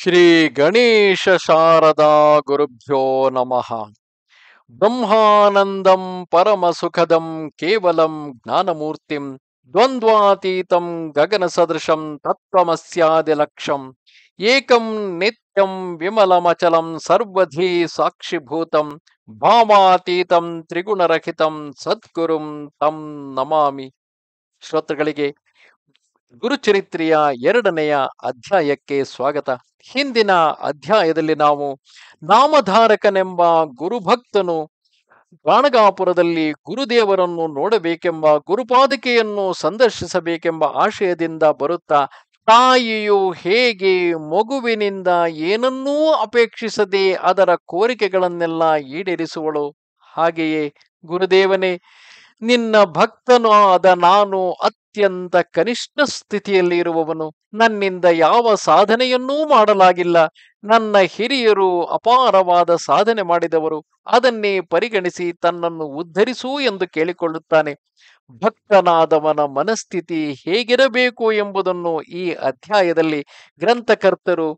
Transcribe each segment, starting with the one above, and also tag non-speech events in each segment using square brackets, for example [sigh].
ಶ್ರೀ ಗಣೇಶ ಶಾರದಾ ಗುರುಭ್ಯೋ ನಮಃ ಬ್ರಹ್ಮಾನಂದಂ ಪರಮಸುಖದಂ ಕೇವಲಂ ಜ್ಞಾನಮೂರ್ತಿಂ ದ್ವಂದ್ವಾತೀತಂ ಗಗನಸದೃಶಂ ತತ್ವಮಸ್ಯಾದಿಲಕ್ಷಂ ಏಕಂ ನಿತ್ಯಂ ವಿಮಲಮಚಲಂ ಸರ್ವಧಿ ಸಾಕ್ಷಿಭೂತಂ ಭಾವಾತೀತಂ ತ್ರಿಗುಣರಹಿತಂ ಸದ್ಗುರುಂ ತಂ ನಮಾಮಿ ಶ್ರೋತೃಗಳಿಗೆ ಗುರುಚರಿತ್ರೆಯ ಎರಡನೆಯ ಅಧ್ಯಾಯಕ್ಕೆ ಸ್ವಾಗತ ಹಿಂದಿನ ಅಧ್ಯಾಯದಲ್ಲಿ ನಾವು ನಾಮಧಾರಕನೆಂಬ ಗುರುಭಕ್ತನು ಗಾಣಗಾಪುರದಲ್ಲಿ ಗುರುದೇವರನ್ನು ನೋಡಬೇಕೆಂಬ ಗುರುಪಾದಿಕೆಯನ್ನು ಸಂದರ್ಶಿಸಬೇಕೆಂಬ ಆಶಯದಿಂದ ಬರುತ್ತಾ ತಾಯಿಯು ಹೇಗೆ ಮಗುವಿನಿಂದ ಏನನ್ನೂ ಅಪೇಕ್ಷಿಸದೆ ಅದರ ಕೋರಿಕೆಗಳನ್ನೆಲ್ಲ ಈಡೇರಿಸುವಳು ಹಾಗೆಯೇ ಗುರುದೇವನೇ ನಿನ್ನ ಭಕ್ತನು ಆದ ನಾನು ಅತ್ಯಂತ ಕನಿಷ್ಠ ಸ್ಥಿತಿಯಲ್ಲಿ ಇರುವವನು ನನ್ನಿಂದ ಯಾವ ಸಾಧನೆಯನ್ನೂ ಮಾಡಲಾಗಿಲ್ಲ ನನ್ನ ಹಿರಿಯರು ಅಪಾರವಾದ ಸಾಧನೆ ಮಾಡಿದವರು ಅದನ್ನೇ ಪರಿಗಣಿಸಿ ತನ್ನನ್ನು ಉದ್ಧರಿಸು ಎಂದು ಕೇಳಿಕೊಳ್ಳುತ್ತಾನೆ ಭಕ್ತನಾದವನ ಮನಸ್ಥಿತಿ ಹೇಗಿರಬೇಕು ಎಂಬುದನ್ನು ಈ ಅಧ್ಯಾಯದಲ್ಲಿ ಗ್ರಂಥಕರ್ತರು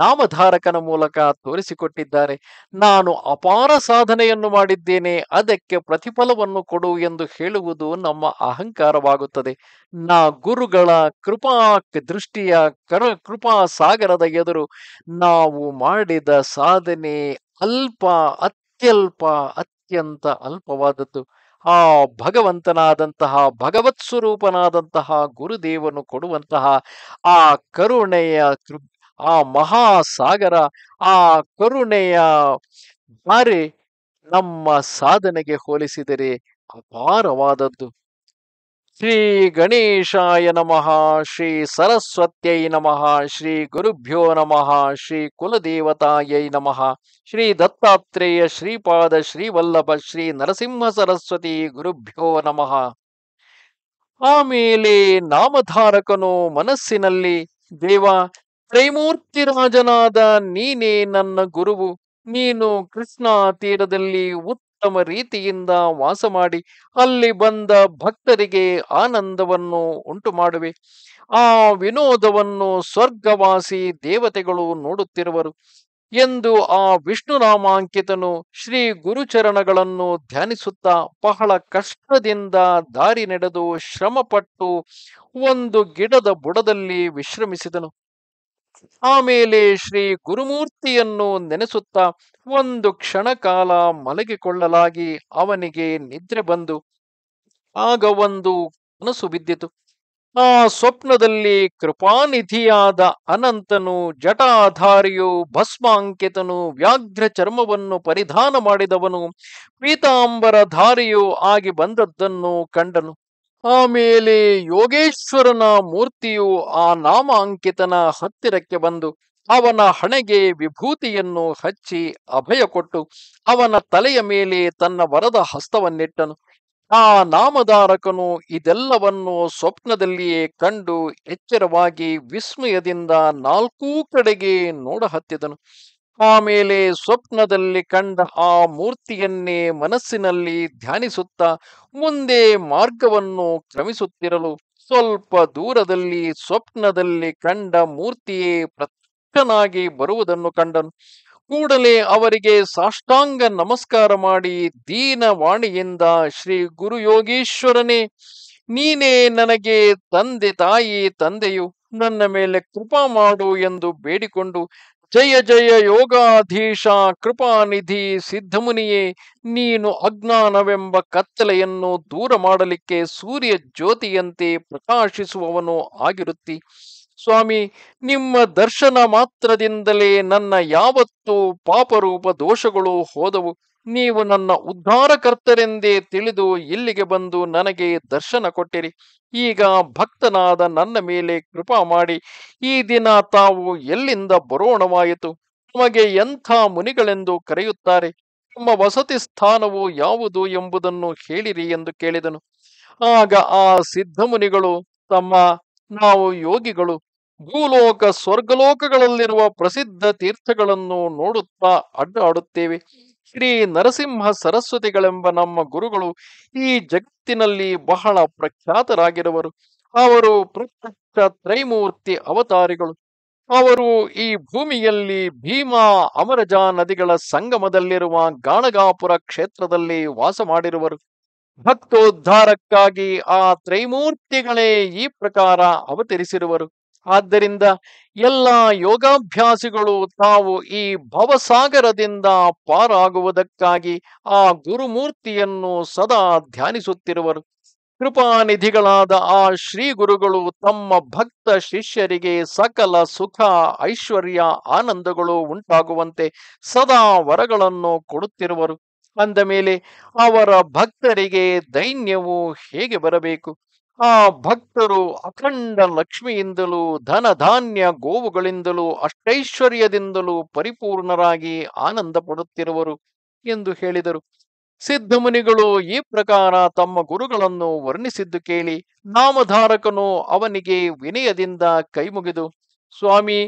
ನಾಮಧಾರಕನ ಮೂಲಕ ತೋರಿಸಿಕೊಟ್ಟಿದ್ದಾರೆ ನಾನು ಅಪಾರ ಸಾಧನೆಯನ್ನು ಮಾಡಿದ್ದೇನೆ ಅದಕ್ಕೆ ಪ್ರತಿಫಲವನ್ನು ಕೊಡು ಎಂದು ಹೇಳುವುದು ನಮ್ಮ ಅಹಂಕಾರವಾಗುತ್ತದೆ ನಾ ಗುರುಗಳ ಕೃಪಾ ದೃಷ್ಟಿಯ ಕೃಪಾ ಸಾಗರದ ಎದುರು ನಾವು ಮಾಡಿದ ಸಾಧನೆ ಅಲ್ಪ ಅತ್ಯಲ್ಪ ಅತ್ಯಂತ ಅಲ್ಪವಾದದ್ದು ಆ ಭಗವಂತನಾದಂತಹ ಭಗವತ್ ಸ್ವರೂಪನಾದಂತಹ ಗುರುದೇವನು ಕೊಡುವಂತಹ ಆ ಕರುಣೆಯ ಆ ಮಹಾಸಾಗರ ಆ ಕರುಣೆಯ ಮಾರಿ ನಮ್ಮ ಸಾಧನೆಗೆ ಹೋಲಿಸಿದರೆ ಅಪಾರವಾದದ್ದು ಶ್ರೀ ಗಣೇಶಾಯ ನಮಃ ಶ್ರೀ ಸರಸ್ವತ್ಯೈ ನಮಃ ಶ್ರೀ ಗುರುಭ್ಯೋ ನಮಃ ಶ್ರೀ ಕುಲದೇವತಾಯೈ ನಮಃ ಶ್ರೀ ದತ್ತಾತ್ರೇಯ ಶ್ರೀಪಾದ ಶ್ರೀವಲ್ಲಭ ಶ್ರೀ ನರಸಿಂಹ ಸರಸ್ವತಿ ಗುರುಭ್ಯೋ ನಮಃ ಆಮೇಲೆ ನಾಮಧಾರಕನು ಮನಸ್ಸಿನಲ್ಲಿ ದೇವ ತ್ರೈಮೂರ್ತಿರಾಜನಾದ ನೀನೇ ನನ್ನ ಗುರುವು ನೀನು ಕೃಷ್ಣ ತೀರದಲ್ಲಿ ಉತ್ತಮ ರೀತಿಯಿಂದ ವಾಸ ಮಾಡಿ ಅಲ್ಲಿ ಬಂದ ಭಕ್ತರಿಗೆ ಆನಂದವನ್ನು ಉಂಟು ಮಾಡುವೆ ಆ ವಿನೋದವನ್ನು ಸ್ವರ್ಗವಾಸಿ ದೇವತೆಗಳು ನೋಡುತ್ತಿರುವರು ಎಂದು ಆ ವಿಷ್ಣು ನಾಮಾಂಕಿತನು ಶ್ರೀ ಗುರುಚರಣಗಳನ್ನು ಧ್ಯಾನಿಸುತ್ತಾ ಬಹಳ ಕಷ್ಟದಿಂದ ದಾರಿ ನಡೆದು ಶ್ರಮಪಟ್ಟು ಒಂದು ಗಿಡದ ಬುಡದಲ್ಲಿ ವಿಶ್ರಮಿಸಿದನು ಆಮೇಲೆ ಶ್ರೀ ಗುರುಮೂರ್ತಿಯನ್ನು ನೆನೆಸುತ್ತಾ ಒಂದು ಕ್ಷಣಕಾಲ ಮಲಗಿಕೊಳ್ಳಲಾಗಿ ಅವನಿಗೆ ನಿದ್ರೆ ಬಂದು ಆಗ ಒಂದು ಕನಸು ಬಿದ್ದಿತು ಆ ಸ್ವಪ್ನದಲ್ಲಿ ಕೃಪಾನಿಧಿಯಾದ ಅನಂತನು ಜಟಾಧಾರಿಯು ಭಸ್ಮಾಂಕಿತನು ವ್ಯಾಘ್ರ ಚರ್ಮವನ್ನು ಪರಿಧಾನ ಮಾಡಿದವನು ಪೀತಾಂಬರಧಾರಿಯು ಆಗಿ ಬಂದದ್ದನ್ನು ಕಂಡನು ಆಮೇಲೆ ಯೋಗೇಶ್ವರನ ಮೂರ್ತಿಯು ಆ ನಾಮ ಅಂಕಿತನ ಹತ್ತಿರಕ್ಕೆ ಬಂದು ಅವನ ಹಣೆಗೆ ವಿಭೂತಿಯನ್ನು ಹಚ್ಚಿ ಅಭಯ ಕೊಟ್ಟು ಅವನ ತಲೆಯ ಮೇಲೆ ತನ್ನ ವರದ ಹಸ್ತವನ್ನಿಟ್ಟನು ಆ ನಾಮಧಾರಕನು ಇದೆಲ್ಲವನ್ನು ಸ್ವಪ್ನದಲ್ಲಿಯೇ ಕಂಡು ಎಚ್ಚರವಾಗಿ ವಿಸ್ಮಯದಿಂದ ನಾಲ್ಕೂ ಕಡೆಗೆ ನೋಡಹತ್ತಿದನು ಆಮೇಲೆ ಸ್ವಪ್ನದಲ್ಲಿ ಕಂಡ ಆ ಮೂರ್ತಿಯನ್ನೇ ಮನಸ್ಸಿನಲ್ಲಿ ಧ್ಯಾನಿಸುತ್ತ ಮುಂದೆ ಮಾರ್ಗವನ್ನು ಕ್ರಮಿಸುತ್ತಿರಲು ಸ್ವಲ್ಪ ದೂರದಲ್ಲಿ ಸ್ವಪ್ನದಲ್ಲಿ ಕಂಡ ಮೂರ್ತಿಯೇ ಪ್ರತ್ಯನಾಗಿ ಬರುವುದನ್ನು ಕಂಡನು ಕೂಡಲೇ ಅವರಿಗೆ ಸಾಷ್ಟಾಂಗ ನಮಸ್ಕಾರ ಮಾಡಿ ದೀನವಾಣಿಯಿಂದ ಶ್ರೀ ಗುರು ಯೋಗೀಶ್ವರನೇ ನೀನೇ ನನಗೆ ತಂದೆ ತಾಯಿ ತಂದೆಯು ನನ್ನ ಮೇಲೆ ಕೃಪಾ ಮಾಡು ಎಂದು ಬೇಡಿಕೊಂಡು ಜಯ ಜಯ ಯೋಗಾಧೀಶ ಕೃಪಾನಿಧಿ ಸಿದ್ಧಮುನಿಯೇ ನೀನು ಅಜ್ಞಾನವೆಂಬ ಕತ್ತಲೆಯನ್ನು ದೂರ ಮಾಡಲಿಕ್ಕೆ ಸೂರ್ಯ ಜ್ಯೋತಿಯಂತೆ ಪ್ರಕಾಶಿಸುವವನು ಆಗಿರುತ್ತಿ ಸ್ವಾಮಿ ನಿಮ್ಮ ದರ್ಶನ ಮಾತ್ರದಿಂದಲೇ ನನ್ನ ಯಾವತ್ತೂ ಪಾಪರೂಪ ದೋಷಗಳು ಹೋದವು ನೀವು ನನ್ನ ಉದ್ಧಾರಕರ್ತರೆಂದೇ ತಿಳಿದು ಇಲ್ಲಿಗೆ ಬಂದು ನನಗೆ ದರ್ಶನ ಕೊಟ್ಟಿರಿ ಈಗ ಭಕ್ತನಾದ ನನ್ನ ಮೇಲೆ ಕೃಪಾ ಮಾಡಿ ಈ ದಿನ ತಾವು ಎಲ್ಲಿಂದ ಬರೋಣವಾಯಿತು ನಮಗೆ ಎಂಥ ಮುನಿಗಳೆಂದು ಕರೆಯುತ್ತಾರೆ ನಮ್ಮ ವಸತಿ ಸ್ಥಾನವು ಯಾವುದು ಎಂಬುದನ್ನು ಹೇಳಿರಿ ಎಂದು ಕೇಳಿದನು ಆಗ ಆ ಸಿದ್ಧ ಮುನಿಗಳು ತಮ್ಮ ನಾವು ಯೋಗಿಗಳು ಭೂಲೋಕ ಸ್ವರ್ಗಲೋಕಗಳಲ್ಲಿರುವ ಪ್ರಸಿದ್ಧ ತೀರ್ಥಗಳನ್ನು ನೋಡುತ್ತಾ ಅಡ್ಡಾಡುತ್ತೇವೆ ಶ್ರೀ ನರಸಿಂಹ ಸರಸ್ವತಿಗಳೆಂಬ ನಮ್ಮ ಗುರುಗಳು ಈ ಜಗತ್ತಿನಲ್ಲಿ ಬಹಳ ಪ್ರಖ್ಯಾತರಾಗಿರುವರು ಅವರು ಪ್ರತ್ಯಕ್ಷ ತ್ರೈಮೂರ್ತಿ ಅವತಾರಿಗಳು ಅವರು ಈ ಭೂಮಿಯಲ್ಲಿ ಭೀಮಾ ಅಮರಜಾ ನದಿಗಳ ಸಂಗಮದಲ್ಲಿರುವ ಗಾಣಗಾಪುರ ಕ್ಷೇತ್ರದಲ್ಲಿ ವಾಸ ಮಾಡಿರುವರು ಭಕ್ತೋದ್ಧಾರಕ್ಕಾಗಿ ಆ ತ್ರೈಮೂರ್ತಿಗಳೇ ಈ ಪ್ರಕಾರ ಅವತರಿಸಿರುವರು ಆದ್ದರಿಂದ ಎಲ್ಲ ಯೋಗಾಭ್ಯಾಸಿಗಳು ತಾವು ಈ ಭವಸಾಗರದಿಂದ ಪಾರಾಗುವುದಕ್ಕಾಗಿ ಆ ಗುರುಮೂರ್ತಿಯನ್ನು ಸದಾ ಧ್ಯಾನಿಸುತ್ತಿರುವರು ಕೃಪಾನಿಧಿಗಳಾದ ಆ ಶ್ರೀ ಗುರುಗಳು ತಮ್ಮ ಭಕ್ತ ಶಿಷ್ಯರಿಗೆ ಸಕಲ ಸುಖ ಐಶ್ವರ್ಯ ಆನಂದಗಳು ಉಂಟಾಗುವಂತೆ ಸದಾ ವರಗಳನ್ನು ಕೊಡುತ್ತಿರುವರು ಅಂದ ಮೇಲೆ ಅವರ ಭಕ್ತರಿಗೆ ದೈನ್ಯವು ಹೇಗೆ ಬರಬೇಕು ಆ ಭಕ್ತರು ಅಖಂಡ ಲಕ್ಷ್ಮಿಯಿಂದಲೂ ಧನ ಧಾನ್ಯ ಗೋವುಗಳಿಂದಲೂ ಅಷ್ಟೈಶ್ವರ್ಯದಿಂದಲೂ ಪರಿಪೂರ್ಣರಾಗಿ ಆನಂದ ಪಡುತ್ತಿರುವರು ಎಂದು ಹೇಳಿದರು ಸಿದ್ಧಮುನಿಗಳು ಈ ಪ್ರಕಾರ ತಮ್ಮ ಗುರುಗಳನ್ನು ವರ್ಣಿಸಿದ್ದು ಕೇಳಿ ನಾಮಧಾರಕನು ಅವನಿಗೆ ವಿನಯದಿಂದ ಕೈಮುಗಿದು ಸ್ವಾಮಿ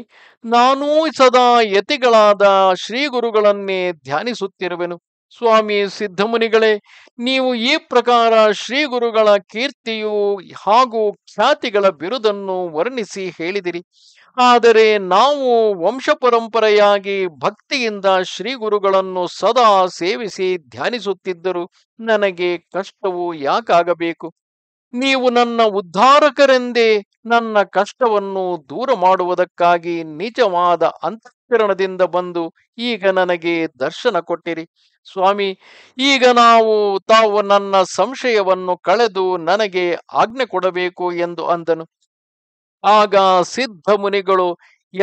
ನಾನೂ ಸದಾ ಯತಿಗಳಾದ ಶ್ರೀಗುರುಗಳನ್ನೇ ಧ್ಯಾನಿಸುತ್ತಿರುವೆನು ಸ್ವಾಮಿ ಸಿದ್ಧಮುನಿಗಳೇ ನೀವು ಈ ಪ್ರಕಾರ ಶ್ರೀಗುರುಗಳ ಗುರುಗಳ ಕೀರ್ತಿಯು ಹಾಗೂ ಖ್ಯಾತಿಗಳ ಬಿರುದನ್ನು ವರ್ಣಿಸಿ ಹೇಳಿದಿರಿ ಆದರೆ ನಾವು ವಂಶ ಪರಂಪರೆಯಾಗಿ ಭಕ್ತಿಯಿಂದ ಶ್ರೀಗುರುಗಳನ್ನು ಸದಾ ಸೇವಿಸಿ ಧ್ಯಾನಿಸುತ್ತಿದ್ದರು ನನಗೆ ಕಷ್ಟವು ಯಾಕಾಗಬೇಕು ನೀವು ನನ್ನ ಉದ್ಧಾರಕರೆಂದೇ ನನ್ನ ಕಷ್ಟವನ್ನು ದೂರ ಮಾಡುವುದಕ್ಕಾಗಿ ನಿಜವಾದ ಅಂತಃಕರಣದಿಂದ ಬಂದು ಈಗ ನನಗೆ ದರ್ಶನ ಕೊಟ್ಟಿರಿ ಸ್ವಾಮಿ ಈಗ ನಾವು ತಾವು ನನ್ನ ಸಂಶಯವನ್ನು ಕಳೆದು ನನಗೆ ಆಜ್ಞೆ ಕೊಡಬೇಕು ಎಂದು ಅಂದನು ಆಗ ಸಿದ್ಧ ಮುನಿಗಳು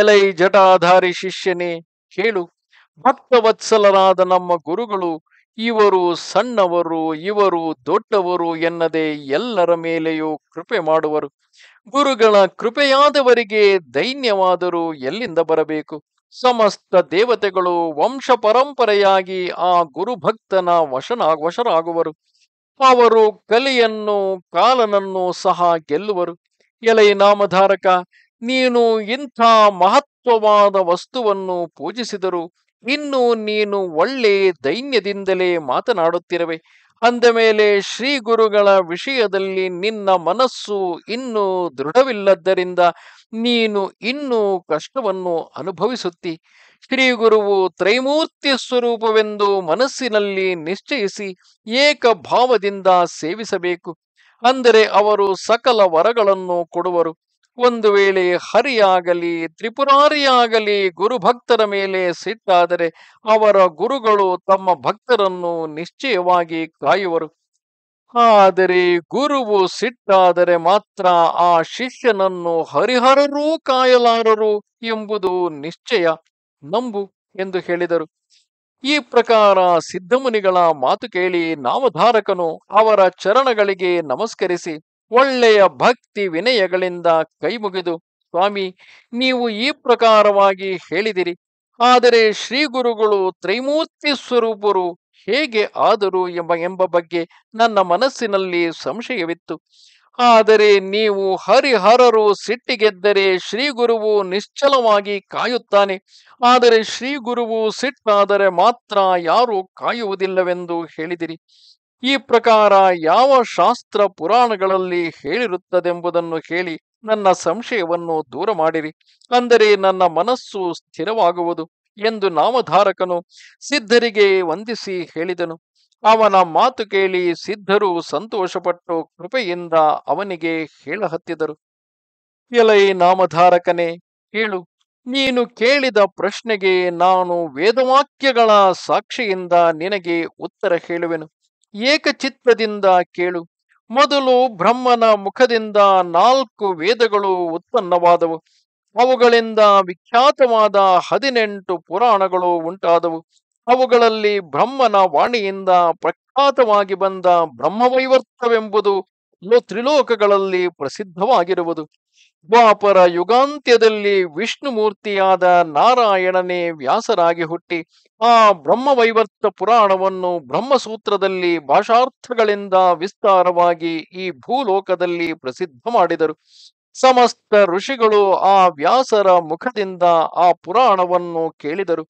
ಎಲೈ ಜಟಾಧಾರಿ ಶಿಷ್ಯನೇ ಕೇಳು ಭಕ್ತವತ್ಸಲರಾದ ನಮ್ಮ ಗುರುಗಳು ಇವರು ಸಣ್ಣವರು ಇವರು ದೊಡ್ಡವರು ಎನ್ನದೆ ಎಲ್ಲರ ಮೇಲೆಯೂ ಕೃಪೆ ಮಾಡುವರು ಗುರುಗಳ ಕೃಪೆಯಾದವರಿಗೆ ದೈನ್ಯವಾದರೂ ಎಲ್ಲಿಂದ ಬರಬೇಕು ಸಮಸ್ತ ದೇವತೆಗಳು ವಂಶ ಪರಂಪರೆಯಾಗಿ ಆ ಗುರುಭಕ್ತನ ವಶನ ವಶರಾಗುವರು ಅವರು ಕಲಿಯನ್ನು ಕಾಲನನ್ನು ಸಹ ಗೆಲ್ಲುವರು ಎಲೈ ನಾಮಧಾರಕ ನೀನು ಇಂಥ ಮಹತ್ವವಾದ ವಸ್ತುವನ್ನು ಪೂಜಿಸಿದರು ಇನ್ನು ನೀನು ಒಳ್ಳೆ ದೈನ್ಯದಿಂದಲೇ ಮಾತನಾಡುತ್ತಿರುವೆ ಅಂದ ಮೇಲೆ ಶ್ರೀ ಗುರುಗಳ ವಿಷಯದಲ್ಲಿ ನಿನ್ನ ಮನಸ್ಸು ಇನ್ನೂ ದೃಢವಿಲ್ಲದ್ದರಿಂದ ನೀನು ಇನ್ನೂ ಕಷ್ಟವನ್ನು ಅನುಭವಿಸುತ್ತಿ ಶ್ರೀ ಗುರುವು ತ್ರೈಮೂರ್ತಿ ಸ್ವರೂಪವೆಂದು ಮನಸ್ಸಿನಲ್ಲಿ ನಿಶ್ಚಯಿಸಿ ಏಕ ಭಾವದಿಂದ ಸೇವಿಸಬೇಕು ಅಂದರೆ ಅವರು ಸಕಲ ವರಗಳನ್ನು ಕೊಡುವರು ಒಂದು ವೇಳೆ ಹರಿಯಾಗಲಿ ತ್ರಿಪುರಾರಿಯಾಗಲಿ ಗುರುಭಕ್ತರ ಮೇಲೆ ಸಿಟ್ಟಾದರೆ ಅವರ ಗುರುಗಳು ತಮ್ಮ ಭಕ್ತರನ್ನು ನಿಶ್ಚಯವಾಗಿ ಕಾಯುವರು ಆದರೆ ಗುರುವು ಸಿಟ್ಟಾದರೆ ಮಾತ್ರ ಆ ಶಿಷ್ಯನನ್ನು ಹರಿಹರರೂ ಕಾಯಲಾರರು ಎಂಬುದು ನಿಶ್ಚಯ ನಂಬು ಎಂದು ಹೇಳಿದರು ಈ ಪ್ರಕಾರ ಸಿದ್ಧಮುನಿಗಳ ಮಾತು ಕೇಳಿ ನಾಮಧಾರಕನು ಅವರ ಚರಣಗಳಿಗೆ ನಮಸ್ಕರಿಸಿ ಒಳ್ಳೆಯ ಭಕ್ತಿ ವಿನಯಗಳಿಂದ ಕೈಮುಗಿದು ಸ್ವಾಮಿ ನೀವು ಈ ಪ್ರಕಾರವಾಗಿ ಹೇಳಿದಿರಿ ಆದರೆ ಶ್ರೀ ಗುರುಗಳು ತ್ರೈಮೂರ್ತಿ ಸ್ವರೂಪರು ಹೇಗೆ ಆದರು ಎಂಬ ಎಂಬ ಬಗ್ಗೆ ನನ್ನ ಮನಸ್ಸಿನಲ್ಲಿ ಸಂಶಯವಿತ್ತು ಆದರೆ ನೀವು ಹರಿಹರರು ಸಿಟ್ಟಿಗೆದ್ದರೆ ಶ್ರೀ ಗುರುವು ನಿಶ್ಚಲವಾಗಿ ಕಾಯುತ್ತಾನೆ ಆದರೆ ಶ್ರೀ ಗುರುವು ಸಿಟ್ಟಾದರೆ ಮಾತ್ರ ಯಾರೂ ಕಾಯುವುದಿಲ್ಲವೆಂದು ಹೇಳಿದಿರಿ ಈ ಪ್ರಕಾರ ಯಾವ ಶಾಸ್ತ್ರ ಪುರಾಣಗಳಲ್ಲಿ ಹೇಳಿರುತ್ತದೆಂಬುದನ್ನು ಕೇಳಿ ನನ್ನ ಸಂಶಯವನ್ನು ದೂರ ಮಾಡಿರಿ ಅಂದರೆ ನನ್ನ ಮನಸ್ಸು ಸ್ಥಿರವಾಗುವುದು ಎಂದು ನಾಮಧಾರಕನು ಸಿದ್ಧರಿಗೆ ವಂದಿಸಿ ಹೇಳಿದನು ಅವನ ಮಾತು ಕೇಳಿ ಸಿದ್ಧರು ಸಂತೋಷಪಟ್ಟು ಕೃಪೆಯಿಂದ ಅವನಿಗೆ ಹೇಳಹತ್ತಿದರು ಎಲೈ ನಾಮಧಾರಕನೇ ಕೇಳು ನೀನು ಕೇಳಿದ ಪ್ರಶ್ನೆಗೆ ನಾನು ವೇದವಾಕ್ಯಗಳ ಸಾಕ್ಷಿಯಿಂದ ನಿನಗೆ ಉತ್ತರ ಹೇಳುವೆನು ಏಕಚಿತ್ತದಿಂದ ಕೇಳು ಮೊದಲು ಬ್ರಹ್ಮನ ಮುಖದಿಂದ ನಾಲ್ಕು ವೇದಗಳು ಉತ್ಪನ್ನವಾದವು ಅವುಗಳಿಂದ ವಿಖ್ಯಾತವಾದ ಹದಿನೆಂಟು ಪುರಾಣಗಳು ಉಂಟಾದವು ಅವುಗಳಲ್ಲಿ ಬ್ರಹ್ಮನ ವಾಣಿಯಿಂದ ಪ್ರಖ್ಯಾತವಾಗಿ ಬಂದ ಬ್ರಹ್ಮವೈವರ್ತವೆಂಬುದು ತ್ರಿಲೋಕಗಳಲ್ಲಿ ಪ್ರಸಿದ್ಧವಾಗಿರುವುದು ದ್ವಾಪರ ಯುಗಾಂತ್ಯದಲ್ಲಿ ವಿಷ್ಣುಮೂರ್ತಿಯಾದ ನಾರಾಯಣನೇ ವ್ಯಾಸರಾಗಿ ಹುಟ್ಟಿ ಆ ಬ್ರಹ್ಮವೈವರ್ತ ಪುರಾಣವನ್ನು ಬ್ರಹ್ಮಸೂತ್ರದಲ್ಲಿ ಭಾಷಾರ್ಥಗಳಿಂದ ವಿಸ್ತಾರವಾಗಿ ಈ ಭೂಲೋಕದಲ್ಲಿ ಪ್ರಸಿದ್ಧ ಮಾಡಿದರು ಸಮಸ್ತ ಋಷಿಗಳು ಆ ವ್ಯಾಸರ ಮುಖದಿಂದ ಆ ಪುರಾಣವನ್ನು ಕೇಳಿದರು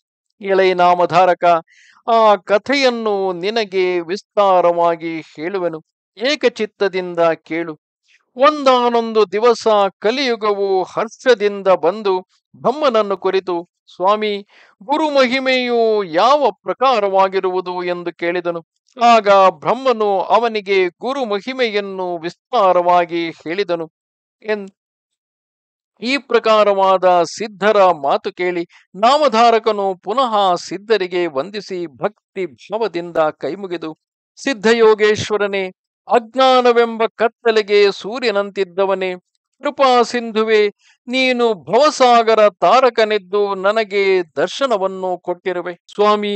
ನಾಮಧಾರಕ ಆ ಕಥೆಯನ್ನು ನಿನಗೆ ವಿಸ್ತಾರವಾಗಿ ಹೇಳುವೆನು ಏಕಚಿತ್ತದಿಂದ ಕೇಳು ಒಂದಾನೊಂದು ದಿವಸ ಕಲಿಯುಗವು ಹರ್ಷದಿಂದ ಬಂದು ಬ್ರಹ್ಮನನ್ನು ಕುರಿತು ಸ್ವಾಮಿ ಗುರು ಮಹಿಮೆಯು ಯಾವ ಪ್ರಕಾರವಾಗಿರುವುದು ಎಂದು ಕೇಳಿದನು ಆಗ ಬ್ರಹ್ಮನು ಅವನಿಗೆ ಗುರು ಮಹಿಮೆಯನ್ನು ವಿಸ್ತಾರವಾಗಿ ಹೇಳಿದನು ಎನ್ ಈ ಪ್ರಕಾರವಾದ ಸಿದ್ಧರ ಮಾತು ಕೇಳಿ ನಾಮಧಾರಕನು ಪುನಃ ಸಿದ್ಧರಿಗೆ ವಂದಿಸಿ ಭಕ್ತಿ ಭಾವದಿಂದ ಕೈಮುಗಿದು ಸಿದ್ಧಯೋಗೇಶ್ವರನೇ ಅಜ್ಞಾನವೆಂಬ ಕತ್ತಲೆಗೆ ಸೂರ್ಯನಂತಿದ್ದವನೇ ಕೃಪಾ ಸಿಂಧುವೆ ನೀನು ಭವಸಾಗರ ತಾರಕನೆದ್ದು ನನಗೆ ದರ್ಶನವನ್ನು ಕೊಟ್ಟಿರುವೆ ಸ್ವಾಮಿ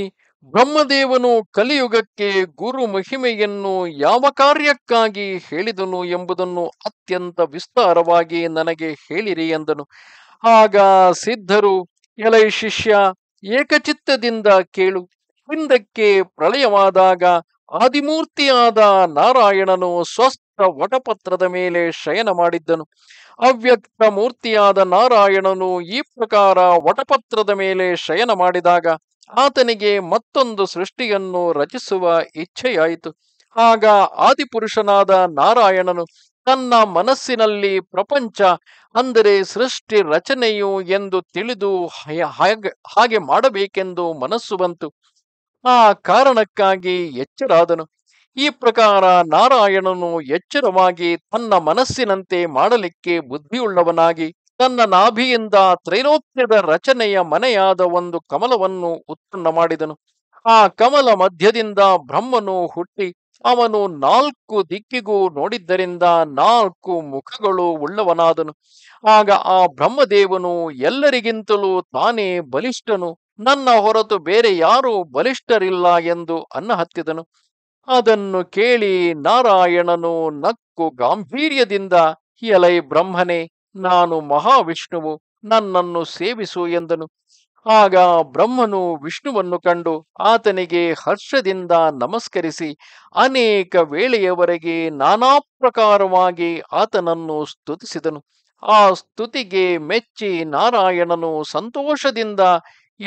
ಬ್ರಹ್ಮದೇವನು ಕಲಿಯುಗಕ್ಕೆ ಗುರು ಮಹಿಮೆಯನ್ನು ಯಾವ ಕಾರ್ಯಕ್ಕಾಗಿ ಹೇಳಿದನು ಎಂಬುದನ್ನು ಅತ್ಯಂತ ವಿಸ್ತಾರವಾಗಿ ನನಗೆ ಹೇಳಿರಿ ಎಂದನು ಆಗ ಸಿದ್ಧರು ಎಲೈ ಶಿಷ್ಯ ಏಕಚಿತ್ತದಿಂದ ಕೇಳು ಹಿಂದಕ್ಕೆ ಪ್ರಳಯವಾದಾಗ ಆದಿಮೂರ್ತಿಯಾದ ನಾರಾಯಣನು ಸ್ವಸ್ಥ ವಟಪತ್ರದ ಮೇಲೆ ಶಯನ ಮಾಡಿದ್ದನು ಅವ್ಯಕ್ತ ಮೂರ್ತಿಯಾದ ನಾರಾಯಣನು ಈ ಪ್ರಕಾರ ವಟಪತ್ರದ ಮೇಲೆ ಶಯನ ಮಾಡಿದಾಗ ಆತನಿಗೆ ಮತ್ತೊಂದು ಸೃಷ್ಟಿಯನ್ನು ರಚಿಸುವ ಇಚ್ಛೆಯಾಯಿತು ಆಗ ಆದಿಪುರುಷನಾದ ನಾರಾಯಣನು ತನ್ನ ಮನಸ್ಸಿನಲ್ಲಿ ಪ್ರಪಂಚ ಅಂದರೆ ಸೃಷ್ಟಿ ರಚನೆಯು ಎಂದು ತಿಳಿದು ಹಾಗೆ ಮಾಡಬೇಕೆಂದು ಮನಸ್ಸು ಬಂತು ಆ ಕಾರಣಕ್ಕಾಗಿ ಎಚ್ಚರಾದನು ಈ ಪ್ರಕಾರ ನಾರಾಯಣನು ಎಚ್ಚರವಾಗಿ ತನ್ನ ಮನಸ್ಸಿನಂತೆ ಮಾಡಲಿಕ್ಕೆ ಬುದ್ಧಿಯುಳ್ಳವನಾಗಿ ತನ್ನ ನಾಭಿಯಿಂದ ತ್ರೈಲೋತ್ಯದ ರಚನೆಯ ಮನೆಯಾದ ಒಂದು ಕಮಲವನ್ನು ಉತ್ಪನ್ನ ಮಾಡಿದನು ಆ ಕಮಲ ಮಧ್ಯದಿಂದ ಬ್ರಹ್ಮನು ಹುಟ್ಟಿ ಅವನು ನಾಲ್ಕು ದಿಕ್ಕಿಗೂ ನೋಡಿದ್ದರಿಂದ ನಾಲ್ಕು ಮುಖಗಳು ಉಳ್ಳವನಾದನು ಆಗ ಆ ಬ್ರಹ್ಮದೇವನು ಎಲ್ಲರಿಗಿಂತಲೂ ತಾನೇ ಬಲಿಷ್ಠನು ನನ್ನ ಹೊರತು ಬೇರೆ ಯಾರೂ ಬಲಿಷ್ಠರಿಲ್ಲ ಎಂದು ಅನ್ನ ಹತ್ತಿದನು ಅದನ್ನು ಕೇಳಿ ನಾರಾಯಣನು ನಕ್ಕು ಗಾಂಭೀರ್ಯದಿಂದ ಎಲೈ ಬ್ರಹ್ಮನೇ ನಾನು ಮಹಾವಿಷ್ಣುವು ನನ್ನನ್ನು ಸೇವಿಸು ಎಂದನು ಆಗ ಬ್ರಹ್ಮನು ವಿಷ್ಣುವನ್ನು ಕಂಡು ಆತನಿಗೆ ಹರ್ಷದಿಂದ ನಮಸ್ಕರಿಸಿ ಅನೇಕ ವೇಳೆಯವರೆಗೆ ನಾನಾ ಪ್ರಕಾರವಾಗಿ ಆತನನ್ನು ಸ್ತುತಿಸಿದನು ಆ ಸ್ತುತಿಗೆ ಮೆಚ್ಚಿ ನಾರಾಯಣನು ಸಂತೋಷದಿಂದ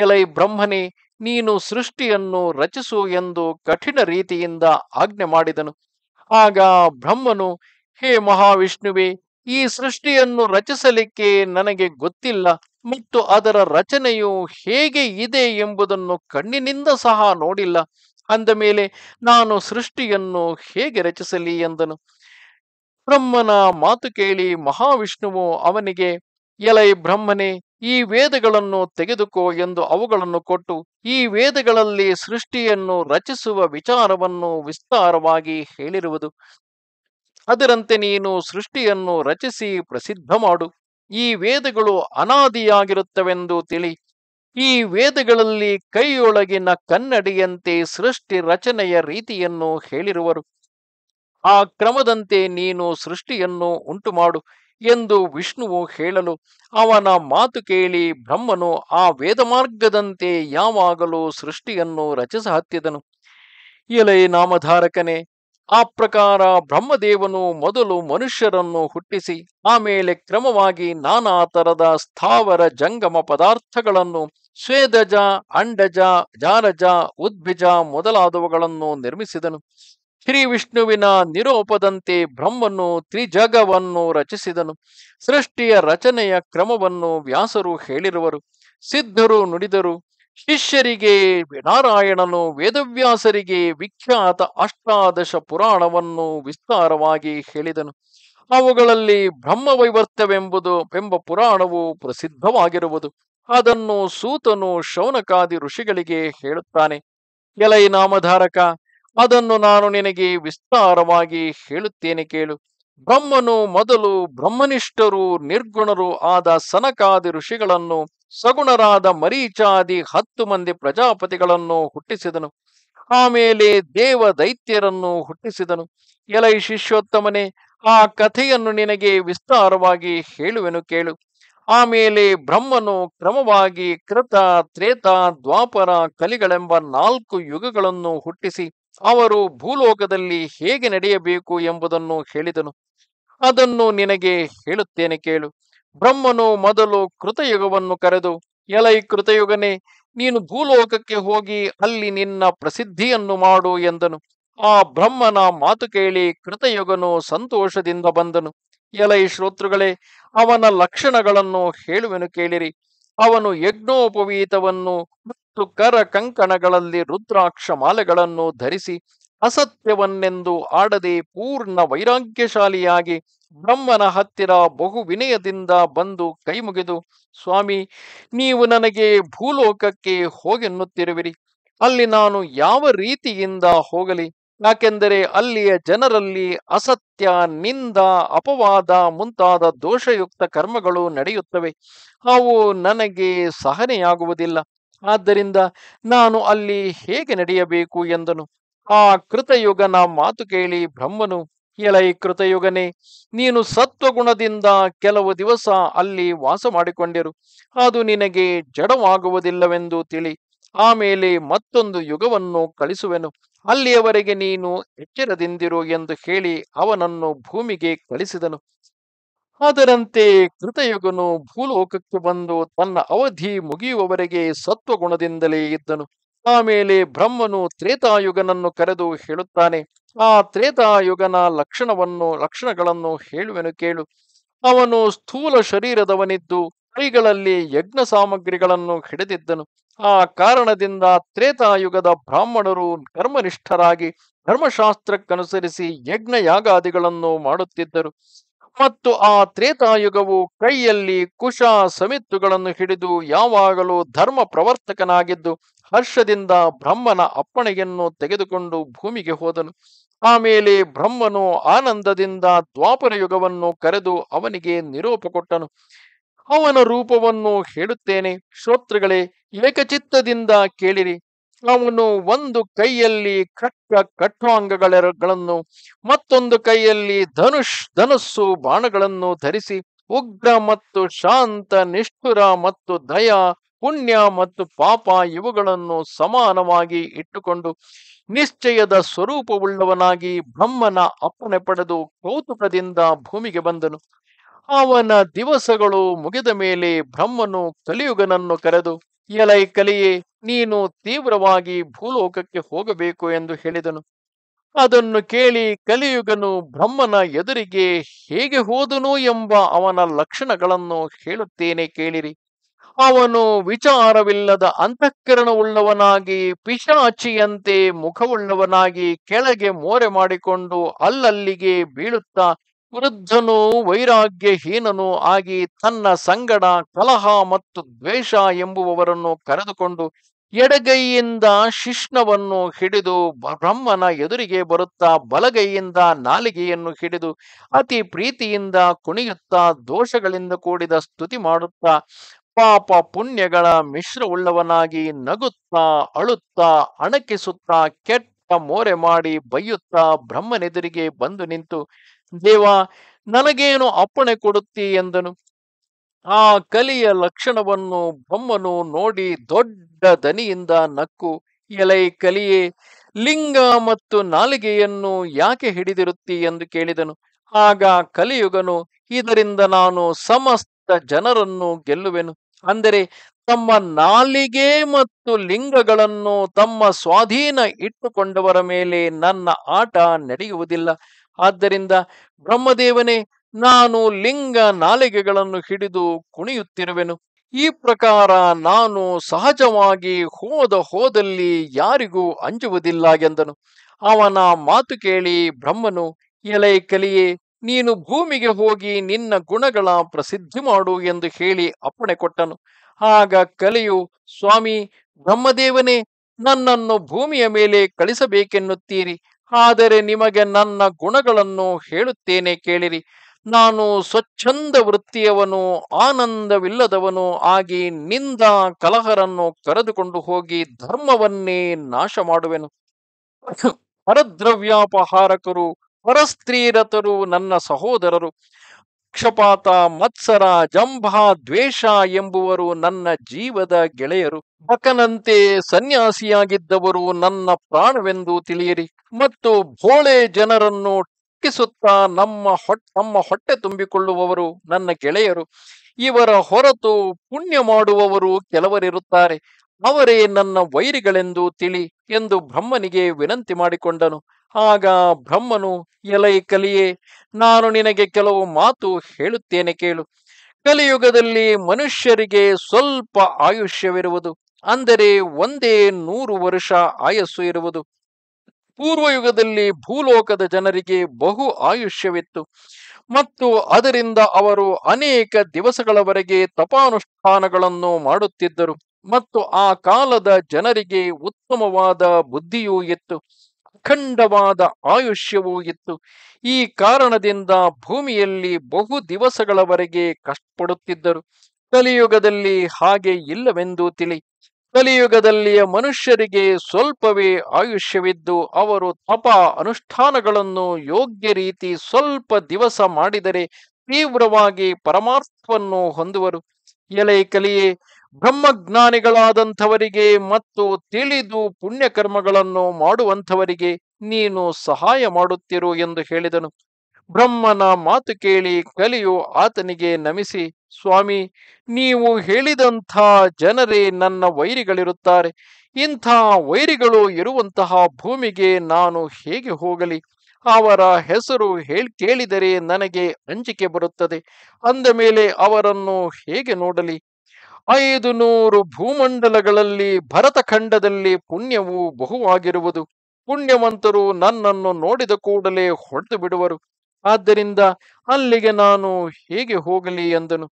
ಎಲೈ ಬ್ರಹ್ಮನೇ ನೀನು ಸೃಷ್ಟಿಯನ್ನು ರಚಿಸು ಎಂದು ಕಠಿಣ ರೀತಿಯಿಂದ ಆಜ್ಞೆ ಮಾಡಿದನು ಆಗ ಬ್ರಹ್ಮನು ಹೇ ಮಹಾವಿಷ್ಣುವೇ ಈ ಸೃಷ್ಟಿಯನ್ನು ರಚಿಸಲಿಕ್ಕೆ ನನಗೆ ಗೊತ್ತಿಲ್ಲ ಮತ್ತು ಅದರ ರಚನೆಯು ಹೇಗೆ ಇದೆ ಎಂಬುದನ್ನು ಕಣ್ಣಿನಿಂದ ಸಹ ನೋಡಿಲ್ಲ ಅಂದ ಮೇಲೆ ನಾನು ಸೃಷ್ಟಿಯನ್ನು ಹೇಗೆ ರಚಿಸಲಿ ಎಂದನು ಬ್ರಹ್ಮನ ಮಾತು ಕೇಳಿ ಮಹಾವಿಷ್ಣುವು ಅವನಿಗೆ ಎಲೈ ಬ್ರಹ್ಮನೇ ಈ ವೇದಗಳನ್ನು ತೆಗೆದುಕೋ ಎಂದು ಅವುಗಳನ್ನು ಕೊಟ್ಟು ಈ ವೇದಗಳಲ್ಲಿ ಸೃಷ್ಟಿಯನ್ನು ರಚಿಸುವ ವಿಚಾರವನ್ನು ವಿಸ್ತಾರವಾಗಿ ಹೇಳಿರುವುದು ಅದರಂತೆ ನೀನು ಸೃಷ್ಟಿಯನ್ನು ರಚಿಸಿ ಪ್ರಸಿದ್ಧ ಮಾಡು ಈ ವೇದಗಳು ಅನಾದಿಯಾಗಿರುತ್ತವೆಂದು ತಿಳಿ ಈ ವೇದಗಳಲ್ಲಿ ಕೈಯೊಳಗಿನ ಕನ್ನಡಿಯಂತೆ ಸೃಷ್ಟಿ ರಚನೆಯ ರೀತಿಯನ್ನು ಹೇಳಿರುವರು ಆ ಕ್ರಮದಂತೆ ನೀನು ಸೃಷ್ಟಿಯನ್ನು ಉಂಟುಮಾಡು ಎಂದು ವಿಷ್ಣುವು ಹೇಳಲು ಅವನ ಮಾತು ಕೇಳಿ ಬ್ರಹ್ಮನು ಆ ವೇದಮಾರ್ಗದಂತೆ ಯಾವಾಗಲೂ ಸೃಷ್ಟಿಯನ್ನು ರಚಿಸ ಹತ್ತಿದನು ಎಲೆ ನಾಮಧಾರಕನೇ ಆ ಪ್ರಕಾರ ಬ್ರಹ್ಮದೇವನು ಮೊದಲು ಮನುಷ್ಯರನ್ನು ಹುಟ್ಟಿಸಿ ಆಮೇಲೆ ಕ್ರಮವಾಗಿ ನಾನಾ ತರದ ಸ್ಥಾವರ ಜಂಗಮ ಪದಾರ್ಥಗಳನ್ನು ಸ್ವೇದಜ ಅಂಡಜ ಜಾರಜ ಉದ್ಭಿಜ ಮೊದಲಾದವುಗಳನ್ನು ನಿರ್ಮಿಸಿದನು ಶ್ರೀ ವಿಷ್ಣುವಿನ ನಿರೂಪದಂತೆ ಬ್ರಹ್ಮನು ತ್ರಿಜಗವನ್ನು ರಚಿಸಿದನು ಸೃಷ್ಟಿಯ ರಚನೆಯ ಕ್ರಮವನ್ನು ವ್ಯಾಸರು ಹೇಳಿರುವರು ಸಿದ್ಧರು ನುಡಿದರು ಶಿಷ್ಯರಿಗೆ ನಾರಾಯಣನು ವೇದವ್ಯಾಸರಿಗೆ ವಿಖ್ಯಾತ ಅಷ್ಟಾದಶ ಪುರಾಣವನ್ನು ವಿಸ್ತಾರವಾಗಿ ಹೇಳಿದನು ಅವುಗಳಲ್ಲಿ ಬ್ರಹ್ಮವೈವರ್ತವೆಂಬುದು ಎಂಬ ಪುರಾಣವು ಪ್ರಸಿದ್ಧವಾಗಿರುವುದು ಅದನ್ನು ಸೂತನು ಶೌನಕಾದಿ ಋಷಿಗಳಿಗೆ ಹೇಳುತ್ತಾನೆ ಎಲೈ ನಾಮಧಾರಕ ಅದನ್ನು ನಾನು ನಿನಗೆ ವಿಸ್ತಾರವಾಗಿ ಹೇಳುತ್ತೇನೆ ಕೇಳು ಬ್ರಹ್ಮನು ಮೊದಲು ಬ್ರಹ್ಮನಿಷ್ಠರು ನಿರ್ಗುಣರು ಆದ ಸನಕಾದಿ ಋಷಿಗಳನ್ನು ಸಗುಣರಾದ ಮರೀಚಾದಿ ಹತ್ತು ಮಂದಿ ಪ್ರಜಾಪತಿಗಳನ್ನು ಹುಟ್ಟಿಸಿದನು ಆಮೇಲೆ ದೇವ ದೈತ್ಯರನ್ನು ಹುಟ್ಟಿಸಿದನು ಎಲೈ ಶಿಷ್ಯೋತ್ತಮನೇ ಆ ಕಥೆಯನ್ನು ನಿನಗೆ ವಿಸ್ತಾರವಾಗಿ ಹೇಳುವೆನು ಕೇಳು ಆಮೇಲೆ ಬ್ರಹ್ಮನು ಕ್ರಮವಾಗಿ ಕೃತ ತ್ರೇತ ದ್ವಾಪರ ಕಲಿಗಳೆಂಬ ನಾಲ್ಕು ಯುಗಗಳನ್ನು ಹುಟ್ಟಿಸಿ ಅವರು ಭೂಲೋಕದಲ್ಲಿ ಹೇಗೆ ನಡೆಯಬೇಕು ಎಂಬುದನ್ನು ಹೇಳಿದನು ಅದನ್ನು ನಿನಗೆ ಹೇಳುತ್ತೇನೆ ಕೇಳು ಬ್ರಹ್ಮನು ಮೊದಲು ಕೃತಯುಗವನ್ನು ಕರೆದು ಎಲೈ ಕೃತಯುಗನೇ ನೀನು ಭೂಲೋಕಕ್ಕೆ ಹೋಗಿ ಅಲ್ಲಿ ನಿನ್ನ ಪ್ರಸಿದ್ಧಿಯನ್ನು ಮಾಡು ಎಂದನು ಆ ಬ್ರಹ್ಮನ ಮಾತು ಕೇಳಿ ಕೃತಯುಗನು ಸಂತೋಷದಿಂದ ಬಂದನು ಎಲೈ ಶ್ರೋತೃಗಳೇ ಅವನ ಲಕ್ಷಣಗಳನ್ನು ಹೇಳುವೆನು ಕೇಳಿರಿ ಅವನು ಯಜ್ಞೋಪವೀತವನ್ನು ಮತ್ತು ಕರ ಕಂಕಣಗಳಲ್ಲಿ ರುದ್ರಾಕ್ಷ ಮಾಲೆಗಳನ್ನು ಧರಿಸಿ ಅಸತ್ಯವನ್ನೆಂದು ಆಡದೆ ಪೂರ್ಣ ವೈರಾಗ್ಯಶಾಲಿಯಾಗಿ ಬ್ರಹ್ಮನ ಹತ್ತಿರ ಬಹು ವಿನಯದಿಂದ ಬಂದು ಕೈಮುಗಿದು ಸ್ವಾಮಿ ನೀವು ನನಗೆ ಭೂಲೋಕಕ್ಕೆ ಹೋಗೆನ್ನುತ್ತಿರುವಿರಿ ಅಲ್ಲಿ ನಾನು ಯಾವ ರೀತಿಯಿಂದ ಹೋಗಲಿ ಯಾಕೆಂದರೆ ಅಲ್ಲಿಯ ಜನರಲ್ಲಿ ಅಸತ್ಯ ನಿಂದ ಅಪವಾದ ಮುಂತಾದ ದೋಷಯುಕ್ತ ಕರ್ಮಗಳು ನಡೆಯುತ್ತವೆ ಅವು ನನಗೆ ಸಹನೆಯಾಗುವುದಿಲ್ಲ ಆದ್ದರಿಂದ ನಾನು ಅಲ್ಲಿ ಹೇಗೆ ನಡೆಯಬೇಕು ಎಂದನು ಆ ಕೃತಯುಗನ ಮಾತು ಕೇಳಿ ಬ್ರಹ್ಮನು ಎಳೈ ಕೃತಯುಗನೇ ನೀನು ಸತ್ವಗುಣದಿಂದ ಕೆಲವು ದಿವಸ ಅಲ್ಲಿ ವಾಸ ಮಾಡಿಕೊಂಡಿರು ಅದು ನಿನಗೆ ಜಡವಾಗುವುದಿಲ್ಲವೆಂದು ತಿಳಿ ಆಮೇಲೆ ಮತ್ತೊಂದು ಯುಗವನ್ನು ಕಳಿಸುವೆನು ಅಲ್ಲಿಯವರೆಗೆ ನೀನು ಎಚ್ಚರದಿಂದಿರು ಎಂದು ಹೇಳಿ ಅವನನ್ನು ಭೂಮಿಗೆ ಕಳಿಸಿದನು ಅದರಂತೆ ಕೃತಯುಗನು ಭೂಲೋಕಕ್ಕೆ ಬಂದು ತನ್ನ ಅವಧಿ ಮುಗಿಯುವವರೆಗೆ ಸತ್ವಗುಣದಿಂದಲೇ ಇದ್ದನು ಆಮೇಲೆ ಬ್ರಹ್ಮನು ತ್ರೇತಾಯುಗನನ್ನು ಕರೆದು ಹೇಳುತ್ತಾನೆ ಆ ತ್ರೇತಾಯುಗನ ಲಕ್ಷಣವನ್ನು ಲಕ್ಷಣಗಳನ್ನು ಹೇಳುವೆನು ಕೇಳು ಅವನು ಸ್ಥೂಲ ಶರೀರದವನಿದ್ದು ಕೈಗಳಲ್ಲಿ ಯಜ್ಞ ಸಾಮಗ್ರಿಗಳನ್ನು ಹಿಡಿದಿದ್ದನು ಆ ಕಾರಣದಿಂದ ತ್ರೇತಾಯುಗದ ಬ್ರಾಹ್ಮಣರು ಕರ್ಮನಿಷ್ಠರಾಗಿ ಧರ್ಮಶಾಸ್ತ್ರಕ್ಕನುಸರಿಸಿ ಯಜ್ಞ ಯಾಗಾದಿಗಳನ್ನು ಮಾಡುತ್ತಿದ್ದರು ಮತ್ತು ಆ ತ್ರೇತಾಯುಗವು ಕೈಯಲ್ಲಿ ಕುಶ ಸಮಿತ್ತುಗಳನ್ನು ಹಿಡಿದು ಯಾವಾಗಲೂ ಧರ್ಮ ಪ್ರವರ್ತಕನಾಗಿದ್ದು ಹರ್ಷದಿಂದ ಬ್ರಹ್ಮನ ಅಪ್ಪಣೆಯನ್ನು ತೆಗೆದುಕೊಂಡು ಭೂಮಿಗೆ ಹೋದನು ಆಮೇಲೆ ಬ್ರಹ್ಮನು ಆನಂದದಿಂದ ದ್ವಾಪರ ಯುಗವನ್ನು ಕರೆದು ಅವನಿಗೆ ನಿರೂಪ ಕೊಟ್ಟನು ಅವನ ರೂಪವನ್ನು ಹೇಳುತ್ತೇನೆ ಶ್ರೋತೃಗಳೇ ಏಕಚಿತ್ತದಿಂದ ಕೇಳಿರಿ ಅವನು ಒಂದು ಕೈಯಲ್ಲಿ ಕಟ್ಟ ಕಟ್ವಾಂಗಗಳನ್ನು ಮತ್ತೊಂದು ಕೈಯಲ್ಲಿ ಧನುಷ್ ಧನುಸ್ಸು ಬಾಣಗಳನ್ನು ಧರಿಸಿ ಉಗ್ರ ಮತ್ತು ಶಾಂತ ನಿಷ್ಠುರ ಮತ್ತು ದಯ ಪುಣ್ಯ ಮತ್ತು ಪಾಪ ಇವುಗಳನ್ನು ಸಮಾನವಾಗಿ ಇಟ್ಟುಕೊಂಡು ನಿಶ್ಚಯದ ಸ್ವರೂಪವುಳ್ಳವನಾಗಿ ಬ್ರಹ್ಮನ ಅಪ್ಪಣೆ ಪಡೆದು ಕೌತುಕದಿಂದ ಭೂಮಿಗೆ ಬಂದನು ಅವನ ದಿವಸಗಳು ಮುಗಿದ ಮೇಲೆ ಬ್ರಹ್ಮನು ಕಲಿಯುಗನನ್ನು ಕರೆದು ಎಲೈ ಕಲಿಯೇ ನೀನು ತೀವ್ರವಾಗಿ ಭೂಲೋಕಕ್ಕೆ ಹೋಗಬೇಕು ಎಂದು ಹೇಳಿದನು ಅದನ್ನು ಕೇಳಿ ಕಲಿಯುಗನು ಬ್ರಹ್ಮನ ಎದುರಿಗೆ ಹೇಗೆ ಹೋದನು ಎಂಬ ಅವನ ಲಕ್ಷಣಗಳನ್ನು ಹೇಳುತ್ತೇನೆ ಕೇಳಿರಿ ಅವನು ವಿಚಾರವಿಲ್ಲದ ಅಂತಃಕರಣವುಳ್ಳವನಾಗಿ ಪಿಶಾಚಿಯಂತೆ ಮುಖವುಳ್ಳವನಾಗಿ ಕೆಳಗೆ ಮೋರೆ ಮಾಡಿಕೊಂಡು ಅಲ್ಲಲ್ಲಿಗೆ ಬೀಳುತ್ತಾ ವೃದ್ಧನು ವೈರಾಗ್ಯಹೀನನು ಆಗಿ ತನ್ನ ಸಂಗಡ ಕಲಹ ಮತ್ತು ದ್ವೇಷ ಎಂಬುವವರನ್ನು ಕರೆದುಕೊಂಡು ಎಡಗೈಯಿಂದ ಶಿಷ್ಣವನ್ನು ಹಿಡಿದು ಬ್ರಹ್ಮನ ಎದುರಿಗೆ ಬರುತ್ತಾ ಬಲಗೈಯಿಂದ ನಾಲಿಗೆಯನ್ನು ಹಿಡಿದು ಅತಿ ಪ್ರೀತಿಯಿಂದ ಕುಣಿಯುತ್ತಾ ದೋಷಗಳಿಂದ ಕೂಡಿದ ಸ್ತುತಿ ಮಾಡುತ್ತಾ ಪಾಪ ಪುಣ್ಯಗಳ ಮಿಶ್ರವುಳ್ಳವನಾಗಿ ನಗುತ್ತಾ ಅಳುತ್ತಾ ಅಣಕಿಸುತ್ತಾ ಕೆಟ್ಟ ಮೋರೆ ಮಾಡಿ ಬೈಯುತ್ತಾ ಬ್ರಹ್ಮನೆದುರಿಗೆ ಬಂದು ನಿಂತು ದೇವ ನನಗೇನು ಅಪ್ಪಣೆ ಕೊಡುತ್ತಿ ಎಂದನು ಆ ಕಲಿಯ ಲಕ್ಷಣವನ್ನು ಬೊಮ್ಮನು ನೋಡಿ ದೊಡ್ಡ ದನಿಯಿಂದ ನಕ್ಕು ಎಲೈ ಕಲಿಯೇ ಲಿಂಗ ಮತ್ತು ನಾಲಿಗೆಯನ್ನು ಯಾಕೆ ಹಿಡಿದಿರುತ್ತಿ ಎಂದು ಕೇಳಿದನು ಆಗ ಕಲಿಯುಗನು ಇದರಿಂದ ನಾನು ಸಮಸ್ತ ಜನರನ್ನು ಗೆಲ್ಲುವೆನು ಅಂದರೆ ತಮ್ಮ ನಾಲಿಗೆ ಮತ್ತು ಲಿಂಗಗಳನ್ನು ತಮ್ಮ ಸ್ವಾಧೀನ ಇಟ್ಟುಕೊಂಡವರ ಮೇಲೆ ನನ್ನ ಆಟ ನಡೆಯುವುದಿಲ್ಲ ಆದ್ದರಿಂದ ಬ್ರಹ್ಮದೇವನೇ ನಾನು ಲಿಂಗ ನಾಲಿಗೆಗಳನ್ನು ಹಿಡಿದು ಕುಣಿಯುತ್ತಿರುವೆನು ಈ ಪ್ರಕಾರ ನಾನು ಸಹಜವಾಗಿ ಹೋದ ಹೋದಲ್ಲಿ ಯಾರಿಗೂ ಅಂಜುವುದಿಲ್ಲ ಎಂದನು ಅವನ ಮಾತು ಕೇಳಿ ಬ್ರಹ್ಮನು ಎಲೆ ಕಲಿಯೇ ನೀನು ಭೂಮಿಗೆ ಹೋಗಿ ನಿನ್ನ ಗುಣಗಳ ಪ್ರಸಿದ್ಧಿ ಮಾಡು ಎಂದು ಹೇಳಿ ಅಪ್ಪಣೆ ಕೊಟ್ಟನು ಆಗ ಕಲಿಯು ಸ್ವಾಮಿ ಬ್ರಹ್ಮದೇವನೇ ನನ್ನನ್ನು ಭೂಮಿಯ ಮೇಲೆ ಕಳಿಸಬೇಕೆನ್ನುತ್ತೀರಿ ಆದರೆ ನಿಮಗೆ ನನ್ನ ಗುಣಗಳನ್ನು ಹೇಳುತ್ತೇನೆ ಕೇಳಿರಿ ನಾನು ಸ್ವಚ್ಛಂದ ವೃತ್ತಿಯವನು ಆನಂದವಿಲ್ಲದವನು ಆಗಿ ನಿಂದ ಕಲಹರನ್ನು ಕರೆದುಕೊಂಡು ಹೋಗಿ ಧರ್ಮವನ್ನೇ ನಾಶ ಮಾಡುವೆನು ಪರದ್ರವ್ಯಾಪಹಾರಕರು ಪರಸ್ತ್ರೀರತರು ನನ್ನ ಸಹೋದರರು ಪಕ್ಷಪಾತ ಮತ್ಸರ ಜಂಭ ದ್ವೇಷ ಎಂಬುವರು ನನ್ನ ಜೀವದ ಗೆಳೆಯರು ಬಕನಂತೆ ಸನ್ಯಾಸಿಯಾಗಿದ್ದವರು ನನ್ನ ಪ್ರಾಣವೆಂದು ತಿಳಿಯಿರಿ ಮತ್ತು ಭೋಳೆ ಜನರನ್ನು ಟಕ್ಕಿಸುತ್ತಾ ನಮ್ಮ ನಮ್ಮ ಹೊಟ್ಟೆ ತುಂಬಿಕೊಳ್ಳುವವರು ನನ್ನ ಗೆಳೆಯರು ಇವರ ಹೊರತು ಪುಣ್ಯ ಮಾಡುವವರು ಕೆಲವರಿರುತ್ತಾರೆ ಅವರೇ ನನ್ನ ವೈರಿಗಳೆಂದು ತಿಳಿ ಎಂದು ಬ್ರಹ್ಮನಿಗೆ ವಿನಂತಿ ಮಾಡಿಕೊಂಡನು ಆಗ ಬ್ರಹ್ಮನು ಎಲೈ ಕಲಿಯೇ ನಾನು ನಿನಗೆ ಕೆಲವು ಮಾತು ಹೇಳುತ್ತೇನೆ ಕೇಳು ಕಲಿಯುಗದಲ್ಲಿ ಮನುಷ್ಯರಿಗೆ ಸ್ವಲ್ಪ ಆಯುಷ್ಯವಿರುವುದು ಅಂದರೆ ಒಂದೇ ನೂರು ವರ್ಷ ಆಯಸ್ಸು ಇರುವುದು ಪೂರ್ವಯುಗದಲ್ಲಿ ಭೂಲೋಕದ ಜನರಿಗೆ ಬಹು ಆಯುಷ್ಯವಿತ್ತು ಮತ್ತು ಅದರಿಂದ ಅವರು ಅನೇಕ ದಿವಸಗಳವರೆಗೆ ತಪಾನುಷ್ಠಾನಗಳನ್ನು ಮಾಡುತ್ತಿದ್ದರು ಮತ್ತು ಆ ಕಾಲದ ಜನರಿಗೆ ಉತ್ತಮವಾದ ಬುದ್ಧಿಯೂ ಇತ್ತು ಅಖಂಡವಾದ ಆಯುಷ್ಯವೂ ಇತ್ತು ಈ ಕಾರಣದಿಂದ ಭೂಮಿಯಲ್ಲಿ ಬಹು ದಿವಸಗಳವರೆಗೆ ಕಷ್ಟಪಡುತ್ತಿದ್ದರು ಕಲಿಯುಗದಲ್ಲಿ ಹಾಗೆ ಇಲ್ಲವೆಂದು ತಿಳಿ ಕಲಿಯುಗದಲ್ಲಿಯ ಮನುಷ್ಯರಿಗೆ ಸ್ವಲ್ಪವೇ ಆಯುಷ್ಯವಿದ್ದು ಅವರು ತಪ ಅನುಷ್ಠಾನಗಳನ್ನು ಯೋಗ್ಯ ರೀತಿ ಸ್ವಲ್ಪ ದಿವಸ ಮಾಡಿದರೆ ತೀವ್ರವಾಗಿ ಪರಮಾರ್ಥವನ್ನು ಹೊಂದುವರು ಎಲೆ ಕಲಿಯೇ ಬ್ರಹ್ಮಜ್ಞಾನಿಗಳಾದಂಥವರಿಗೆ ಮತ್ತು ತಿಳಿದು ಪುಣ್ಯಕರ್ಮಗಳನ್ನು ಮಾಡುವಂಥವರಿಗೆ ನೀನು ಸಹಾಯ ಮಾಡುತ್ತಿರು ಎಂದು ಹೇಳಿದನು ಬ್ರಹ್ಮನ ಮಾತು ಕೇಳಿ ಕಲಿಯು ಆತನಿಗೆ ನಮಿಸಿ ಸ್ವಾಮಿ ನೀವು ಹೇಳಿದಂಥ ಜನರೇ ನನ್ನ ವೈರಿಗಳಿರುತ್ತಾರೆ ಇಂಥ ವೈರಿಗಳು ಇರುವಂತಹ ಭೂಮಿಗೆ ನಾನು ಹೇಗೆ ಹೋಗಲಿ ಅವರ ಹೆಸರು ಹೇಳ್ ಕೇಳಿದರೆ ನನಗೆ ಅಂಜಿಕೆ ಬರುತ್ತದೆ ಅಂದ ಮೇಲೆ ಅವರನ್ನು ಹೇಗೆ ನೋಡಲಿ ಐದು ನೂರು ಭೂಮಂಡಲಗಳಲ್ಲಿ ಭರತಖಂಡದಲ್ಲಿ ಪುಣ್ಯವು ಬಹುವಾಗಿರುವುದು ಪುಣ್ಯವಂತರು ನನ್ನನ್ನು ನೋಡಿದ ಕೂಡಲೇ ಹೊಡೆದು ಬಿಡುವರು ಆದ್ದರಿಂದ ಅಲ್ಲಿಗೆ ನಾನು ಹೇಗೆ ಹೋಗಲಿ ಎಂದನು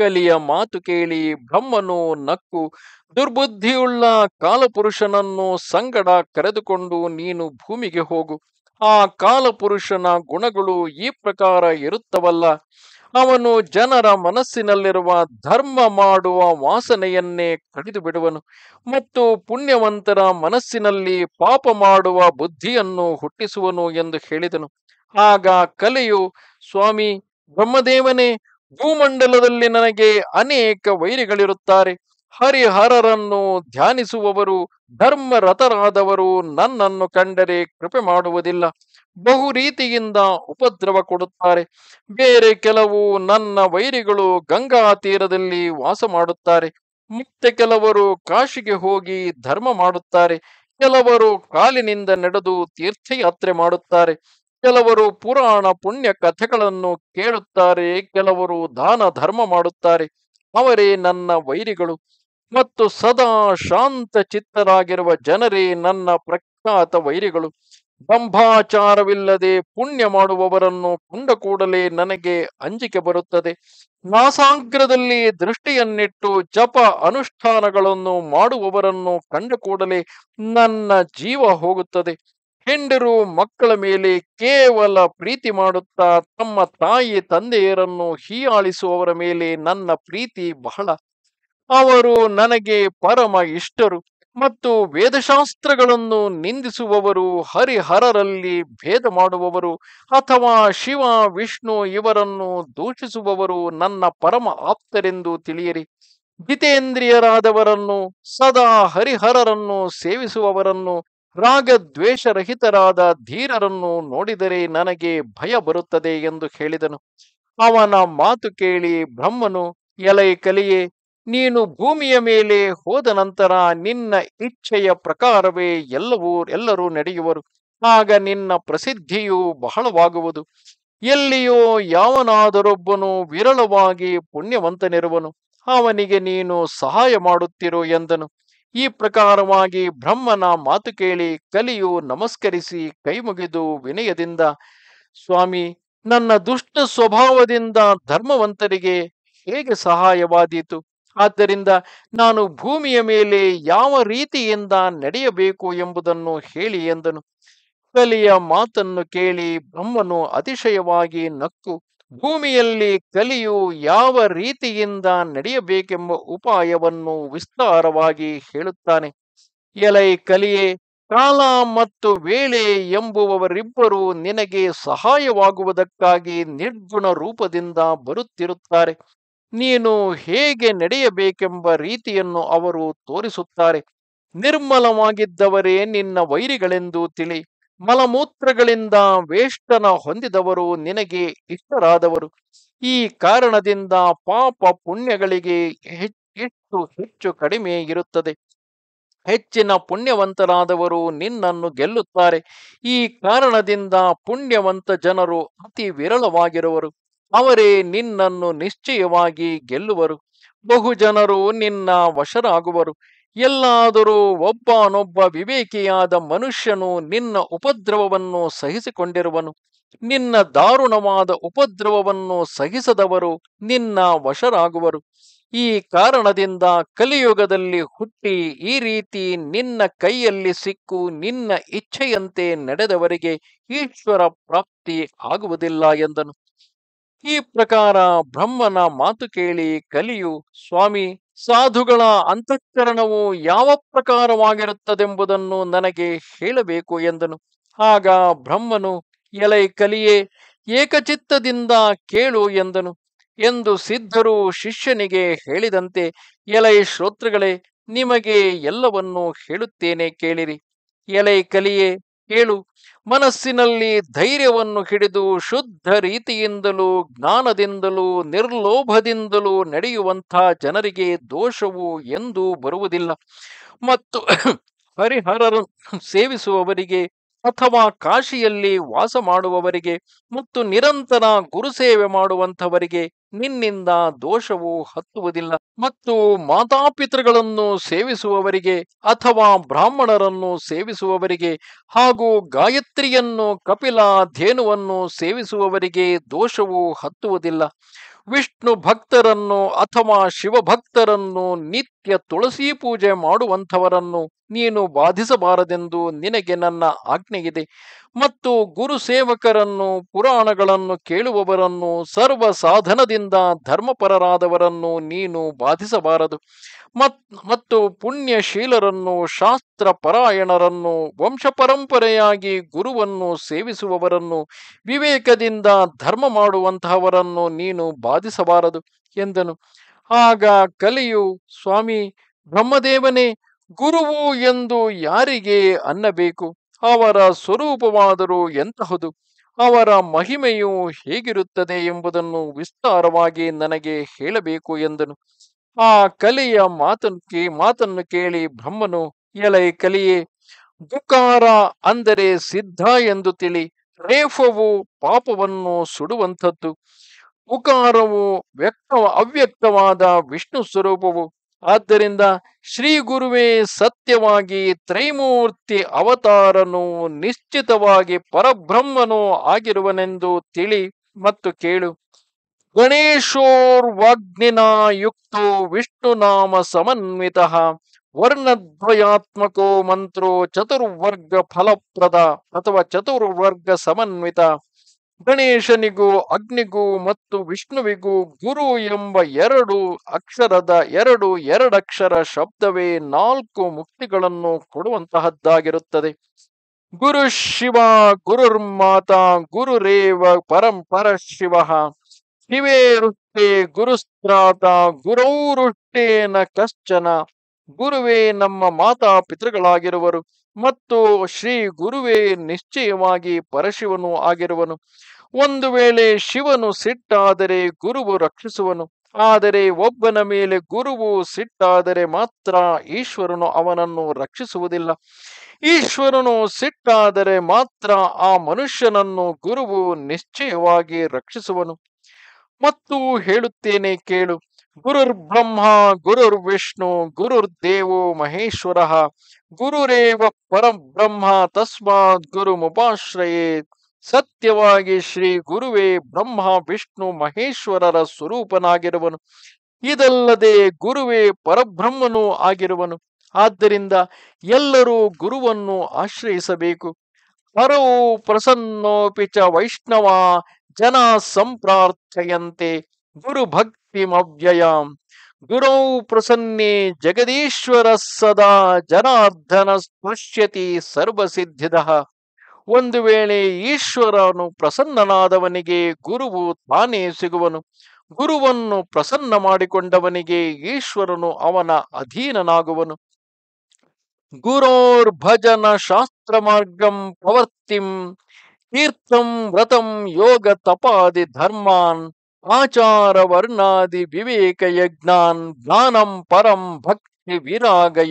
ಕಲಿಯ ಮಾತು ಕೇಳಿ ಬ್ರಹ್ಮನು ನಕ್ಕು ದುರ್ಬುದ್ಧಿಯುಳ್ಳ ಕಾಲಪುರುಷನನ್ನು ಸಂಗಡ ಕರೆದುಕೊಂಡು ನೀನು ಭೂಮಿಗೆ ಹೋಗು ಆ ಕಾಲಪುರುಷನ ಗುಣಗಳು ಈ ಪ್ರಕಾರ ಇರುತ್ತವಲ್ಲ ಅವನು ಜನರ ಮನಸ್ಸಿನಲ್ಲಿರುವ ಧರ್ಮ ಮಾಡುವ ವಾಸನೆಯನ್ನೇ ಕಡಿದು ಬಿಡುವನು ಮತ್ತು ಪುಣ್ಯವಂತರ ಮನಸ್ಸಿನಲ್ಲಿ ಪಾಪ ಮಾಡುವ ಬುದ್ಧಿಯನ್ನು ಹುಟ್ಟಿಸುವನು ಎಂದು ಹೇಳಿದನು ಆಗ ಕಲೆಯು ಸ್ವಾಮಿ ಬ್ರಹ್ಮದೇವನೇ ಭೂಮಂಡಲದಲ್ಲಿ ನನಗೆ ಅನೇಕ ವೈರಿಗಳಿರುತ್ತಾರೆ ಹರಿಹರರನ್ನು ಧ್ಯಾನಿಸುವವರು ಧರ್ಮರಥರಾದವರು ನನ್ನನ್ನು ಕಂಡರೆ ಕೃಪೆ ಮಾಡುವುದಿಲ್ಲ ಬಹು ರೀತಿಯಿಂದ ಉಪದ್ರವ ಕೊಡುತ್ತಾರೆ ಬೇರೆ ಕೆಲವು ನನ್ನ ವೈರಿಗಳು ಗಂಗಾ ತೀರದಲ್ಲಿ ವಾಸ ಮಾಡುತ್ತಾರೆ ಮತ್ತೆ ಕೆಲವರು ಕಾಶಿಗೆ ಹೋಗಿ ಧರ್ಮ ಮಾಡುತ್ತಾರೆ ಕೆಲವರು ಕಾಲಿನಿಂದ ನಡೆದು ತೀರ್ಥಯಾತ್ರೆ ಮಾಡುತ್ತಾರೆ ಕೆಲವರು ಪುರಾಣ ಪುಣ್ಯ ಕಥೆಗಳನ್ನು ಕೇಳುತ್ತಾರೆ ಕೆಲವರು ದಾನ ಧರ್ಮ ಮಾಡುತ್ತಾರೆ ಅವರೇ ನನ್ನ ವೈರಿಗಳು ಮತ್ತು ಸದಾ ಶಾಂತ ಚಿತ್ತರಾಗಿರುವ ಜನರೇ ನನ್ನ ಪ್ರಖ್ಯಾತ ವೈರಿಗಳು ಬಂಭಾಚಾರವಿಲ್ಲದೆ ಪುಣ್ಯ ಮಾಡುವವರನ್ನು ಕುಂಡ ಕೂಡಲೇ ನನಗೆ ಅಂಜಿಕೆ ಬರುತ್ತದೆ ನಾಸಾಗ್ರದಲ್ಲಿ ದೃಷ್ಟಿಯನ್ನಿಟ್ಟು ಜಪ ಅನುಷ್ಠಾನಗಳನ್ನು ಮಾಡುವವರನ್ನು ಕಂಡ ಕೂಡಲೇ ನನ್ನ ಜೀವ ಹೋಗುತ್ತದೆ ಹೆಂಡರು ಮಕ್ಕಳ ಮೇಲೆ ಕೇವಲ ಪ್ರೀತಿ ಮಾಡುತ್ತಾ ತಮ್ಮ ತಾಯಿ ತಂದೆಯರನ್ನು ಹೀಯಾಳಿಸುವವರ ಮೇಲೆ ನನ್ನ ಪ್ರೀತಿ ಬಹಳ ಅವರು ನನಗೆ ಪರಮ ಇಷ್ಟರು ಮತ್ತು ವೇದಶಾಸ್ತ್ರಗಳನ್ನು ನಿಂದಿಸುವವರು ಹರಿಹರರಲ್ಲಿ ಭೇದ ಮಾಡುವವರು ಅಥವಾ ಶಿವ ವಿಷ್ಣು ಇವರನ್ನು ದೂಷಿಸುವವರು ನನ್ನ ಪರಮ ಆಪ್ತರೆಂದು ತಿಳಿಯಿರಿ ಜಿತೇಂದ್ರಿಯರಾದವರನ್ನು ಸದಾ ಹರಿಹರರನ್ನು ಸೇವಿಸುವವರನ್ನು ರಾಗದ್ವೇಷರಹಿತರಾದ ಧೀರರನ್ನು ನೋಡಿದರೆ ನನಗೆ ಭಯ ಬರುತ್ತದೆ ಎಂದು ಹೇಳಿದನು ಅವನ ಮಾತು ಕೇಳಿ ಬ್ರಹ್ಮನು ಎಲೈ ಕಲಿಯೇ ನೀನು ಭೂಮಿಯ ಮೇಲೆ ಹೋದ ನಂತರ ನಿನ್ನ ಇಚ್ಛೆಯ ಪ್ರಕಾರವೇ ಎಲ್ಲವೂ ಎಲ್ಲರೂ ನಡೆಯುವರು ಆಗ ನಿನ್ನ ಪ್ರಸಿದ್ಧಿಯು ಬಹಳವಾಗುವುದು ಎಲ್ಲಿಯೋ ಯಾವನಾದರೊಬ್ಬನು ವಿರಳವಾಗಿ ಪುಣ್ಯವಂತನಿರುವನು ಅವನಿಗೆ ನೀನು ಸಹಾಯ ಮಾಡುತ್ತಿರು ಎಂದನು ಈ ಪ್ರಕಾರವಾಗಿ ಬ್ರಹ್ಮನ ಮಾತು ಕೇಳಿ ಕಲಿಯು ನಮಸ್ಕರಿಸಿ ಕೈಮುಗಿದು ವಿನಯದಿಂದ ಸ್ವಾಮಿ ನನ್ನ ದುಷ್ಟ ಸ್ವಭಾವದಿಂದ ಧರ್ಮವಂತರಿಗೆ ಹೇಗೆ ಸಹಾಯವಾದೀತು ಆದ್ದರಿಂದ ನಾನು ಭೂಮಿಯ ಮೇಲೆ ಯಾವ ರೀತಿಯಿಂದ ನಡೆಯಬೇಕು ಎಂಬುದನ್ನು ಹೇಳಿ ಎಂದನು ಕಲಿಯ ಮಾತನ್ನು ಕೇಳಿ ಬ್ರಹ್ಮನು ಅತಿಶಯವಾಗಿ ನಕ್ಕು ಭೂಮಿಯಲ್ಲಿ ಕಲಿಯು ಯಾವ ರೀತಿಯಿಂದ ನಡೆಯಬೇಕೆಂಬ ಉಪಾಯವನ್ನು ವಿಸ್ತಾರವಾಗಿ ಹೇಳುತ್ತಾನೆ ಎಲೈ ಕಲಿಯೆ ಕಾಲ ಮತ್ತು ವೇಳೆ ಎಂಬುವವರಿಬ್ಬರು ನಿನಗೆ ಸಹಾಯವಾಗುವುದಕ್ಕಾಗಿ ನಿರ್ಗುಣ ರೂಪದಿಂದ ಬರುತ್ತಿರುತ್ತಾರೆ ನೀನು ಹೇಗೆ ನಡೆಯಬೇಕೆಂಬ ರೀತಿಯನ್ನು ಅವರು ತೋರಿಸುತ್ತಾರೆ ನಿರ್ಮಲವಾಗಿದ್ದವರೇ ನಿನ್ನ ವೈರಿಗಳೆಂದು ತಿಳಿ ಮಲಮೂತ್ರಗಳಿಂದ ವೇಷ್ಟನ ಹೊಂದಿದವರು ನಿನಗೆ ಇಷ್ಟರಾದವರು ಈ ಕಾರಣದಿಂದ ಪಾಪ ಪುಣ್ಯಗಳಿಗೆ ಹೆಚ್ಚು ಹೆಚ್ಚು ಕಡಿಮೆ ಇರುತ್ತದೆ ಹೆಚ್ಚಿನ ಪುಣ್ಯವಂತರಾದವರು ನಿನ್ನನ್ನು ಗೆಲ್ಲುತ್ತಾರೆ ಈ ಕಾರಣದಿಂದ ಪುಣ್ಯವಂತ ಜನರು ಅತಿ ವಿರಳವಾಗಿರುವರು ಅವರೇ ನಿನ್ನನ್ನು ನಿಶ್ಚಯವಾಗಿ ಗೆಲ್ಲುವರು ಬಹು ಜನರು ನಿನ್ನ ವಶರಾಗುವರು ಎಲ್ಲಾದರೂ ಒಬ್ಬನೊಬ್ಬ ವಿವೇಕಿಯಾದ ಮನುಷ್ಯನು ನಿನ್ನ ಉಪದ್ರವವನ್ನು ಸಹಿಸಿಕೊಂಡಿರುವನು ನಿನ್ನ ದಾರುಣವಾದ ಉಪದ್ರವವನ್ನು ಸಹಿಸದವರು ನಿನ್ನ ವಶರಾಗುವರು ಈ ಕಾರಣದಿಂದ ಕಲಿಯುಗದಲ್ಲಿ ಹುಟ್ಟಿ ಈ ರೀತಿ ನಿನ್ನ ಕೈಯಲ್ಲಿ ಸಿಕ್ಕು ನಿನ್ನ ಇಚ್ಛೆಯಂತೆ ನಡೆದವರಿಗೆ ಈಶ್ವರ ಪ್ರಾಪ್ತಿ ಆಗುವುದಿಲ್ಲ ಎಂದನು ಈ ಪ್ರಕಾರ ಬ್ರಹ್ಮನ ಮಾತು ಕೇಳಿ ಕಲಿಯು ಸ್ವಾಮಿ ಸಾಧುಗಳ ಅಂತಃಕರಣವು ಯಾವ ಪ್ರಕಾರವಾಗಿರುತ್ತದೆಂಬುದನ್ನು ನನಗೆ ಹೇಳಬೇಕು ಎಂದನು ಆಗ ಬ್ರಹ್ಮನು ಎಲೈ ಕಲಿಯೇ ಏಕಚಿತ್ತದಿಂದ ಕೇಳು ಎಂದನು ಎಂದು ಸಿದ್ಧರು ಶಿಷ್ಯನಿಗೆ ಹೇಳಿದಂತೆ ಎಲೈ ಶ್ರೋತೃಗಳೇ ನಿಮಗೆ ಎಲ್ಲವನ್ನೂ ಹೇಳುತ್ತೇನೆ ಕೇಳಿರಿ ಎಲೈ ಕಲಿಯೇ ಏಳು ಮನಸ್ಸಿನಲ್ಲಿ ಧೈರ್ಯವನ್ನು ಹಿಡಿದು ಶುದ್ಧ ರೀತಿಯಿಂದಲೂ ಜ್ಞಾನದಿಂದಲೂ ನಿರ್ಲೋಭದಿಂದಲೂ ನಡೆಯುವಂಥ ಜನರಿಗೆ ದೋಷವು ಎಂದೂ ಬರುವುದಿಲ್ಲ ಮತ್ತು ಹರಿಹರರನ್ನು [coughs] ಸೇವಿಸುವವರಿಗೆ ಅಥವಾ ಕಾಶಿಯಲ್ಲಿ ವಾಸ ಮಾಡುವವರಿಗೆ ಮತ್ತು ನಿರಂತರ ಗುರುಸೇವೆ ಮಾಡುವಂಥವರಿಗೆ ನಿನ್ನಿಂದ ದೋಷವು ಹತ್ತುವುದಿಲ್ಲ ಮತ್ತು ಮಾತಾಪಿತೃಗಳನ್ನು ಸೇವಿಸುವವರಿಗೆ ಅಥವಾ ಬ್ರಾಹ್ಮಣರನ್ನು ಸೇವಿಸುವವರಿಗೆ ಹಾಗೂ ಗಾಯತ್ರಿಯನ್ನು ಕಪಿಲ ಧೇನುವನ್ನು ಸೇವಿಸುವವರಿಗೆ ದೋಷವು ಹತ್ತುವುದಿಲ್ಲ ವಿಷ್ಣು ಭಕ್ತರನ್ನು ಅಥವಾ ಶಿವಭಕ್ತರನ್ನು ನಿತ್ಯ ನಿತ್ಯ ತುಳಸಿ ಪೂಜೆ ಮಾಡುವಂಥವರನ್ನು ನೀನು ಬಾಧಿಸಬಾರದೆಂದು ನಿನಗೆ ನನ್ನ ಆಜ್ಞೆಯಿದೆ ಮತ್ತು ಗುರು ಸೇವಕರನ್ನು ಪುರಾಣಗಳನ್ನು ಕೇಳುವವರನ್ನು ಸರ್ವ ಸಾಧನದಿಂದ ಧರ್ಮಪರರಾದವರನ್ನು ನೀನು ಬಾಧಿಸಬಾರದು ಮತ್ ಮತ್ತು ಪುಣ್ಯಶೀಲರನ್ನು ಶಾಸ್ತ್ರ ಪರಾಯಣರನ್ನು ವಂಶಪರಂಪರೆಯಾಗಿ ಗುರುವನ್ನು ಸೇವಿಸುವವರನ್ನು ವಿವೇಕದಿಂದ ಧರ್ಮ ಮಾಡುವಂತಹವರನ್ನು ನೀನು ಬಾಧಿಸಬಾರದು ಎಂದನು ಆಗ ಕಲಿಯು ಸ್ವಾಮಿ ಬ್ರಹ್ಮದೇವನೇ ಗುರುವು ಎಂದು ಯಾರಿಗೆ ಅನ್ನಬೇಕು ಅವರ ಸ್ವರೂಪವಾದರೂ ಎಂತಹುದು ಅವರ ಮಹಿಮೆಯು ಹೇಗಿರುತ್ತದೆ ಎಂಬುದನ್ನು ವಿಸ್ತಾರವಾಗಿ ನನಗೆ ಹೇಳಬೇಕು ಎಂದನು ಆ ಕಲಿಯ ಮಾತನ್ನು ಮಾತನ್ನು ಕೇಳಿ ಬ್ರಹ್ಮನು ಎಲೆ ಕಲಿಯೇ ಗುಕಾರ ಅಂದರೆ ಸಿದ್ಧ ಎಂದು ತಿಳಿ ರೇಫವು ಪಾಪವನ್ನು ಸುಡುವಂಥದ್ದು ಉಕಾರವು ವ್ಯಕ್ತ ಅವ್ಯಕ್ತವಾದ ವಿಷ್ಣು ಸ್ವರೂಪವು ಆದ್ದರಿಂದ ಶ್ರೀ ಗುರುವೇ ಸತ್ಯವಾಗಿ ತ್ರೈಮೂರ್ತಿ ಅವತಾರನು ನಿಶ್ಚಿತವಾಗಿ ಪರಬ್ರಹ್ಮನೋ ಆಗಿರುವನೆಂದು ತಿಳಿ ಮತ್ತು ಕೇಳು ಗಣೇಶೋರ್ವಾಗ್ನಿನ ಯುಕ್ತೋ ವಿಷ್ಣು ನಾಮ ಸಮನ್ವಿತ ವರ್ಣದ್ವಯಾತ್ಮಕೋ ಮಂತ್ರೋ ಚತುರ್ವರ್ಗ ಫಲಪ್ರದ ಅಥವಾ ಚತುರ್ವರ್ಗ ಸಮನ್ವಿತ ಗಣೇಶನಿಗೂ ಅಗ್ನಿಗೂ ಮತ್ತು ವಿಷ್ಣುವಿಗೂ ಗುರು ಎಂಬ ಎರಡು ಅಕ್ಷರದ ಎರಡು ಎರಡಕ್ಷರ ಶಬ್ದವೇ ನಾಲ್ಕು ಮುಕ್ತಿಗಳನ್ನು ಕೊಡುವಂತಹದ್ದಾಗಿರುತ್ತದೆ ಗುರು ಶಿವ ಗುರುರ್ಮಾತ ಗುರುರೇವ ಪರಂಪರ ಶಿವ ಶಿವೇ ವೃಷ್ಟೇ ಗುರುಸ್ತ್ರಾತ ಗುರೌರುಷ್ಟೇನ ಕಶ್ಚನ ಗುರುವೇ ನಮ್ಮ ಮಾತಾ ಪಿತೃಗಳಾಗಿರುವರು ಮತ್ತು ಶ್ರೀ ಗುರುವೇ ನಿಶ್ಚಯವಾಗಿ ಪರಶಿವನು ಆಗಿರುವನು ಒಂದು ವೇಳೆ ಶಿವನು ಸಿಟ್ಟಾದರೆ ಗುರುವು ರಕ್ಷಿಸುವನು ಆದರೆ ಒಬ್ಬನ ಮೇಲೆ ಗುರುವು ಸಿಟ್ಟಾದರೆ ಮಾತ್ರ ಈಶ್ವರನು ಅವನನ್ನು ರಕ್ಷಿಸುವುದಿಲ್ಲ ಈಶ್ವರನು ಸಿಟ್ಟಾದರೆ ಮಾತ್ರ ಆ ಮನುಷ್ಯನನ್ನು ಗುರುವು ನಿಶ್ಚಯವಾಗಿ ರಕ್ಷಿಸುವನು ಮತ್ತು ಹೇಳುತ್ತೇನೆ ಕೇಳು ಗುರುರ್ ಬ್ರಹ್ಮ ಗುರುರ್ ವಿಷ್ಣು ಗುರುರ್ ದೇವೋ ಮಹೇಶ್ವರ ಗುರುರೇವ ಪರಂ ಬ್ರಹ್ಮ ತಸ್ಮಾತ್ ಗುರು ಮುಪಾಶ್ರಯೇ ಸತ್ಯವಾಗಿ ಶ್ರೀ ಗುರುವೇ ಬ್ರಹ್ಮ ವಿಷ್ಣು ಮಹೇಶ್ವರರ ಸ್ವರೂಪನಾಗಿರುವನು ಇದಲ್ಲದೆ ಗುರುವೇ ಪರಬ್ರಹ್ಮನೂ ಆಗಿರುವನು ಆದ್ದರಿಂದ ಎಲ್ಲರೂ ಗುರುವನ್ನು ಆಶ್ರಯಿಸಬೇಕು ಪರವು ಪ್ರಸನ್ನೋಪಿ ಚ ವೈಷ್ಣವ ಜನ ಸಂಪ್ರಾರ್ಥೆಯಂತೆ ಗುರು ಭಕ್ ಶಕ್ತಿಮವ್ಯಯಾಂ ಗುರೌ ಪ್ರಸನ್ನೆ ಜಗದೀಶ್ವರ ಸದಾ ಜನಾರ್ಧನ ಸ್ಪೃಶ್ಯತಿ ಸರ್ವಸಿದ್ಧಿದ ಒಂದು ವೇಳೆ ಈಶ್ವರನು ಪ್ರಸನ್ನನಾದವನಿಗೆ ಗುರುವು ತಾನೇ ಸಿಗುವನು ಗುರುವನ್ನು ಪ್ರಸನ್ನ ಮಾಡಿಕೊಂಡವನಿಗೆ ಈಶ್ವರನು ಅವನ ಅಧೀನನಾಗುವನು ಗುರೋರ್ ಭಜನ ಶಾಸ್ತ್ರ ಮಾರ್ಗಂ ಪ್ರವರ್ತಿಂ ತೀರ್ಥಂ ವ್ರತಂ ಯೋಗ ತಪಾದಿ ಧರ್ಮಾನ್ ಆಚಾರ ವರ್ಣಾದಿ ವಿವೇಕ ಯಜ್ಞಾನ್ ಜ್ಞಾನಂ ಪರಂ ಭಕ್ತಿ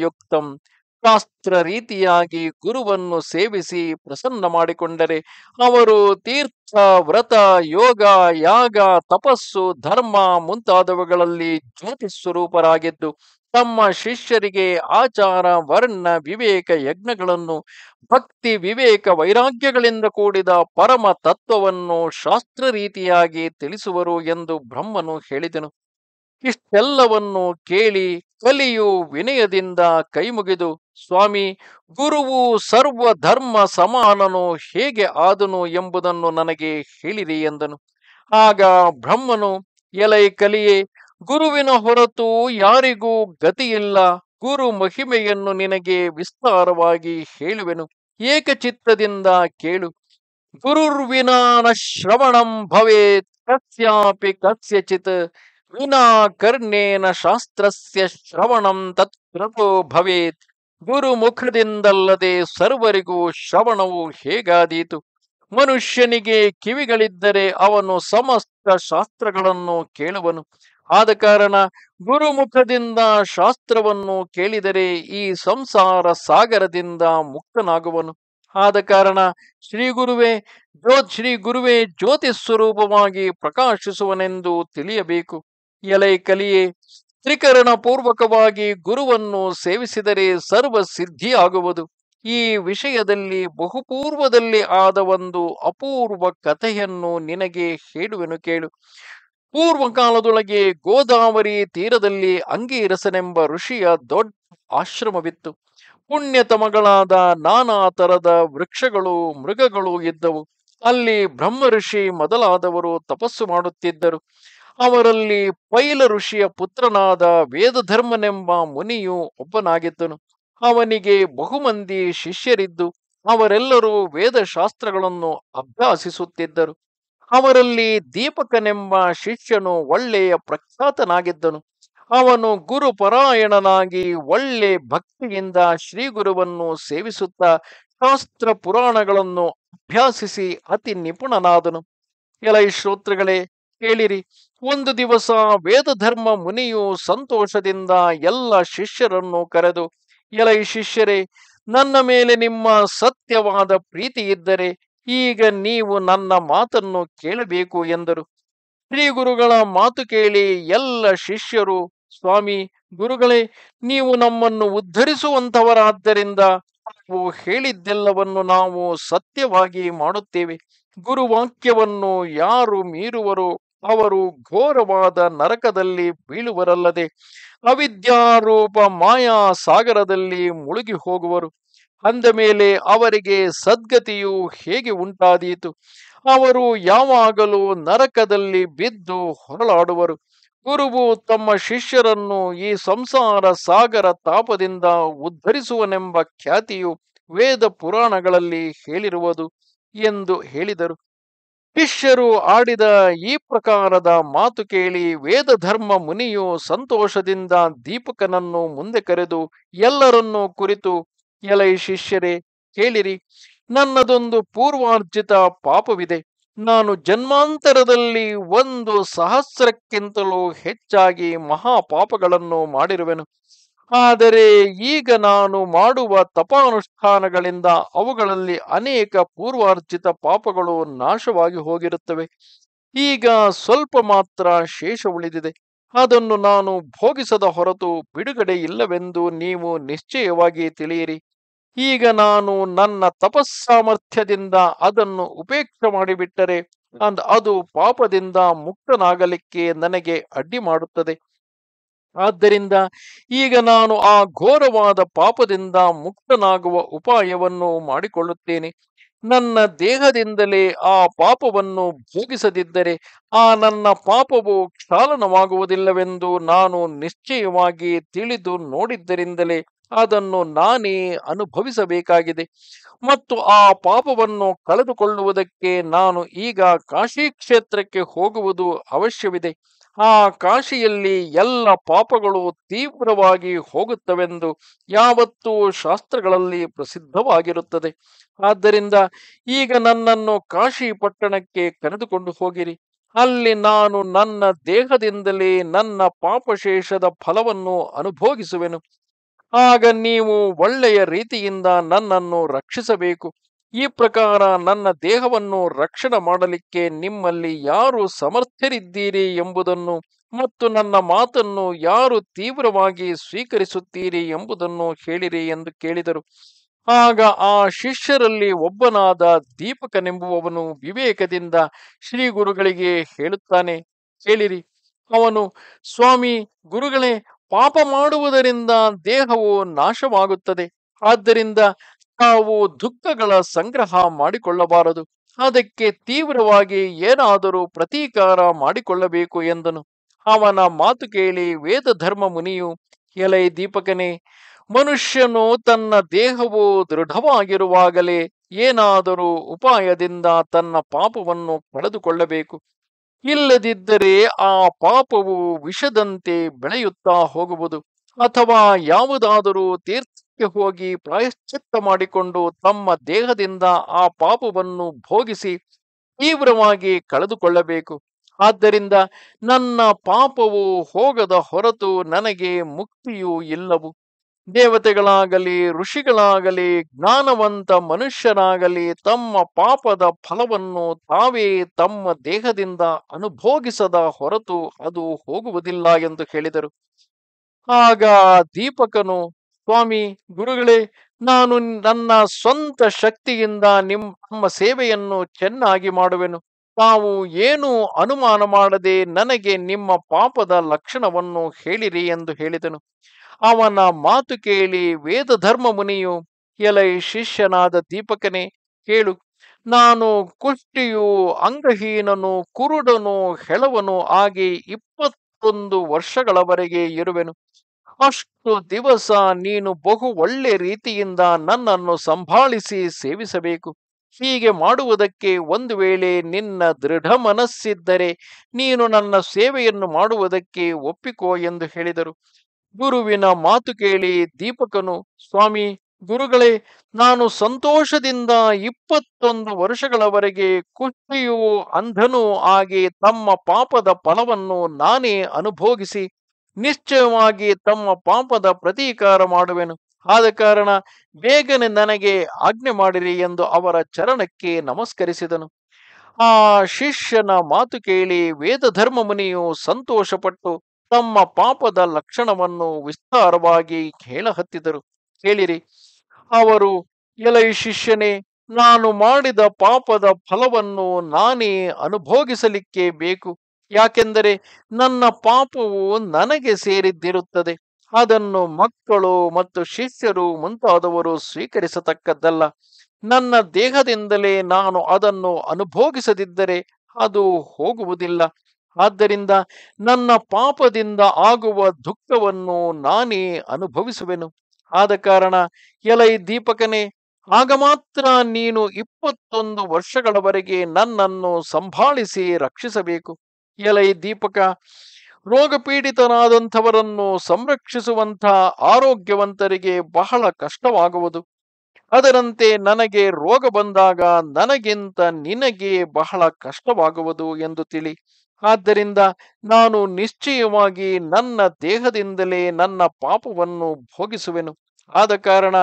ಯುಕ್ತಂ ಶಾಸ್ತ್ರ ರೀತಿಯಾಗಿ ಗುರುವನ್ನು ಸೇವಿಸಿ ಪ್ರಸನ್ನ ಮಾಡಿಕೊಂಡರೆ ಅವರು ತೀರ್ಥ ವ್ರತ ಯೋಗ ಯಾಗ ತಪಸ್ಸು ಧರ್ಮ ಮುಂತಾದವುಗಳಲ್ಲಿ ಜ್ಯೋತಿ ಸ್ವರೂಪರಾಗಿದ್ದು ತಮ್ಮ ಶಿಷ್ಯರಿಗೆ ಆಚಾರ ವರ್ಣ ವಿವೇಕ ಯಜ್ಞಗಳನ್ನು ಭಕ್ತಿ ವಿವೇಕ ವೈರಾಗ್ಯಗಳಿಂದ ಕೂಡಿದ ಪರಮ ತತ್ವವನ್ನು ಶಾಸ್ತ್ರ ರೀತಿಯಾಗಿ ತಿಳಿಸುವರು ಎಂದು ಬ್ರಹ್ಮನು ಹೇಳಿದನು ಇಷ್ಟೆಲ್ಲವನ್ನು ಕೇಳಿ ಕಲಿಯು ವಿನಯದಿಂದ ಕೈಮುಗಿದು ಸ್ವಾಮಿ ಗುರುವು ಸರ್ವ ಧರ್ಮ ಸಮಾನನು ಹೇಗೆ ಆದನು ಎಂಬುದನ್ನು ನನಗೆ ಹೇಳಿರಿ ಎಂದನು ಆಗ ಬ್ರಹ್ಮನು ಎಲೈ ಕಲಿಯೇ ಗುರುವಿನ ಹೊರತು ಯಾರಿಗೂ ಗತಿಯಿಲ್ಲ ಗುರು ಮಹಿಮೆಯನ್ನು ನಿನಗೆ ವಿಸ್ತಾರವಾಗಿ ಹೇಳುವೆನು ಏಕಚಿತ್ತದಿಂದ ಕೇಳು ಗುರುರ್ವಿನಾನ ಶ್ರವಣಂ ಭವೇತ್ ಕಸ್ಯಾಪಿ ಕಸ್ಯಚಿತ್ ವಿನಾ ಕರ್ಣೇನ ಶಾಸ್ತ್ರಸ್ಯ ಶ್ರವಣಂ ತತ್ಕೃತೋ ಭವೇತ್ ಗುರುಮುಖದಿಂದಲ್ಲದೆ ಸರ್ವರಿಗೂ ಶ್ರವಣವು ಹೇಗಾದೀತು ಮನುಷ್ಯನಿಗೆ ಕಿವಿಗಳಿದ್ದರೆ ಅವನು ಸಮಸ್ತ ಶಾಸ್ತ್ರಗಳನ್ನು ಕೇಳುವನು ಆದ ಕಾರಣ ಗುರುಮುಖದಿಂದ ಶಾಸ್ತ್ರವನ್ನು ಕೇಳಿದರೆ ಈ ಸಂಸಾರ ಸಾಗರದಿಂದ ಮುಕ್ತನಾಗುವನು ಆದ ಕಾರಣ ಶ್ರೀ ಗುರುವೇ ಜ್ಯೋ ಶ್ರೀ ಗುರುವೇ ಜ್ಯೋತಿ ಸ್ವರೂಪವಾಗಿ ಪ್ರಕಾಶಿಸುವನೆಂದು ತಿಳಿಯಬೇಕು ಎಲೆ ಕಲಿಯೇ ತ್ರಿಕರಣ ಪೂರ್ವಕವಾಗಿ ಗುರುವನ್ನು ಸೇವಿಸಿದರೆ ಸರ್ವ ಸಿದ್ಧಿಯಾಗುವುದು ಈ ವಿಷಯದಲ್ಲಿ ಬಹುಪೂರ್ವದಲ್ಲಿ ಆದ ಒಂದು ಅಪೂರ್ವ ಕಥೆಯನ್ನು ನಿನಗೆ ಹೇಳುವೆನು ಕೇಳು ಪೂರ್ವಕಾಲದೊಳಗೆ ಗೋದಾವರಿ ತೀರದಲ್ಲಿ ಅಂಗೀರಸನೆಂಬ ಋಷಿಯ ದೊಡ್ಡ ಆಶ್ರಮವಿತ್ತು ಪುಣ್ಯತಮಗಳಾದ ನಾನಾ ತರದ ವೃಕ್ಷಗಳು ಮೃಗಗಳು ಇದ್ದವು ಅಲ್ಲಿ ಬ್ರಹ್ಮ ಋಷಿ ಮೊದಲಾದವರು ತಪಸ್ಸು ಮಾಡುತ್ತಿದ್ದರು ಅವರಲ್ಲಿ ಪೈಲ ಋಷಿಯ ಪುತ್ರನಾದ ವೇದಧರ್ಮನೆಂಬ ಮುನಿಯು ಒಬ್ಬನಾಗಿದ್ದನು ಅವನಿಗೆ ಬಹುಮಂದಿ ಶಿಷ್ಯರಿದ್ದು ಅವರೆಲ್ಲರೂ ವೇದಶಾಸ್ತ್ರಗಳನ್ನು ಅಭ್ಯಾಸಿಸುತ್ತಿದ್ದರು ಅವರಲ್ಲಿ ದೀಪಕನೆಂಬ ಶಿಷ್ಯನು ಒಳ್ಳೆಯ ಪ್ರಖ್ಯಾತನಾಗಿದ್ದನು ಅವನು ಗುರುಪರಾಯಣನಾಗಿ ಒಳ್ಳೆ ಭಕ್ತಿಯಿಂದ ಶ್ರೀಗುರುವನ್ನು ಗುರುವನ್ನು ಸೇವಿಸುತ್ತಾ ಶಾಸ್ತ್ರ ಪುರಾಣಗಳನ್ನು ಅಭ್ಯಾಸಿಸಿ ಅತಿ ನಿಪುಣನಾದನು ಎಲೈ ಶ್ರೋತೃಗಳೇ ಕೇಳಿರಿ ಒಂದು ದಿವಸ ವೇದಧರ್ಮ ಮುನಿಯು ಸಂತೋಷದಿಂದ ಎಲ್ಲ ಶಿಷ್ಯರನ್ನು ಕರೆದು ಎಲೈ ಶಿಷ್ಯರೇ ನನ್ನ ಮೇಲೆ ನಿಮ್ಮ ಸತ್ಯವಾದ ಪ್ರೀತಿ ಇದ್ದರೆ ಈಗ ನೀವು ನನ್ನ ಮಾತನ್ನು ಕೇಳಬೇಕು ಎಂದರು ಶ್ರೀ ಗುರುಗಳ ಮಾತು ಕೇಳಿ ಎಲ್ಲ ಶಿಷ್ಯರು ಸ್ವಾಮಿ ಗುರುಗಳೇ ನೀವು ನಮ್ಮನ್ನು ಉದ್ಧರಿಸುವಂತವರಾದ್ದರಿಂದ ನಾವು ಹೇಳಿದ್ದೆಲ್ಲವನ್ನು ನಾವು ಸತ್ಯವಾಗಿ ಮಾಡುತ್ತೇವೆ ಗುರುವಾಕ್ಯವನ್ನು ಯಾರು ಮೀರುವರು ಅವರು ಘೋರವಾದ ನರಕದಲ್ಲಿ ಬೀಳುವರಲ್ಲದೆ ಅವಿದ್ಯಾರೂಪ ಮಾಯಾ ಸಾಗರದಲ್ಲಿ ಮುಳುಗಿ ಹೋಗುವರು ಅಂದ ಮೇಲೆ ಅವರಿಗೆ ಸದ್ಗತಿಯು ಹೇಗೆ ಉಂಟಾದೀತು ಅವರು ಯಾವಾಗಲೂ ನರಕದಲ್ಲಿ ಬಿದ್ದು ಹೊರಳಾಡುವರು ಗುರುವು ತಮ್ಮ ಶಿಷ್ಯರನ್ನು ಈ ಸಂಸಾರ ಸಾಗರ ತಾಪದಿಂದ ಉದ್ಧರಿಸುವನೆಂಬ ಖ್ಯಾತಿಯು ವೇದ ಪುರಾಣಗಳಲ್ಲಿ ಹೇಳಿರುವುದು ಎಂದು ಹೇಳಿದರು ಶಿಷ್ಯರು ಆಡಿದ ಈ ಪ್ರಕಾರದ ಮಾತು ಕೇಳಿ ವೇದ ಧರ್ಮ ಮುನಿಯು ಸಂತೋಷದಿಂದ ದೀಪಕನನ್ನು ಮುಂದೆ ಕರೆದು ಎಲ್ಲರನ್ನೂ ಕುರಿತು ಎಲೈ ಶಿಷ್ಯರೇ ಕೇಳಿರಿ ನನ್ನದೊಂದು ಪೂರ್ವಾರ್ಜಿತ ಪಾಪವಿದೆ ನಾನು ಜನ್ಮಾಂತರದಲ್ಲಿ ಒಂದು ಸಹಸ್ರಕ್ಕಿಂತಲೂ ಹೆಚ್ಚಾಗಿ ಮಹಾಪಾಪಗಳನ್ನು ಮಾಡಿರುವೆನು ಆದರೆ ಈಗ ನಾನು ಮಾಡುವ ತಪಾನುಷ್ಠಾನಗಳಿಂದ ಅವುಗಳಲ್ಲಿ ಅನೇಕ ಪೂರ್ವಾರ್ಜಿತ ಪಾಪಗಳು ನಾಶವಾಗಿ ಹೋಗಿರುತ್ತವೆ ಈಗ ಸ್ವಲ್ಪ ಮಾತ್ರ ಶೇಷ ಉಳಿದಿದೆ ಅದನ್ನು ನಾನು ಭೋಗಿಸದ ಹೊರತು ಬಿಡುಗಡೆ ಇಲ್ಲವೆಂದು ನೀವು ನಿಶ್ಚಯವಾಗಿ ತಿಳಿಯಿರಿ ಈಗ ನಾನು ನನ್ನ ತಪಸ್ಸಾಮರ್ಥ್ಯದಿಂದ ಅದನ್ನು ಉಪೇಕ್ಷೆ ಮಾಡಿಬಿಟ್ಟರೆ ಅಂದ್ ಅದು ಪಾಪದಿಂದ ಮುಕ್ತನಾಗಲಿಕ್ಕೆ ನನಗೆ ಅಡ್ಡಿ ಮಾಡುತ್ತದೆ ಆದ್ದರಿಂದ ಈಗ ನಾನು ಆ ಘೋರವಾದ ಪಾಪದಿಂದ ಮುಕ್ತನಾಗುವ ಉಪಾಯವನ್ನು ಮಾಡಿಕೊಳ್ಳುತ್ತೇನೆ ನನ್ನ ದೇಹದಿಂದಲೇ ಆ ಪಾಪವನ್ನು ಭೋಗಿಸದಿದ್ದರೆ ಆ ನನ್ನ ಪಾಪವು ಕ್ಷಾಲನವಾಗುವುದಿಲ್ಲವೆಂದು ನಾನು ನಿಶ್ಚಯವಾಗಿ ತಿಳಿದು ನೋಡಿದ್ದರಿಂದಲೇ ಅದನ್ನು ನಾನೇ ಅನುಭವಿಸಬೇಕಾಗಿದೆ ಮತ್ತು ಆ ಪಾಪವನ್ನು ಕಳೆದುಕೊಳ್ಳುವುದಕ್ಕೆ ನಾನು ಈಗ ಕಾಶಿ ಕ್ಷೇತ್ರಕ್ಕೆ ಹೋಗುವುದು ಅವಶ್ಯವಿದೆ ಆ ಕಾಶಿಯಲ್ಲಿ ಎಲ್ಲ ಪಾಪಗಳು ತೀವ್ರವಾಗಿ ಹೋಗುತ್ತವೆಂದು ಯಾವತ್ತೂ ಶಾಸ್ತ್ರಗಳಲ್ಲಿ ಪ್ರಸಿದ್ಧವಾಗಿರುತ್ತದೆ ಆದ್ದರಿಂದ ಈಗ ನನ್ನನ್ನು ಕಾಶಿ ಪಟ್ಟಣಕ್ಕೆ ಕರೆದುಕೊಂಡು ಹೋಗಿರಿ ಅಲ್ಲಿ ನಾನು ನನ್ನ ದೇಹದಿಂದಲೇ ನನ್ನ ಪಾಪಶೇಷದ ಫಲವನ್ನು ಅನುಭೋಗಿಸುವೆನು ಆಗ ನೀವು ಒಳ್ಳೆಯ ರೀತಿಯಿಂದ ನನ್ನನ್ನು ರಕ್ಷಿಸಬೇಕು ಈ ಪ್ರಕಾರ ನನ್ನ ದೇಹವನ್ನು ರಕ್ಷಣೆ ಮಾಡಲಿಕ್ಕೆ ನಿಮ್ಮಲ್ಲಿ ಯಾರು ಸಮರ್ಥರಿದ್ದೀರಿ ಎಂಬುದನ್ನು ಮತ್ತು ನನ್ನ ಮಾತನ್ನು ಯಾರು ತೀವ್ರವಾಗಿ ಸ್ವೀಕರಿಸುತ್ತೀರಿ ಎಂಬುದನ್ನು ಹೇಳಿರಿ ಎಂದು ಕೇಳಿದರು ಆಗ ಆ ಶಿಷ್ಯರಲ್ಲಿ ಒಬ್ಬನಾದ ದೀಪಕನೆಂಬುವವನು ವಿವೇಕದಿಂದ ಶ್ರೀ ಗುರುಗಳಿಗೆ ಹೇಳುತ್ತಾನೆ ಕೇಳಿರಿ ಅವನು ಸ್ವಾಮಿ ಗುರುಗಳೇ ಪಾಪ ಮಾಡುವುದರಿಂದ ದೇಹವು ನಾಶವಾಗುತ್ತದೆ ಆದ್ದರಿಂದ ತಾವು ದುಃಖಗಳ ಸಂಗ್ರಹ ಮಾಡಿಕೊಳ್ಳಬಾರದು ಅದಕ್ಕೆ ತೀವ್ರವಾಗಿ ಏನಾದರೂ ಪ್ರತೀಕಾರ ಮಾಡಿಕೊಳ್ಳಬೇಕು ಎಂದನು ಅವನ ಮಾತು ಕೇಳಿ ವೇದ ಧರ್ಮ ಮುನಿಯು ಎಲೆ ದೀಪಕನೇ ಮನುಷ್ಯನು ತನ್ನ ದೇಹವು ದೃಢವಾಗಿರುವಾಗಲೇ ಏನಾದರೂ ಉಪಾಯದಿಂದ ತನ್ನ ಪಾಪವನ್ನು ಪಡೆದುಕೊಳ್ಳಬೇಕು ಇಲ್ಲದಿದ್ದರೆ ಆ ಪಾಪವು ವಿಷದಂತೆ ಬೆಳೆಯುತ್ತಾ ಹೋಗುವುದು ಅಥವಾ ಯಾವುದಾದರೂ ತೀರ್ಥಕ್ಕೆ ಹೋಗಿ ಪ್ರಾಯಶ್ಚಿತ್ತ ಮಾಡಿಕೊಂಡು ತಮ್ಮ ದೇಹದಿಂದ ಆ ಪಾಪವನ್ನು ಭೋಗಿಸಿ ತೀವ್ರವಾಗಿ ಕಳೆದುಕೊಳ್ಳಬೇಕು ಆದ್ದರಿಂದ ನನ್ನ ಪಾಪವು ಹೋಗದ ಹೊರತು ನನಗೆ ಮುಕ್ತಿಯೂ ಇಲ್ಲವು ದೇವತೆಗಳಾಗಲಿ ಋಷಿಗಳಾಗಲಿ ಜ್ಞಾನವಂತ ಮನುಷ್ಯರಾಗಲಿ ತಮ್ಮ ಪಾಪದ ಫಲವನ್ನು ತಾವೇ ತಮ್ಮ ದೇಹದಿಂದ ಅನುಭೋಗಿಸದ ಹೊರತು ಅದು ಹೋಗುವುದಿಲ್ಲ ಎಂದು ಹೇಳಿದರು ಆಗ ದೀಪಕನು ಸ್ವಾಮಿ ಗುರುಗಳೇ ನಾನು ನನ್ನ ಸ್ವಂತ ಶಕ್ತಿಯಿಂದ ನಿಮ್ಮ ನಮ್ಮ ಸೇವೆಯನ್ನು ಚೆನ್ನಾಗಿ ಮಾಡುವೆನು ತಾವು ಏನು ಅನುಮಾನ ಮಾಡದೆ ನನಗೆ ನಿಮ್ಮ ಪಾಪದ ಲಕ್ಷಣವನ್ನು ಹೇಳಿರಿ ಎಂದು ಹೇಳಿದನು ಅವನ ಮಾತು ಕೇಳಿ ವೇದ ಧರ್ಮ ಮುನಿಯು ಎಲೈ ಶಿಷ್ಯನಾದ ದೀಪಕನೇ ಕೇಳು ನಾನು ಕುಷ್ಟಿಯು ಅಂಗಹೀನನು ಕುರುಡನು ಹೆಳವನು ಆಗಿ ಇಪ್ಪತ್ತೊಂದು ವರ್ಷಗಳವರೆಗೆ ಇರುವೆನು ಅಷ್ಟು ದಿವಸ ನೀನು ಬಹು ಒಳ್ಳೆ ರೀತಿಯಿಂದ ನನ್ನನ್ನು ಸಂಭಾಳಿಸಿ ಸೇವಿಸಬೇಕು ಹೀಗೆ ಮಾಡುವುದಕ್ಕೆ ಒಂದು ವೇಳೆ ನಿನ್ನ ದೃಢ ಮನಸ್ಸಿದ್ದರೆ ನೀನು ನನ್ನ ಸೇವೆಯನ್ನು ಮಾಡುವುದಕ್ಕೆ ಒಪ್ಪಿಕೋ ಎಂದು ಹೇಳಿದರು ಗುರುವಿನ ಮಾತು ಕೇಳಿ ದೀಪಕನು ಸ್ವಾಮಿ ಗುರುಗಳೇ ನಾನು ಸಂತೋಷದಿಂದ ಇಪ್ಪತ್ತೊಂದು ವರ್ಷಗಳವರೆಗೆ ಕುಸ್ತಿಯು ಅಂಧನೂ ಆಗಿ ತಮ್ಮ ಪಾಪದ ಫಲವನ್ನು ನಾನೇ ಅನುಭೋಗಿಸಿ ನಿಶ್ಚಯವಾಗಿ ತಮ್ಮ ಪಾಪದ ಪ್ರತೀಕಾರ ಮಾಡುವೆನು ಆದ ಕಾರಣ ಬೇಗನೆ ನನಗೆ ಆಜ್ಞೆ ಮಾಡಿರಿ ಎಂದು ಅವರ ಚರಣಕ್ಕೆ ನಮಸ್ಕರಿಸಿದನು ಆ ಶಿಷ್ಯನ ಮಾತು ಕೇಳಿ ವೇದ ಧರ್ಮ ಮುನಿಯು ಸಂತೋಷಪಟ್ಟು ತಮ್ಮ ಪಾಪದ ಲಕ್ಷಣವನ್ನು ವಿಸ್ತಾರವಾಗಿ ಕೇಳಹತ್ತಿದರು ಕೇಳಿರಿ ಅವರು ಎಲೈ ಶಿಷ್ಯನೇ ನಾನು ಮಾಡಿದ ಪಾಪದ ಫಲವನ್ನು ನಾನೇ ಅನುಭೋಗಿಸಲಿಕ್ಕೆ ಬೇಕು ಯಾಕೆಂದರೆ ನನ್ನ ಪಾಪವು ನನಗೆ ಸೇರಿದ್ದಿರುತ್ತದೆ ಅದನ್ನು ಮಕ್ಕಳು ಮತ್ತು ಶಿಷ್ಯರು ಮುಂತಾದವರು ಸ್ವೀಕರಿಸತಕ್ಕದ್ದಲ್ಲ ನನ್ನ ದೇಹದಿಂದಲೇ ನಾನು ಅದನ್ನು ಅನುಭೋಗಿಸದಿದ್ದರೆ ಅದು ಹೋಗುವುದಿಲ್ಲ ಆದ್ದರಿಂದ ನನ್ನ ಪಾಪದಿಂದ ಆಗುವ ದುಃಖವನ್ನು ನಾನೇ ಅನುಭವಿಸುವೆನು ಆದ ಕಾರಣ ಎಲೈ ದೀಪಕನೇ ಆಗ ಮಾತ್ರ ನೀನು ಇಪ್ಪತ್ತೊಂದು ವರ್ಷಗಳವರೆಗೆ ನನ್ನನ್ನು ಸಂಭಾಳಿಸಿ ರಕ್ಷಿಸಬೇಕು ಎಲೈ ದೀಪಕ ರೋಗಪೀಡಿತನಾದಂಥವರನ್ನು ಸಂರಕ್ಷಿಸುವಂಥ ಆರೋಗ್ಯವಂತರಿಗೆ ಬಹಳ ಕಷ್ಟವಾಗುವುದು ಅದರಂತೆ ನನಗೆ ರೋಗ ಬಂದಾಗ ನನಗಿಂತ ನಿನಗೆ ಬಹಳ ಕಷ್ಟವಾಗುವುದು ಎಂದು ತಿಳಿ ಆದ್ದರಿಂದ ನಾನು ನಿಶ್ಚಯವಾಗಿ ನನ್ನ ದೇಹದಿಂದಲೇ ನನ್ನ ಪಾಪವನ್ನು ಭೋಗಿಸುವೆನು ಆದ ಕಾರಣ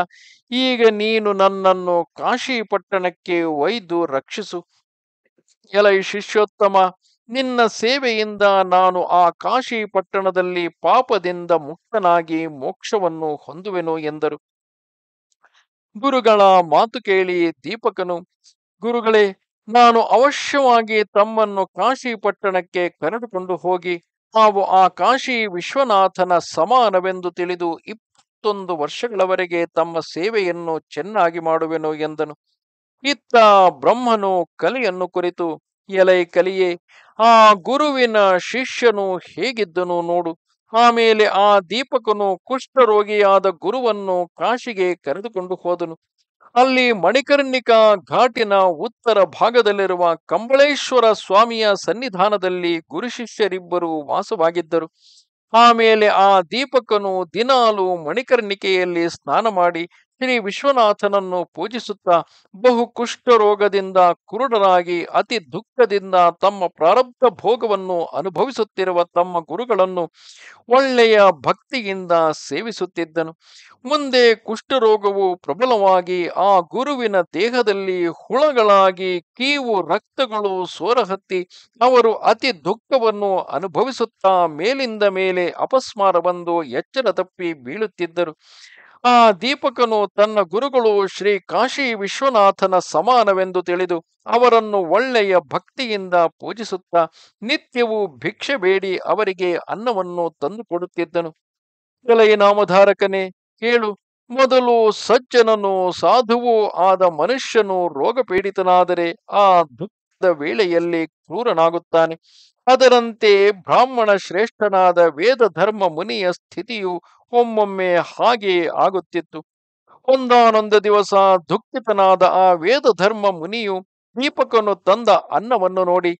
ಈಗ ನೀನು ನನ್ನನ್ನು ಕಾಶಿ ಪಟ್ಟಣಕ್ಕೆ ಒಯ್ದು ರಕ್ಷಿಸು ಎಲ ಶಿಷ್ಯೋತ್ತಮ ನಿನ್ನ ಸೇವೆಯಿಂದ ನಾನು ಆ ಕಾಶಿ ಪಟ್ಟಣದಲ್ಲಿ ಪಾಪದಿಂದ ಮುಕ್ತನಾಗಿ ಮೋಕ್ಷವನ್ನು ಹೊಂದುವೆನು ಎಂದರು ಗುರುಗಳ ಮಾತು ಕೇಳಿ ದೀಪಕನು ಗುರುಗಳೇ ನಾನು ಅವಶ್ಯವಾಗಿ ತಮ್ಮನ್ನು ಕಾಶಿ ಪಟ್ಟಣಕ್ಕೆ ಕರೆದುಕೊಂಡು ಹೋಗಿ ನಾವು ಆ ಕಾಶಿ ವಿಶ್ವನಾಥನ ಸಮಾನವೆಂದು ತಿಳಿದು ಇಪ್ಪತ್ತೊಂದು ವರ್ಷಗಳವರೆಗೆ ತಮ್ಮ ಸೇವೆಯನ್ನು ಚೆನ್ನಾಗಿ ಮಾಡುವೆನು ಎಂದನು ಇತ್ತ ಬ್ರಹ್ಮನು ಕಲಿಯನ್ನು ಕುರಿತು ಎಲೈ ಕಲಿಯೇ ಆ ಗುರುವಿನ ಶಿಷ್ಯನು ಹೇಗಿದ್ದನು ನೋಡು ಆಮೇಲೆ ಆ ದೀಪಕನು ಕುಷ್ಠರೋಗಿಯಾದ ಗುರುವನ್ನು ಕಾಶಿಗೆ ಕರೆದುಕೊಂಡು ಹೋದನು ಅಲ್ಲಿ ಮಣಿಕರ್ಣಿಕಾ ಘಾಟಿನ ಉತ್ತರ ಭಾಗದಲ್ಲಿರುವ ಕಂಬಳೇಶ್ವರ ಸ್ವಾಮಿಯ ಸನ್ನಿಧಾನದಲ್ಲಿ ಗುರು ಶಿಷ್ಯರಿಬ್ಬರು ವಾಸವಾಗಿದ್ದರು ಆಮೇಲೆ ಆ ದೀಪಕನು ದಿನಾಲು ಮಣಿಕರ್ಣಿಕೆಯಲ್ಲಿ ಸ್ನಾನ ಮಾಡಿ ಶ್ರೀ ವಿಶ್ವನಾಥನನ್ನು ಪೂಜಿಸುತ್ತಾ ಬಹು ಕುಷ್ಠರೋಗದಿಂದ ಕುರುಡರಾಗಿ ಅತಿ ದುಃಖದಿಂದ ತಮ್ಮ ಪ್ರಾರಬ್ಧ ಭೋಗವನ್ನು ಅನುಭವಿಸುತ್ತಿರುವ ತಮ್ಮ ಗುರುಗಳನ್ನು ಒಳ್ಳೆಯ ಭಕ್ತಿಯಿಂದ ಸೇವಿಸುತ್ತಿದ್ದನು ಮುಂದೆ ಕುಷ್ಠರೋಗವು ಪ್ರಬಲವಾಗಿ ಆ ಗುರುವಿನ ದೇಹದಲ್ಲಿ ಹುಳಗಳಾಗಿ ಕೀವು ರಕ್ತಗಳು ಸೋರಹತ್ತಿ ಅವರು ಅತಿ ದುಃಖವನ್ನು ಅನುಭವಿಸುತ್ತಾ ಮೇಲಿಂದ ಮೇಲೆ ಅಪಸ್ಮಾರ ಬಂದು ಎಚ್ಚರ ತಪ್ಪಿ ಬೀಳುತ್ತಿದ್ದರು ಆ ದೀಪಕನು ತನ್ನ ಗುರುಗಳು ಶ್ರೀ ಕಾಶಿ ವಿಶ್ವನಾಥನ ಸಮಾನವೆಂದು ತಿಳಿದು ಅವರನ್ನು ಒಳ್ಳೆಯ ಭಕ್ತಿಯಿಂದ ಪೂಜಿಸುತ್ತಾ ನಿತ್ಯವೂ ಭಿಕ್ಷೆ ಬೇಡಿ ಅವರಿಗೆ ಅನ್ನವನ್ನು ತಂದುಕೊಡುತ್ತಿದ್ದನು ಕೆಲಯ ನಾಮಧಾರಕನೇ ಕೇಳು ಮೊದಲು ಸಜ್ಜನನು ಸಾಧುವೂ ಆದ ಮನುಷ್ಯನು ರೋಗಪೀಡಿತನಾದರೆ ಆ ದುಃಖದ ವೇಳೆಯಲ್ಲಿ ಕ್ರೂರನಾಗುತ್ತಾನೆ ಅದರಂತೆ ಬ್ರಾಹ್ಮಣ ಶ್ರೇಷ್ಠನಾದ ವೇದ ಧರ್ಮ ಮುನಿಯ ಸ್ಥಿತಿಯು ಒಮ್ಮೊಮ್ಮೆ ಹಾಗೆ ಆಗುತ್ತಿತ್ತು ಒಂದಾನೊಂದು ದಿವಸ ದುಃಖಿತನಾದ ಆ ವೇದ ಧರ್ಮ ಮುನಿಯು ದೀಪಕನು ತಂದ ಅನ್ನವನ್ನು ನೋಡಿ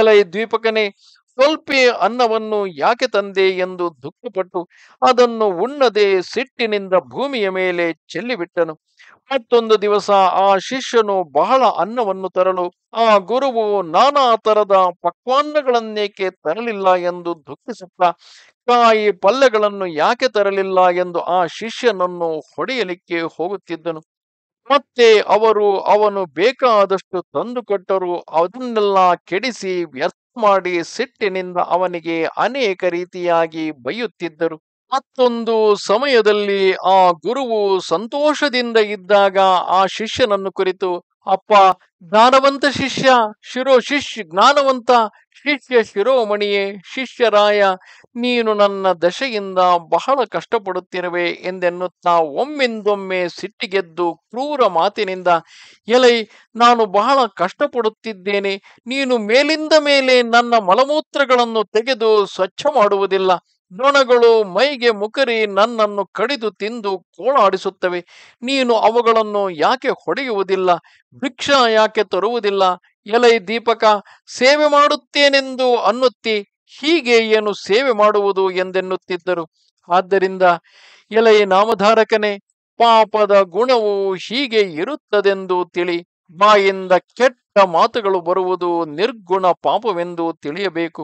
ಎಲೈ ದ್ವೀಪಕನೇ ಸ್ವಲ್ಪ ಅನ್ನವನ್ನು ಯಾಕೆ ತಂದೆ ಎಂದು ದುಃಖಪಟ್ಟು ಅದನ್ನು ಉಣ್ಣದೆ ಸಿಟ್ಟಿನಿಂದ ಭೂಮಿಯ ಮೇಲೆ ಚೆಲ್ಲಿಬಿಟ್ಟನು ಮತ್ತೊಂದು ದಿವಸ ಆ ಶಿಷ್ಯನು ಬಹಳ ಅನ್ನವನ್ನು ತರಲು ಆ ಗುರುವು ನಾನಾ ತರದ ಪಕ್ವಾನ್ನಗಳನ್ನೇಕೆ ತರಲಿಲ್ಲ ಎಂದು ದುಃಖಿಸುತ್ತಾ ಕಾಯಿ ಪಲ್ಲೆಗಳನ್ನು ಯಾಕೆ ತರಲಿಲ್ಲ ಎಂದು ಆ ಶಿಷ್ಯನನ್ನು ಹೊಡೆಯಲಿಕ್ಕೆ ಹೋಗುತ್ತಿದ್ದನು ಮತ್ತೆ ಅವರು ಅವನು ಬೇಕಾದಷ್ಟು ತಂದುಕೊಟ್ಟರು ಅದನ್ನೆಲ್ಲ ಕೆಡಿಸಿ ವ್ಯರ್ಥ ಮಾಡಿ ಸಿಟ್ಟಿನಿಂದ ಅವನಿಗೆ ಅನೇಕ ರೀತಿಯಾಗಿ ಬೈಯುತ್ತಿದ್ದರು ಮತ್ತೊಂದು ಸಮಯದಲ್ಲಿ ಆ ಗುರುವು ಸಂತೋಷದಿಂದ ಇದ್ದಾಗ ಆ ಶಿಷ್ಯನನ್ನು ಕುರಿತು ಅಪ್ಪ ಜ್ಞಾನವಂತ ಶಿಷ್ಯ ಶಿರೋ ಶಿಷ್ಯ ಜ್ಞಾನವಂತ ಶಿಷ್ಯ ಶಿರೋಮಣಿಯೇ ಶಿಷ್ಯರಾಯ ನೀನು ನನ್ನ ದಶೆಯಿಂದ ಬಹಳ ಕಷ್ಟಪಡುತ್ತಿರುವೆ ಎಂದೆನ್ನುತ್ತಾ ಒಮ್ಮಿಂದೊಮ್ಮೆ ಸಿಟ್ಟಿಗೆದ್ದು ಕ್ರೂರ ಮಾತಿನಿಂದ ಎಲೈ ನಾನು ಬಹಳ ಕಷ್ಟಪಡುತ್ತಿದ್ದೇನೆ ನೀನು ಮೇಲಿಂದ ಮೇಲೆ ನನ್ನ ಮಲಮೂತ್ರಗಳನ್ನು ತೆಗೆದು ಸ್ವಚ್ಛ ಮಾಡುವುದಿಲ್ಲ ನೊಣಗಳು ಮೈಗೆ ಮುಕರಿ ನನ್ನನ್ನು ಕಡಿದು ತಿಂದು ಕೋಳಾಡಿಸುತ್ತವೆ ನೀನು ಅವುಗಳನ್ನು ಯಾಕೆ ಹೊಡೆಯುವುದಿಲ್ಲ ಭಿಕ್ಷ ಯಾಕೆ ತರುವುದಿಲ್ಲ ಎಲೈ ದೀಪಕ ಸೇವೆ ಮಾಡುತ್ತೇನೆಂದು ಅನ್ನುತ್ತಿ ಹೀಗೆ ಏನು ಸೇವೆ ಮಾಡುವುದು ಎಂದೆನ್ನುತ್ತಿದ್ದರು ಆದ್ದರಿಂದ ಎಲೈ ನಾಮಧಾರಕನೇ ಪಾಪದ ಗುಣವು ಹೀಗೆ ಇರುತ್ತದೆಂದು ತಿಳಿ ಬಾಯಿಂದ ಕೆಟ್ಟ ಮಾತುಗಳು ಬರುವುದು ನಿರ್ಗುಣ ಪಾಪವೆಂದು ತಿಳಿಯಬೇಕು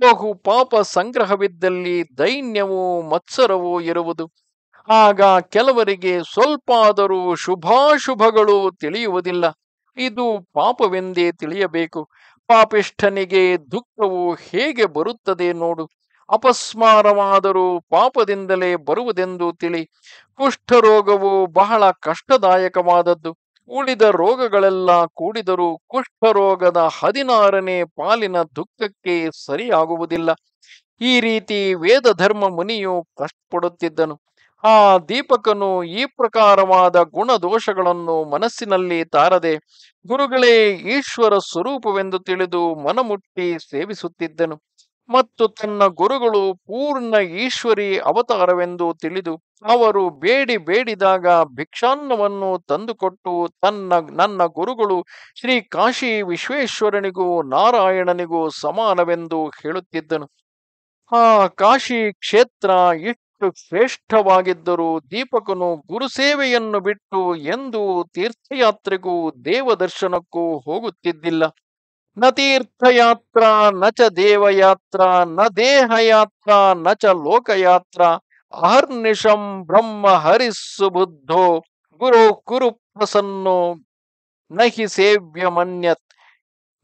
ಬಹು ಪಾಪ ಸಂಗ್ರಹವಿದ್ದಲ್ಲಿ ದೈನ್ಯವೂ ಮತ್ಸರವೂ ಇರುವುದು ಆಗ ಕೆಲವರಿಗೆ ಸ್ವಲ್ಪ ಆದರೂ ಶುಭಾಶುಭಗಳು ತಿಳಿಯುವುದಿಲ್ಲ ಇದು ಪಾಪವೆಂದೇ ತಿಳಿಯಬೇಕು ಪಾಪಿಷ್ಠನಿಗೆ ದುಃಖವು ಹೇಗೆ ಬರುತ್ತದೆ ನೋಡು ಅಪಸ್ಮಾರವಾದರೂ ಪಾಪದಿಂದಲೇ ಬರುವುದೆಂದು ತಿಳಿ ಕುಷ್ಠರೋಗವು ಬಹಳ ಕಷ್ಟದಾಯಕವಾದದ್ದು ಉಳಿದ ರೋಗಗಳೆಲ್ಲ ಕೂಡಿದರೂ ಕುಷ್ಠರೋಗದ ಹದಿನಾರನೇ ಪಾಲಿನ ದುಃಖಕ್ಕೆ ಸರಿಯಾಗುವುದಿಲ್ಲ ಈ ರೀತಿ ವೇದ ಧರ್ಮ ಮುನಿಯು ಕಷ್ಟಪಡುತ್ತಿದ್ದನು ಆ ದೀಪಕನು ಈ ಪ್ರಕಾರವಾದ ಗುಣದೋಷಗಳನ್ನು ಮನಸ್ಸಿನಲ್ಲಿ ತಾರದೆ ಗುರುಗಳೇ ಈಶ್ವರ ಸ್ವರೂಪವೆಂದು ತಿಳಿದು ಮನಮುಟ್ಟಿ ಸೇವಿಸುತ್ತಿದ್ದನು ಮತ್ತು ತನ್ನ ಗುರುಗಳು ಪೂರ್ಣ ಈಶ್ವರಿ ಅವತಾರವೆಂದು ತಿಳಿದು ಅವರು ಬೇಡಿ ಬೇಡಿದಾಗ ಭಿಕ್ಷಾನ್ನವನ್ನು ತಂದುಕೊಟ್ಟು ತನ್ನ ನನ್ನ ಗುರುಗಳು ಶ್ರೀ ಕಾಶಿ ವಿಶ್ವೇಶ್ವರನಿಗೂ ನಾರಾಯಣನಿಗೂ ಸಮಾನವೆಂದು ಹೇಳುತ್ತಿದ್ದನು ಆ ಕಾಶಿ ಕ್ಷೇತ್ರ ಎಷ್ಟು ಶ್ರೇಷ್ಠವಾಗಿದ್ದರೂ ದೀಪಕನು ಗುರುಸೇವೆಯನ್ನು ಬಿಟ್ಟು ಎಂದೂ ತೀರ್ಥಯಾತ್ರೆಗೂ ದೇವದರ್ಶನಕ್ಕೂ ಹೋಗುತ್ತಿದ್ದಿಲ್ಲ ನ ತೀರ್ಥಯಾತ್ರ ನ ಚ ದೇವಯಾತ್ರ ನ ದೇಹಯಾತ್ರ ನ ಚ ಲೋಕಯಾತ್ರ ಅಹರ್ನಿಶಂ ಬ್ರಹ್ಮ ಹರಿಸ್ಸು ಬುದ್ಧೋ ಗುರು ಕುರು ಪ್ರಸನ್ನೋ ನಹಿ ಸೇವ್ಯ ಮನ್ಯತ್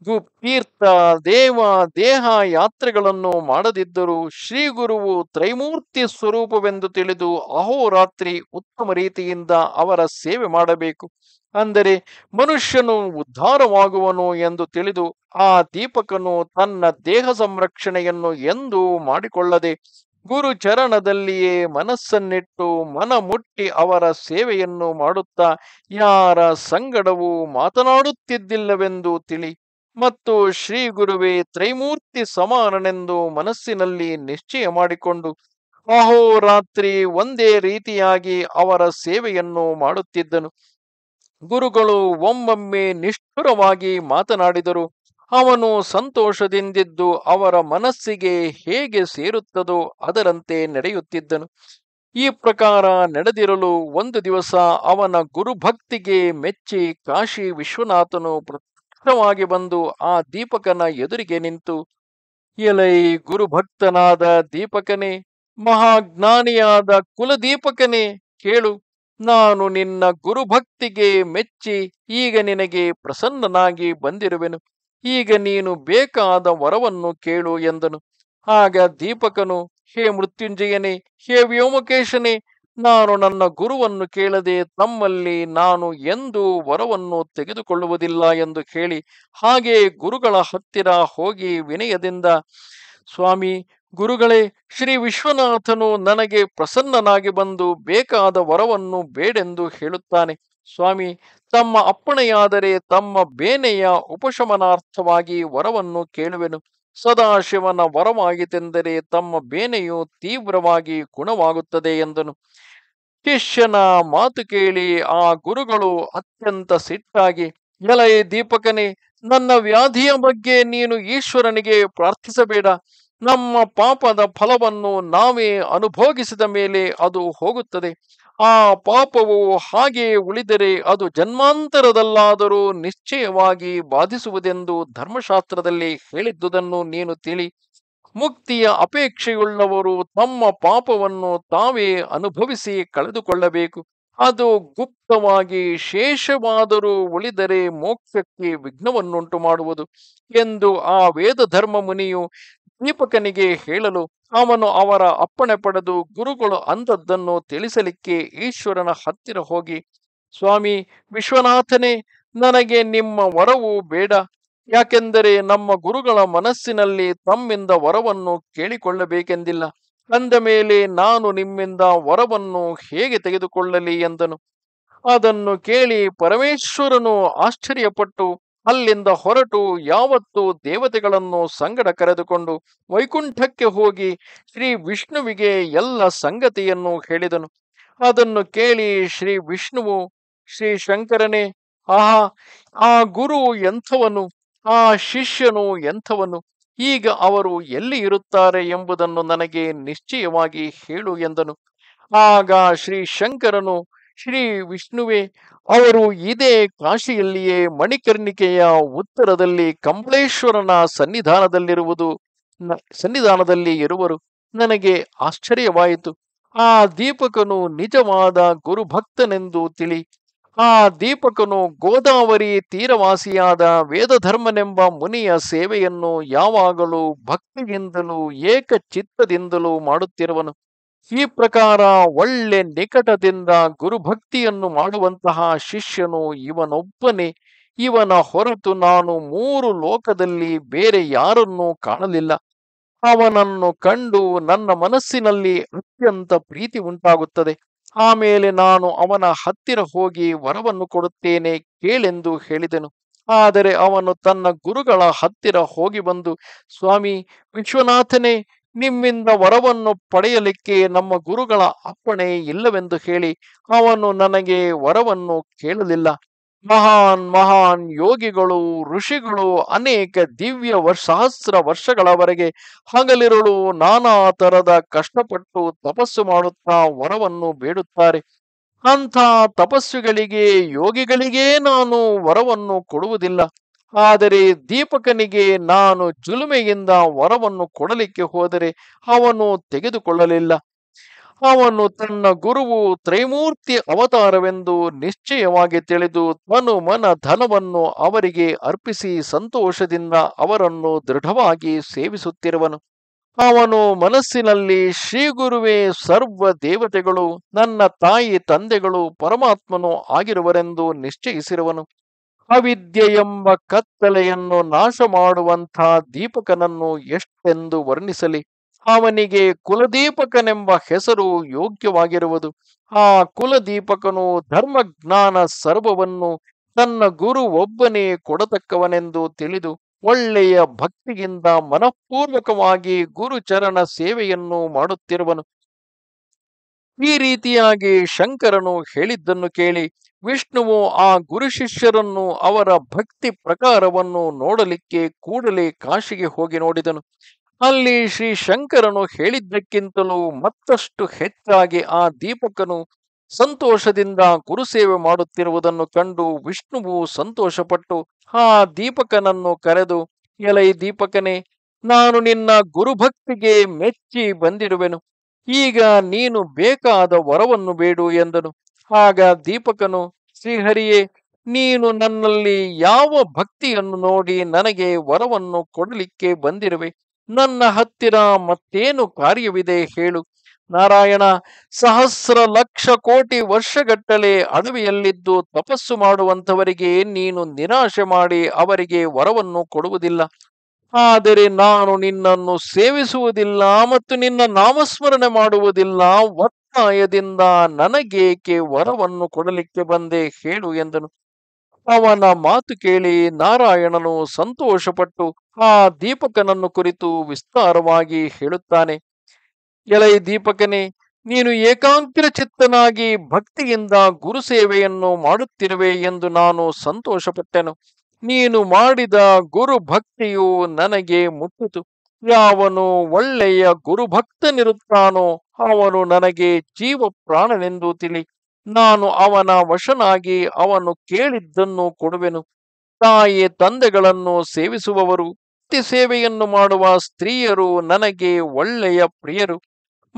ತೀರ್ಥ ದೇವ ದೇಹ ಯಾತ್ರೆಗಳನ್ನು ಮಾಡದಿದ್ದರೂ ಶ್ರೀ ಗುರುವು ತ್ರೈಮೂರ್ತಿ ಸ್ವರೂಪವೆಂದು ತಿಳಿದು ಅಹೋರಾತ್ರಿ ಉತ್ತಮ ರೀತಿಯಿಂದ ಅವರ ಸೇವೆ ಮಾಡಬೇಕು ಅಂದರೆ ಮನುಷ್ಯನು ಉದ್ಧಾರವಾಗುವನು ಎಂದು ತಿಳಿದು ಆ ದೀಪಕನು ತನ್ನ ದೇಹ ಸಂರಕ್ಷಣೆಯನ್ನು ಎಂದೂ ಮಾಡಿಕೊಳ್ಳದೆ ಗುರು ಚರಣದಲ್ಲಿಯೇ ಮನಸ್ಸನ್ನಿಟ್ಟು ಮನ ಮುಟ್ಟಿ ಅವರ ಸೇವೆಯನ್ನು ಮಾಡುತ್ತಾ ಯಾರ ಸಂಗಡವೂ ಮಾತನಾಡುತ್ತಿದ್ದಿಲ್ಲವೆಂದು ತಿಳಿ ಮತ್ತು ಶ್ರೀ ಗುರುವೇ ತ್ರೈಮೂರ್ತಿ ಸಮಾನನೆಂದು ಮನಸ್ಸಿನಲ್ಲಿ ನಿಶ್ಚಯ ಮಾಡಿಕೊಂಡು ಅಹೋರಾತ್ರಿ ಒಂದೇ ರೀತಿಯಾಗಿ ಅವರ ಸೇವೆಯನ್ನು ಮಾಡುತ್ತಿದ್ದನು ಗುರುಗಳು ಒಮ್ಮೊಮ್ಮೆ ನಿಷ್ಠುರವಾಗಿ ಮಾತನಾಡಿದರು ಅವನು ಸಂತೋಷದಿಂದಿದ್ದು ಅವರ ಮನಸ್ಸಿಗೆ ಹೇಗೆ ಸೇರುತ್ತದೋ ಅದರಂತೆ ನಡೆಯುತ್ತಿದ್ದನು ಈ ಪ್ರಕಾರ ನಡೆದಿರಲು ಒಂದು ದಿವಸ ಅವನ ಗುರುಭಕ್ತಿಗೆ ಮೆಚ್ಚಿ ಕಾಶಿ ವಿಶ್ವನಾಥನು ಪ್ರತ್ಯಕ್ಷವಾಗಿ ಬಂದು ಆ ದೀಪಕನ ಎದುರಿಗೆ ನಿಂತು ಎಲೈ ಗುರುಭಕ್ತನಾದ ದೀಪಕನೇ ಮಹಾಜ್ಞಾನಿಯಾದ ಕುಲದೀಪಕನೇ ಕೇಳು ನಾನು ನಿನ್ನ ಗುರುಭಕ್ತಿಗೆ ಮೆಚ್ಚಿ ಈಗ ನಿನಗೆ ಪ್ರಸನ್ನನಾಗಿ ಬಂದಿರುವೆನು ಈಗ ನೀನು ಬೇಕಾದ ವರವನ್ನು ಕೇಳು ಎಂದನು ಆಗ ದೀಪಕನು ಹೇ ಮೃತ್ಯುಂಜಯನೇ ಹೇ ವ್ಯೋಮಕೇಶನೇ ನಾನು ನನ್ನ ಗುರುವನ್ನು ಕೇಳದೆ ತಮ್ಮಲ್ಲಿ ನಾನು ಎಂದೂ ವರವನ್ನು ತೆಗೆದುಕೊಳ್ಳುವುದಿಲ್ಲ ಎಂದು ಹೇಳಿ ಹಾಗೆ ಗುರುಗಳ ಹತ್ತಿರ ಹೋಗಿ ವಿನಯದಿಂದ ಸ್ವಾಮಿ ಗುರುಗಳೇ ಶ್ರೀ ವಿಶ್ವನಾಥನು ನನಗೆ ಪ್ರಸನ್ನನಾಗಿ ಬಂದು ಬೇಕಾದ ವರವನ್ನು ಬೇಡೆಂದು ಹೇಳುತ್ತಾನೆ ಸ್ವಾಮಿ ತಮ್ಮ ಅಪ್ಪಣೆಯಾದರೆ ತಮ್ಮ ಬೇನೆಯ ಉಪಶಮನಾರ್ಥವಾಗಿ ವರವನ್ನು ಕೇಳುವೆನು ಸದಾಶಿವನ ವರವಾಗಿತೆಂದರೆ ತಮ್ಮ ಬೇನೆಯು ತೀವ್ರವಾಗಿ ಗುಣವಾಗುತ್ತದೆ ಎಂದನು ಶಿಷ್ಯನ ಮಾತು ಕೇಳಿ ಆ ಗುರುಗಳು ಅತ್ಯಂತ ಸಿಟ್ಟಾಗಿ ಎಲೈ ದೀಪಕನೇ ನನ್ನ ವ್ಯಾಧಿಯ ಬಗ್ಗೆ ನೀನು ಈಶ್ವರನಿಗೆ ಪ್ರಾರ್ಥಿಸಬೇಡ ನಮ್ಮ ಪಾಪದ ಫಲವನ್ನು ನಾವೇ ಅನುಭೋಗಿಸಿದ ಮೇಲೆ ಅದು ಹೋಗುತ್ತದೆ ಆ ಪಾಪವು ಹಾಗೆ ಉಳಿದರೆ ಅದು ಜನ್ಮಾಂತರದಲ್ಲಾದರೂ ನಿಶ್ಚಯವಾಗಿ ಬಾಧಿಸುವುದೆಂದು ಧರ್ಮಶಾಸ್ತ್ರದಲ್ಲಿ ಹೇಳಿದ್ದುದನ್ನು ನೀನು ತಿಳಿ ಮುಕ್ತಿಯ ಅಪೇಕ್ಷೆಯುಳ್ಳವರು ತಮ್ಮ ಪಾಪವನ್ನು ತಾವೇ ಅನುಭವಿಸಿ ಕಳೆದುಕೊಳ್ಳಬೇಕು ಅದು ಗುಪ್ತವಾಗಿ ಶೇಷವಾದರೂ ಉಳಿದರೆ ಮೋಕ್ಷಕ್ಕೆ ವಿಘ್ನವನ್ನುಂಟು ಮಾಡುವುದು ಎಂದು ಆ ವೇದ ಧರ್ಮ ಮುನಿಯು ದೀಪಕನಿಗೆ ಹೇಳಲು ಅವನು ಅವರ ಅಪ್ಪಣೆ ಪಡೆದು ಗುರುಗಳು ಅಂದದ್ದನ್ನು ತಿಳಿಸಲಿಕ್ಕೆ ಈಶ್ವರನ ಹತ್ತಿರ ಹೋಗಿ ಸ್ವಾಮಿ ವಿಶ್ವನಾಥನೇ ನನಗೆ ನಿಮ್ಮ ವರವು ಬೇಡ ಯಾಕೆಂದರೆ ನಮ್ಮ ಗುರುಗಳ ಮನಸ್ಸಿನಲ್ಲಿ ತಮ್ಮಿಂದ ವರವನ್ನು ಕೇಳಿಕೊಳ್ಳಬೇಕೆಂದಿಲ್ಲ ಅಂದ ಮೇಲೆ ನಾನು ನಿಮ್ಮಿಂದ ವರವನ್ನು ಹೇಗೆ ತೆಗೆದುಕೊಳ್ಳಲಿ ಎಂದನು ಅದನ್ನು ಕೇಳಿ ಪರಮೇಶ್ವರನು ಆಶ್ಚರ್ಯಪಟ್ಟು ಅಲ್ಲಿಂದ ಹೊರಟು ಯಾವತ್ತು ದೇವತೆಗಳನ್ನು ಸಂಗಡ ಕರೆದುಕೊಂಡು ವೈಕುಂಠಕ್ಕೆ ಹೋಗಿ ಶ್ರೀ ವಿಷ್ಣುವಿಗೆ ಎಲ್ಲ ಸಂಗತಿಯನ್ನು ಹೇಳಿದನು ಅದನ್ನು ಕೇಳಿ ಶ್ರೀ ವಿಷ್ಣುವು ಶ್ರೀ ಶಂಕರನೇ ಆಹಾ ಆ ಗುರು ಎಂಥವನು ಆ ಶಿಷ್ಯನು ಎಂಥವನು ಈಗ ಅವರು ಎಲ್ಲಿ ಇರುತ್ತಾರೆ ಎಂಬುದನ್ನು ನನಗೆ ನಿಶ್ಚಯವಾಗಿ ಹೇಳು ಎಂದನು ಆಗ ಶ್ರೀ ಶಂಕರನು ಶ್ರೀ ವಿಷ್ಣುವೆ ಅವರು ಇದೇ ಕಾಶಿಯಲ್ಲಿಯೇ ಮಣಿಕರ್ಣಿಕೆಯ ಉತ್ತರದಲ್ಲಿ ಕಂಬಳೇಶ್ವರನ ಸನ್ನಿಧಾನದಲ್ಲಿರುವುದು ಸನ್ನಿಧಾನದಲ್ಲಿ ಇರುವರು ನನಗೆ ಆಶ್ಚರ್ಯವಾಯಿತು ಆ ದೀಪಕನು ನಿಜವಾದ ಗುರುಭಕ್ತನೆಂದು ತಿಳಿ ಆ ದೀಪಕನು ಗೋದಾವರಿ ತೀರವಾಸಿಯಾದ ವೇದಧರ್ಮನೆಂಬ ಮುನಿಯ ಸೇವೆಯನ್ನು ಯಾವಾಗಲೂ ಭಕ್ತಿಯಿಂದಲೂ ಏಕಚಿತ್ತದಿಂದಲೂ ಮಾಡುತ್ತಿರುವನು ಈ ಪ್ರಕಾರ ಒಳ್ಳೆ ನಿಕಟದಿಂದ ಗುರುಭಕ್ತಿಯನ್ನು ಮಾಡುವಂತಹ ಶಿಷ್ಯನು ಇವನೊಬ್ಬನೇ ಇವನ ಹೊರತು ನಾನು ಮೂರು ಲೋಕದಲ್ಲಿ ಬೇರೆ ಯಾರನ್ನೂ ಕಾಣಲಿಲ್ಲ ಅವನನ್ನು ಕಂಡು ನನ್ನ ಮನಸ್ಸಿನಲ್ಲಿ ಅತ್ಯಂತ ಪ್ರೀತಿ ಉಂಟಾಗುತ್ತದೆ ಆಮೇಲೆ ನಾನು ಅವನ ಹತ್ತಿರ ಹೋಗಿ ವರವನ್ನು ಕೊಡುತ್ತೇನೆ ಕೇಳೆಂದು ಹೇಳಿದನು ಆದರೆ ಅವನು ತನ್ನ ಗುರುಗಳ ಹತ್ತಿರ ಹೋಗಿ ಬಂದು ಸ್ವಾಮಿ ವಿಶ್ವನಾಥನೇ ನಿಮ್ಮಿಂದ ವರವನ್ನು ಪಡೆಯಲಿಕ್ಕೆ ನಮ್ಮ ಗುರುಗಳ ಅಪ್ಪಣೆ ಇಲ್ಲವೆಂದು ಹೇಳಿ ಅವನು ನನಗೆ ವರವನ್ನು ಕೇಳಲಿಲ್ಲ ಮಹಾನ್ ಮಹಾನ್ ಯೋಗಿಗಳು ಋಷಿಗಳು ಅನೇಕ ದಿವ್ಯ ವರ್ಷಾಸ್ತ್ರ ಸಹಸ್ರ ವರ್ಷಗಳವರೆಗೆ ಹಗಲಿರುಳು ನಾನಾ ತರದ ಕಷ್ಟಪಟ್ಟು ತಪಸ್ಸು ಮಾಡುತ್ತಾ ವರವನ್ನು ಬೇಡುತ್ತಾರೆ ಅಂಥ ತಪಸ್ಸುಗಳಿಗೆ ಯೋಗಿಗಳಿಗೇ ನಾನು ವರವನ್ನು ಕೊಡುವುದಿಲ್ಲ ಆದರೆ ದೀಪಕನಿಗೆ ನಾನು ಜುಲುಮೆಯಿಂದ ವರವನ್ನು ಕೊಡಲಿಕ್ಕೆ ಹೋದರೆ ಅವನು ತೆಗೆದುಕೊಳ್ಳಲಿಲ್ಲ ಅವನು ತನ್ನ ಗುರುವು ತ್ರೈಮೂರ್ತಿ ಅವತಾರವೆಂದು ನಿಶ್ಚಯವಾಗಿ ತಿಳಿದು ತನು ಮನ ಧನವನ್ನು ಅವರಿಗೆ ಅರ್ಪಿಸಿ ಸಂತೋಷದಿಂದ ಅವರನ್ನು ದೃಢವಾಗಿ ಸೇವಿಸುತ್ತಿರುವನು ಅವನು ಮನಸ್ಸಿನಲ್ಲಿ ಶ್ರೀಗುರುವೇ ಸರ್ವ ದೇವತೆಗಳು ನನ್ನ ತಾಯಿ ತಂದೆಗಳು ಪರಮಾತ್ಮನು ಆಗಿರುವರೆಂದು ನಿಶ್ಚಯಿಸಿರುವನು ಅವಿದ್ಯೆ ಎಂಬ ಕತ್ತಲೆಯನ್ನು ನಾಶ ಮಾಡುವಂಥ ದೀಪಕನನ್ನು ಎಷ್ಟೆಂದು ವರ್ಣಿಸಲಿ ಅವನಿಗೆ ಕುಲದೀಪಕನೆಂಬ ಹೆಸರು ಯೋಗ್ಯವಾಗಿರುವುದು ಆ ಕುಲದೀಪಕನು ಧರ್ಮ ಜ್ಞಾನ ಸರ್ವವನ್ನು ತನ್ನ ಗುರು ಒಬ್ಬನೇ ಕೊಡತಕ್ಕವನೆಂದು ತಿಳಿದು ಒಳ್ಳೆಯ ಭಕ್ತಿಗಿಂತ ಮನಃಪೂರ್ವಕವಾಗಿ ಗುರುಚರಣ ಸೇವೆಯನ್ನು ಮಾಡುತ್ತಿರುವನು ಈ ರೀತಿಯಾಗಿ ಶಂಕರನು ಹೇಳಿದ್ದನ್ನು ಕೇಳಿ ವಿಷ್ಣುವು ಆ ಗುರು ಶಿಷ್ಯರನ್ನು ಅವರ ಭಕ್ತಿ ಪ್ರಕಾರವನ್ನು ನೋಡಲಿಕ್ಕೆ ಕೂಡಲೇ ಕಾಶಿಗೆ ಹೋಗಿ ನೋಡಿದನು ಅಲ್ಲಿ ಶ್ರೀ ಶಂಕರನು ಹೇಳಿದ್ದಕ್ಕಿಂತಲೂ ಮತ್ತಷ್ಟು ಹೆಚ್ಚಾಗಿ ಆ ದೀಪಕನು ಸಂತೋಷದಿಂದ ಗುರುಸೇವೆ ಮಾಡುತ್ತಿರುವುದನ್ನು ಕಂಡು ವಿಷ್ಣುವು ಸಂತೋಷಪಟ್ಟು ಆ ದೀಪಕನನ್ನು ಕರೆದು ಎಲೈ ದೀಪಕನೇ ನಾನು ನಿನ್ನ ಗುರುಭಕ್ತಿಗೆ ಮೆಚ್ಚಿ ಬಂದಿರುವೆನು ಈಗ ನೀನು ಬೇಕಾದ ವರವನ್ನು ಬೇಡು ಎಂದನು ಆಗ ದೀಪಕನು ಶ್ರೀಹರಿಯೇ ನೀನು ನನ್ನಲ್ಲಿ ಯಾವ ಭಕ್ತಿಯನ್ನು ನೋಡಿ ನನಗೆ ವರವನ್ನು ಕೊಡಲಿಕ್ಕೆ ಬಂದಿರುವೆ ನನ್ನ ಹತ್ತಿರ ಮತ್ತೇನು ಕಾರ್ಯವಿದೆ ಹೇಳು ನಾರಾಯಣ ಸಹಸ್ರ ಲಕ್ಷ ಕೋಟಿ ವರ್ಷಗಟ್ಟಲೆ ಅಡವಿಯಲ್ಲಿದ್ದು ತಪಸ್ಸು ಮಾಡುವಂಥವರಿಗೆ ನೀನು ನಿರಾಶೆ ಮಾಡಿ ಅವರಿಗೆ ವರವನ್ನು ಕೊಡುವುದಿಲ್ಲ ಆದರೆ ನಾನು ನಿನ್ನನ್ನು ಸೇವಿಸುವುದಿಲ್ಲ ಮತ್ತು ನಿನ್ನ ನಾಮಸ್ಮರಣೆ ಮಾಡುವುದಿಲ್ಲ ಅನ್ಯಾಯದಿಂದ ನನಗೇಕೆ ವರವನ್ನು ಕೊಡಲಿಕ್ಕೆ ಬಂದೆ ಹೇಳು ಎಂದನು ಅವನ ಮಾತು ಕೇಳಿ ನಾರಾಯಣನು ಸಂತೋಷಪಟ್ಟು ಆ ದೀಪಕನನ್ನು ಕುರಿತು ವಿಸ್ತಾರವಾಗಿ ಹೇಳುತ್ತಾನೆ ಎಲೈ ದೀಪಕನೇ ನೀನು ಏಕಾಂತರ ಚಿತ್ತನಾಗಿ ಭಕ್ತಿಯಿಂದ ಗುರುಸೇವೆಯನ್ನು ಮಾಡುತ್ತಿರುವೆ ಎಂದು ನಾನು ಸಂತೋಷಪಟ್ಟೆನು ನೀನು ಮಾಡಿದ ಗುರು ಭಕ್ತಿಯು ನನಗೆ ಮುಟ್ಟಿತು ಯಾವನು ಒಳ್ಳೆಯ ಗುರುಭಕ್ತನಿರುತ್ತಾನೋ ಅವನು ನನಗೆ ಜೀವ ಪ್ರಾಣನೆಂದು ತಿಳಿ ನಾನು ಅವನ ವಶನಾಗಿ ಅವನು ಕೇಳಿದ್ದನ್ನು ಕೊಡುವೆನು ತಾಯಿ ತಂದೆಗಳನ್ನು ಸೇವಿಸುವವರು ಪ್ರತಿ ಸೇವೆಯನ್ನು ಮಾಡುವ ಸ್ತ್ರೀಯರು ನನಗೆ ಒಳ್ಳೆಯ ಪ್ರಿಯರು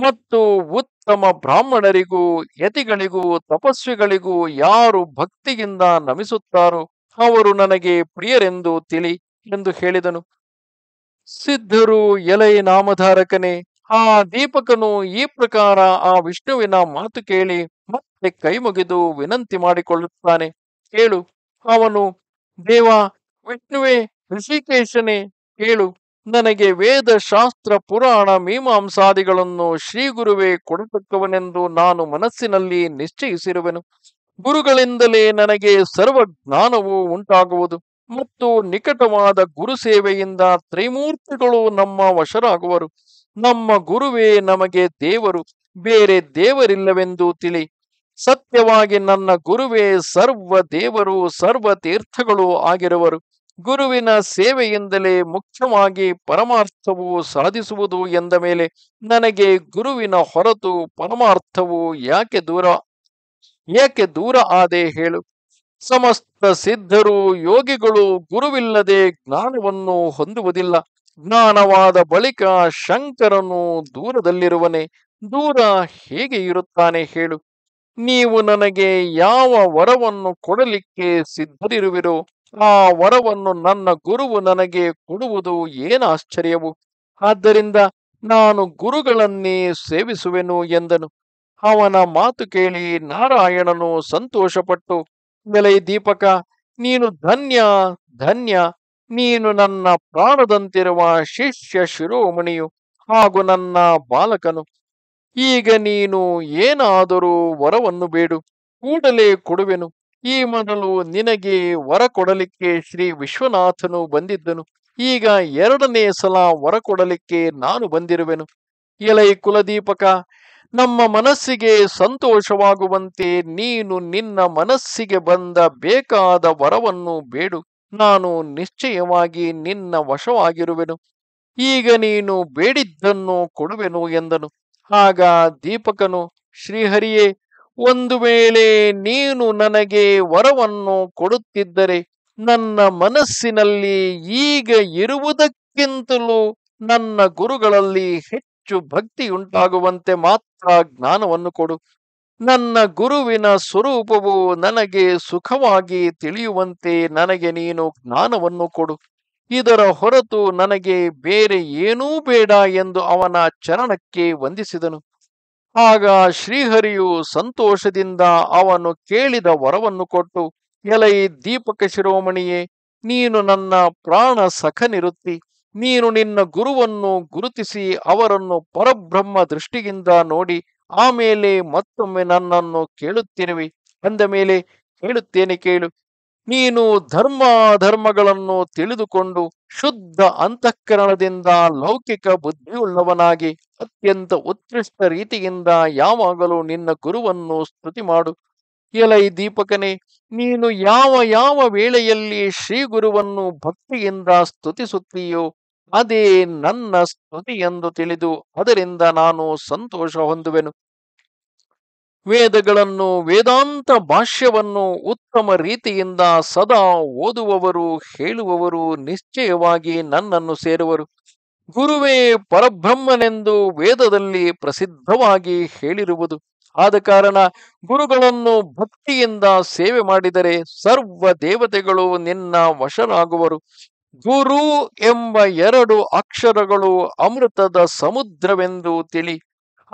ಮತ್ತು ಉತ್ತಮ ಬ್ರಾಹ್ಮಣರಿಗೂ ಯತಿಗಳಿಗೂ ತಪಸ್ವಿಗಳಿಗೂ ಯಾರು ಭಕ್ತಿಯಿಂದ ನಮಿಸುತ್ತಾರೋ ಅವರು ನನಗೆ ಪ್ರಿಯರೆಂದು ತಿಳಿ ಎಂದು ಹೇಳಿದನು ಸಿದ್ಧರು ಎಲೆ ನಾಮಧಾರಕನೇ ಆ ದೀಪಕನು ಈ ಪ್ರಕಾರ ಆ ವಿಷ್ಣುವಿನ ಮಾತು ಕೇಳಿ ಮತ್ತೆ ಕೈ ಮುಗಿದು ವಿನಂತಿ ಮಾಡಿಕೊಳ್ಳುತ್ತಾನೆ ಕೇಳು ಅವನು ದೇವ ವಿಷ್ಣುವೆ ಋಷಿಕೇಶನೆ ಕೇಳು ನನಗೆ ವೇದ ಶಾಸ್ತ್ರ ಪುರಾಣ ಮೀಮಾಂಸಾದಿಗಳನ್ನು ಶ್ರೀ ಗುರುವೇ ಕೊಡತಕ್ಕವನೆಂದು ನಾನು ಮನಸ್ಸಿನಲ್ಲಿ ನಿಶ್ಚಯಿಸಿರುವೆನು ಗುರುಗಳಿಂದಲೇ ನನಗೆ ಸರ್ವ ಜ್ಞಾನವು ಉಂಟಾಗುವುದು ಮತ್ತು ನಿಕಟವಾದ ಗುರು ಸೇವೆಯಿಂದ ತ್ರಿಮೂರ್ತಿಗಳು ನಮ್ಮ ವಶರಾಗುವರು ನಮ್ಮ ಗುರುವೇ ನಮಗೆ ದೇವರು ಬೇರೆ ದೇವರಿಲ್ಲವೆಂದು ತಿಳಿ ಸತ್ಯವಾಗಿ ನನ್ನ ಗುರುವೇ ಸರ್ವ ದೇವರು ಸರ್ವ ತೀರ್ಥಗಳು ಆಗಿರುವರು ಗುರುವಿನ ಸೇವೆಯಿಂದಲೇ ಮುಖ್ಯವಾಗಿ ಪರಮಾರ್ಥವು ಸಾಧಿಸುವುದು ಎಂದ ಮೇಲೆ ನನಗೆ ಗುರುವಿನ ಹೊರತು ಪರಮಾರ್ಥವು ಯಾಕೆ ದೂರ ಯಾಕೆ ದೂರ ಆದೆ ಹೇಳು ಸಮಸ್ತ ಸಿದ್ಧರು ಯೋಗಿಗಳು ಗುರುವಿಲ್ಲದೆ ಜ್ಞಾನವನ್ನು ಹೊಂದುವುದಿಲ್ಲ ಜ್ಞಾನವಾದ ಬಳಿಕ ಶಂಕರನು ದೂರದಲ್ಲಿರುವನೆ ದೂರ ಹೇಗೆ ಇರುತ್ತಾನೆ ಹೇಳು ನೀವು ನನಗೆ ಯಾವ ವರವನ್ನು ಕೊಡಲಿಕ್ಕೆ ಸಿದ್ಧರಿರುವಿರೋ ಆ ವರವನ್ನು ನನ್ನ ಗುರುವು ನನಗೆ ಕೊಡುವುದು ಏನು ಆಶ್ಚರ್ಯವು ಆದ್ದರಿಂದ ನಾನು ಗುರುಗಳನ್ನೇ ಸೇವಿಸುವೆನು ಎಂದನು ಅವನ ಮಾತು ಕೇಳಿ ನಾರಾಯಣನು ಸಂತೋಷಪಟ್ಟು ನೆಲೈ ದೀಪಕ ನೀನು ಧನ್ಯ ಧನ್ಯ ನೀನು ನನ್ನ ಪ್ರಾಣದಂತಿರುವ ಶಿಷ್ಯ ಶಿರೋಮಣಿಯು ಹಾಗೂ ನನ್ನ ಬಾಲಕನು ಈಗ ನೀನು ಏನಾದರೂ ವರವನ್ನು ಬೇಡು ಕೂಡಲೇ ಕೊಡುವೆನು ಈ ಮೊದಲು ನಿನಗೆ ವರ ಕೊಡಲಿಕ್ಕೆ ಶ್ರೀ ವಿಶ್ವನಾಥನು ಬಂದಿದ್ದನು ಈಗ ಎರಡನೇ ಸಲ ವರ ಕೊಡಲಿಕ್ಕೆ ನಾನು ಬಂದಿರುವೆನು ಎಲೈ ಕುಲದೀಪಕ ನಮ್ಮ ಮನಸ್ಸಿಗೆ ಸಂತೋಷವಾಗುವಂತೆ ನೀನು ನಿನ್ನ ಮನಸ್ಸಿಗೆ ಬಂದ ಬೇಕಾದ ವರವನ್ನು ಬೇಡು ನಾನು ನಿಶ್ಚಯವಾಗಿ ನಿನ್ನ ವಶವಾಗಿರುವೆನು ಈಗ ನೀನು ಬೇಡಿದ್ದನ್ನು ಕೊಡುವೆನು ಎಂದನು ಆಗ ದೀಪಕನು ಶ್ರೀಹರಿಯೇ ಒಂದು ವೇಳೆ ನೀನು ನನಗೆ ವರವನ್ನು ಕೊಡುತ್ತಿದ್ದರೆ ನನ್ನ ಮನಸ್ಸಿನಲ್ಲಿ ಈಗ ಇರುವುದಕ್ಕಿಂತಲೂ ನನ್ನ ಗುರುಗಳಲ್ಲಿ ಹೆಚ್ಚು ಭಕ್ತಿಯುಂಟಾಗುವಂತೆ ಮಾತ್ರ ಜ್ಞಾನವನ್ನು ಕೊಡು ನನ್ನ ಗುರುವಿನ ಸ್ವರೂಪವು ನನಗೆ ಸುಖವಾಗಿ ತಿಳಿಯುವಂತೆ ನನಗೆ ನೀನು ಜ್ಞಾನವನ್ನು ಕೊಡು ಇದರ ಹೊರತು ನನಗೆ ಬೇರೆ ಏನೂ ಬೇಡ ಎಂದು ಅವನ ಚರಣಕ್ಕೆ ವಂದಿಸಿದನು ಆಗ ಶ್ರೀಹರಿಯು ಸಂತೋಷದಿಂದ ಅವನು ಕೇಳಿದ ವರವನ್ನು ಕೊಟ್ಟು ಎಲೈ ದೀಪಕ ಶಿರೋಮಣಿಯೇ ನೀನು ನನ್ನ ಪ್ರಾಣ ಸಖನಿರುತ್ತಿ ನೀನು ನಿನ್ನ ಗುರುವನ್ನು ಗುರುತಿಸಿ ಅವರನ್ನು ಪರಬ್ರಹ್ಮ ದೃಷ್ಟಿಯಿಂದ ನೋಡಿ ಆಮೇಲೆ ಮತ್ತೊಮ್ಮೆ ನನ್ನನ್ನು ಕೇಳುತ್ತಿರುವೆ ಅಂದ ಮೇಲೆ ಹೇಳುತ್ತೇನೆ ಕೇಳು ನೀನು ಧರ್ಮ ಧರ್ಮಗಳನ್ನು ತಿಳಿದುಕೊಂಡು ಶುದ್ಧ ಅಂತಃಕರಣದಿಂದ ಲೌಕಿಕ ಬುದ್ಧಿಯುಳ್ಳವನಾಗಿ ಅತ್ಯಂತ ಉತ್ಕೃಷ್ಟ ರೀತಿಯಿಂದ ಯಾವಾಗಲೂ ನಿನ್ನ ಗುರುವನ್ನು ಸ್ತುತಿ ಮಾಡು ಎಲೈ ದೀಪಕನೇ ನೀನು ಯಾವ ಯಾವ ವೇಳೆಯಲ್ಲಿ ಶ್ರೀ ಗುರುವನ್ನು ಭಕ್ತಿಯಿಂದ ಸ್ತುತಿಸುತ್ತೀಯೋ ಅದೇ ನನ್ನ ಸ್ತುತಿ ಎಂದು ತಿಳಿದು ಅದರಿಂದ ನಾನು ಸಂತೋಷ ಹೊಂದುವೆನು ವೇದಗಳನ್ನು ವೇದಾಂತ ಭಾಷ್ಯವನ್ನು ಉತ್ತಮ ರೀತಿಯಿಂದ ಸದಾ ಓದುವವರು ಹೇಳುವವರು ನಿಶ್ಚಯವಾಗಿ ನನ್ನನ್ನು ಸೇರುವರು ಗುರುವೇ ಪರಬ್ರಹ್ಮನೆಂದು ವೇದದಲ್ಲಿ ಪ್ರಸಿದ್ಧವಾಗಿ ಹೇಳಿರುವುದು ಆದ ಕಾರಣ ಗುರುಗಳನ್ನು ಭಕ್ತಿಯಿಂದ ಸೇವೆ ಮಾಡಿದರೆ ಸರ್ವ ದೇವತೆಗಳು ನಿನ್ನ ವಶರಾಗುವರು ಗುರು ಎಂಬ ಎರಡು ಅಕ್ಷರಗಳು ಅಮೃತದ ಸಮುದ್ರವೆಂದು ತಿಳಿ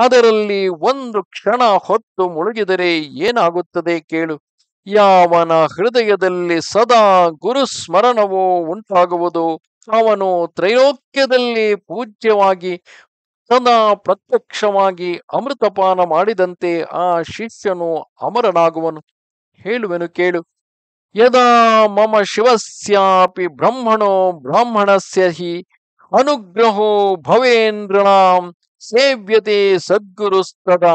ಅದರಲ್ಲಿ ಒಂದು ಕ್ಷಣ ಹೊತ್ತು ಮುಳುಗಿದರೆ ಏನಾಗುತ್ತದೆ ಕೇಳು ಯಾವನ ಹೃದಯದಲ್ಲಿ ಸದಾ ಗುರು ಸ್ಮರಣವು ಉಂಟಾಗುವುದು ಅವನು ತ್ರೈಲೋಕ್ಯದಲ್ಲಿ ಪೂಜ್ಯವಾಗಿ ಸದಾ ಪ್ರತ್ಯಕ್ಷವಾಗಿ ಅಮೃತಪಾನ ಮಾಡಿದಂತೆ ಆ ಶಿಷ್ಯನು ಅಮರನಾಗುವನು ಹೇಳುವೆನು ಕೇಳು ಯದಾ ಮಮ ಶಿವಸ್ಯಾಪಿ ಬ್ರಹ್ಮಣೋ ಬ್ರಾಹ್ಮಣಸ್ಯ ಹಿ ಅನುಗ್ರಹೋ ಭವೇಂದ್ರಣ ಸೇವ್ಯತೆ ಸದ್ಗುರುಸ್ತದ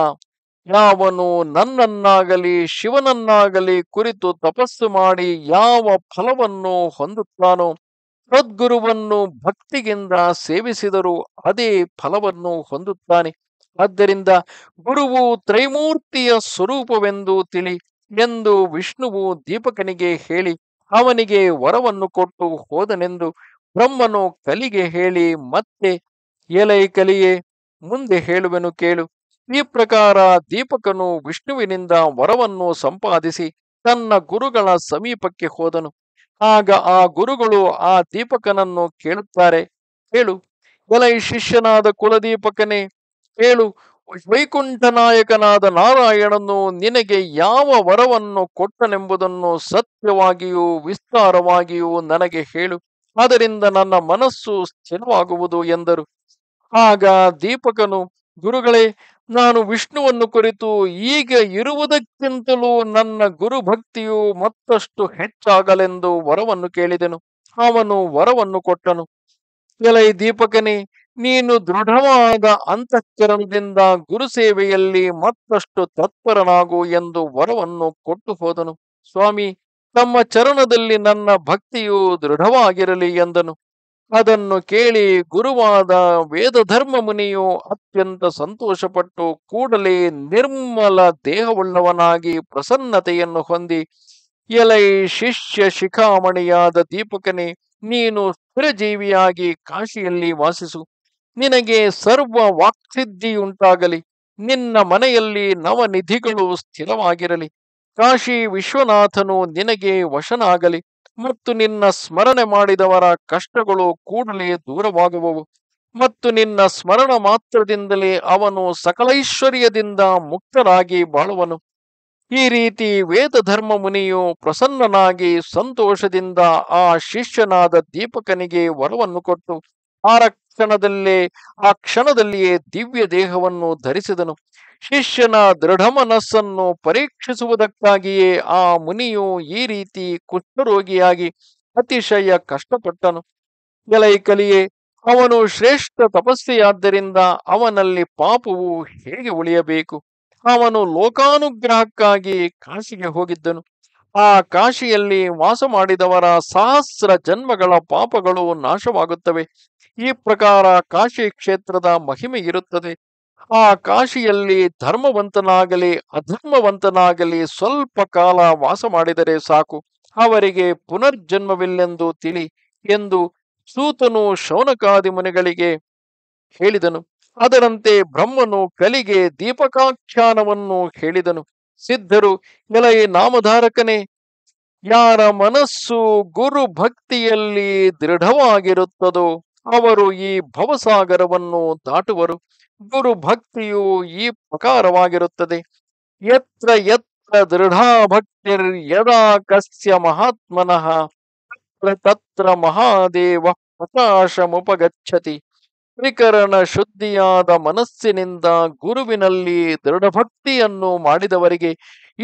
ಯಾವನು ನನ್ನನ್ನಾಗಲಿ ಶಿವನನ್ನಾಗಲಿ ಕುರಿತು ತಪಸ್ಸು ಮಾಡಿ ಯಾವ ಫಲವನ್ನು ಹೊಂದುತ್ತಾನೋ ಸದ್ಗುರುವನ್ನು ಭಕ್ತಿಗಿಂದ ಸೇವಿಸಿದರೂ ಅದೇ ಫಲವನ್ನು ಹೊಂದುತ್ತಾನೆ ಆದ್ದರಿಂದ ಗುರುವು ತ್ರೈಮೂರ್ತಿಯ ಸ್ವರೂಪವೆಂದು ತಿಳಿ ಎಂದು ವಿಷ್ಣುವು ದೀಪಕನಿಗೆ ಹೇಳಿ ಅವನಿಗೆ ವರವನ್ನು ಕೊಟ್ಟು ಹೋದನೆಂದು ಬ್ರಹ್ಮನು ಕಲಿಗೆ ಹೇಳಿ ಮತ್ತೆ ಎಲೈ ಕಲಿಯೇ ಮುಂದೆ ಹೇಳುವೆನು ಕೇಳು ಈ ಪ್ರಕಾರ ದೀಪಕನು ವಿಷ್ಣುವಿನಿಂದ ವರವನ್ನು ಸಂಪಾದಿಸಿ ತನ್ನ ಗುರುಗಳ ಸಮೀಪಕ್ಕೆ ಹೋದನು ಆಗ ಆ ಗುರುಗಳು ಆ ದೀಪಕನನ್ನು ಕೇಳುತ್ತಾರೆ ಹೇಳು ಎಲೈ ಶಿಷ್ಯನಾದ ಕುಲದೀಪಕನೇ ಹೇಳು ವೈಕುಂಠನಾಯಕನಾದ ನಾರಾಯಣನು ನಿನಗೆ ಯಾವ ವರವನ್ನು ಕೊಟ್ಟನೆಂಬುದನ್ನು ಸತ್ಯವಾಗಿಯೂ ವಿಸ್ತಾರವಾಗಿಯೂ ನನಗೆ ಹೇಳು ಅದರಿಂದ ನನ್ನ ಮನಸ್ಸು ಸ್ಥಿರವಾಗುವುದು ಎಂದರು ಆಗ ದೀಪಕನು ಗುರುಗಳೇ ನಾನು ವಿಷ್ಣುವನ್ನು ಕುರಿತು ಈಗ ಇರುವುದಕ್ಕಿಂತಲೂ ನನ್ನ ಗುರುಭಕ್ತಿಯು ಮತ್ತಷ್ಟು ಹೆಚ್ಚಾಗಲೆಂದು ವರವನ್ನು ಕೇಳಿದೆನು ಅವನು ವರವನ್ನು ಕೊಟ್ಟನು ಎಲೈ ದೀಪಕನೇ ನೀನು ದೃಢವಾದ ಅಂತಃಕರಣದಿಂದ ಗುರು ಸೇವೆಯಲ್ಲಿ ಮತ್ತಷ್ಟು ತತ್ಪರನಾಗು ಎಂದು ವರವನ್ನು ಕೊಟ್ಟು ಹೋದನು ಸ್ವಾಮಿ ತಮ್ಮ ಚರಣದಲ್ಲಿ ನನ್ನ ಭಕ್ತಿಯು ದೃಢವಾಗಿರಲಿ ಎಂದನು ಅದನ್ನು ಕೇಳಿ ಗುರುವಾದ ವೇದಧರ್ಮ ಮುನಿಯು ಅತ್ಯಂತ ಸಂತೋಷಪಟ್ಟು ಕೂಡಲೇ ನಿರ್ಮಲ ದೇಹವುಳ್ಳವನಾಗಿ ಪ್ರಸನ್ನತೆಯನ್ನು ಹೊಂದಿ ಎಲೈ ಶಿಷ್ಯ ಶಿಖಾಮಣಿಯಾದ ದೀಪಕನೇ ನೀನು ಸ್ಥಿರಜೀವಿಯಾಗಿ ಕಾಶಿಯಲ್ಲಿ ವಾಸಿಸು ನಿನಗೆ ಸರ್ವ ವಾಕ್ಸಿದ್ಧಿಯುಂಟಾಗಲಿ ನಿನ್ನ ಮನೆಯಲ್ಲಿ ನವನಿಧಿಗಳು ಸ್ಥಿರವಾಗಿರಲಿ ಕಾಶಿ ವಿಶ್ವನಾಥನು ನಿನಗೆ ವಶನಾಗಲಿ ಮತ್ತು ನಿನ್ನ ಸ್ಮರಣೆ ಮಾಡಿದವರ ಕಷ್ಟಗಳು ಕೂಡಲೇ ದೂರವಾಗುವವು ಮತ್ತು ನಿನ್ನ ಸ್ಮರಣ ಮಾತ್ರದಿಂದಲೇ ಅವನು ಸಕಲೈಶ್ವರ್ಯದಿಂದ ಮುಕ್ತರಾಗಿ ಬಾಳುವನು ಈ ರೀತಿ ವೇದ ಧರ್ಮ ಮುನಿಯು ಪ್ರಸನ್ನನಾಗಿ ಸಂತೋಷದಿಂದ ಆ ಶಿಷ್ಯನಾದ ದೀಪಕನಿಗೆ ವರವನ್ನು ಕೊಟ್ಟು ಆರ ಕ್ಷಣದಲ್ಲೇ ಆ ಕ್ಷಣದಲ್ಲಿಯೇ ದಿವ್ಯ ದೇಹವನ್ನು ಧರಿಸಿದನು ಶಿಷ್ಯನ ದೃಢ ಮನಸ್ಸನ್ನು ಪರೀಕ್ಷಿಸುವುದಕ್ಕಾಗಿಯೇ ಆ ಮುನಿಯು ಈ ರೀತಿ ಕುಷ್ಠರೋಗಿಯಾಗಿ ಅತಿಶಯ ಕಷ್ಟಪಟ್ಟನು ಎಲೈಕಲಿಯೇ ಅವನು ಶ್ರೇಷ್ಠ ತಪಸ್ಸೆಯಾದ್ದರಿಂದ ಅವನಲ್ಲಿ ಪಾಪವು ಹೇಗೆ ಉಳಿಯಬೇಕು ಅವನು ಲೋಕಾನುಗ್ರಹಕ್ಕಾಗಿ ಕಾಶಿಗೆ ಹೋಗಿದ್ದನು ಆ ಕಾಶಿಯಲ್ಲಿ ವಾಸ ಮಾಡಿದವರ ಸಹಸ್ರ ಜನ್ಮಗಳ ಪಾಪಗಳು ನಾಶವಾಗುತ್ತವೆ ಈ ಪ್ರಕಾರ ಕಾಶಿ ಕ್ಷೇತ್ರದ ಮಹಿಮೆ ಇರುತ್ತದೆ ಆ ಕಾಶಿಯಲ್ಲಿ ಧರ್ಮವಂತನಾಗಲಿ ಅಧರ್ಮವಂತನಾಗಲಿ ಸ್ವಲ್ಪ ಕಾಲ ವಾಸ ಮಾಡಿದರೆ ಸಾಕು ಅವರಿಗೆ ಪುನರ್ಜನ್ಮವಿಲ್ಲೆಂದು ತಿಳಿ ಎಂದು ಸೂತನು ಶೌನಕಾದಿ ಮುನಿಗಳಿಗೆ ಹೇಳಿದನು ಅದರಂತೆ ಬ್ರಹ್ಮನು ಕಲಿಗೆ ದೀಪಕಾಖ್ಯಾನವನ್ನು ಹೇಳಿದನು ಸಿದ್ಧರು ಇವೆಲ್ಲ ಈ ನಾಮಧಾರಕನೇ ಯಾರ ಮನಸ್ಸು ಗುರು ಭಕ್ತಿಯಲ್ಲಿ ದೃಢವಾಗಿರುತ್ತದೋ ಅವರು ಈ ಭವಸಾಗರವನ್ನು ದಾಟುವರು ಗುರು ಭಕ್ತಿಯು ಈ ಪ್ರಕಾರವಾಗಿರುತ್ತದೆ ಎತ್ರ ಎತ್ರ ದೃಢಾ ಭಕ್ತಿರ್ ಯದಾ ಕಸ್ಯ ಮಹಾತ್ಮನಃ ತತ್ರ ಮಹಾದೇವ ಪ್ರಕಾಶಮುಪಗಚ್ಚತಿ ತ್ರಿಕರಣ ಶುದ್ಧಿಯಾದ ಮನಸ್ಸಿನಿಂದ ಗುರುವಿನಲ್ಲಿ ದೃಢಭಕ್ತಿಯನ್ನು ಮಾಡಿದವರಿಗೆ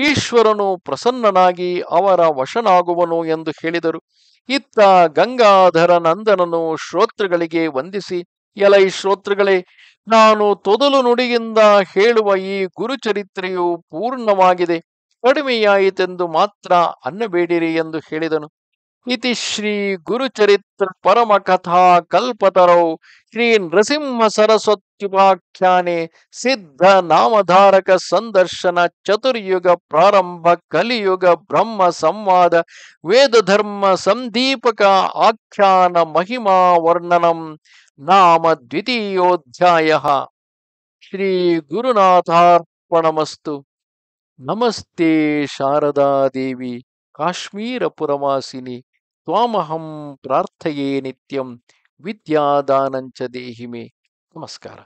ಈಶ್ವರನು ಪ್ರಸನ್ನನಾಗಿ ಅವರ ವಶನಾಗುವನು ಎಂದು ಹೇಳಿದರು ಇತ್ತ ಗಂಗಾಧರ ನಂದನನು ಶ್ರೋತೃಗಳಿಗೆ ವಂದಿಸಿ ಎಲೈ ಶ್ರೋತೃಗಳೇ ನಾನು ತೊದಲು ನುಡಿಯಿಂದ ಹೇಳುವ ಈ ಗುರುಚರಿತ್ರೆಯು ಪೂರ್ಣವಾಗಿದೆ ಕಡಿಮೆಯಾಯಿತೆಂದು ಮಾತ್ರ ಅನ್ನಬೇಡಿರಿ ಎಂದು ಹೇಳಿದನು ಇತಿ ಶ್ರೀ ಗುರುಚರಿತ್ರ ಪರಮಕಥಾ ಕಲ್ಪತರೌ ಶ್ರೀ ನೃಸಿಂಹ ಸರಸ್ವತ್ಯುಪಾಖ್ಯಾನೆ ಸಿದ್ಧ ನಾಮಧಾರಕ ಸಂದರ್ಶನ ಚತುರ್ಯುಗ ಪ್ರಾರಂಭ ಕಲಿಯುಗ ಬ್ರಹ್ಮ ಸಂವಾದ ವೇದ ಧರ್ಮ ಸಂದೀಪಕ ಆಖ್ಯಾನ ಮಹಿಮಾ ವರ್ಣನಂ ನಾಮ ದ್ವಿತೀಯೋಧ್ಯಾಯ ಶ್ರೀ ಗುರುನಾಥಾರ್ಪಣಮಸ್ತು ನಮಸ್ತೆ ಶಾರದಾ ದೇವಿ ಕಾಶ್ಮೀರ ಪುರವಾಸಿನಿ ತ್ವಾಮಹಂ ಪ್ರಾರ್ಥೆಯೇ ನಿತ್ಯಂ ವಿದ್ಯಾದಾನಂಚ ಮೇ ನಮಸ್ಕಾರ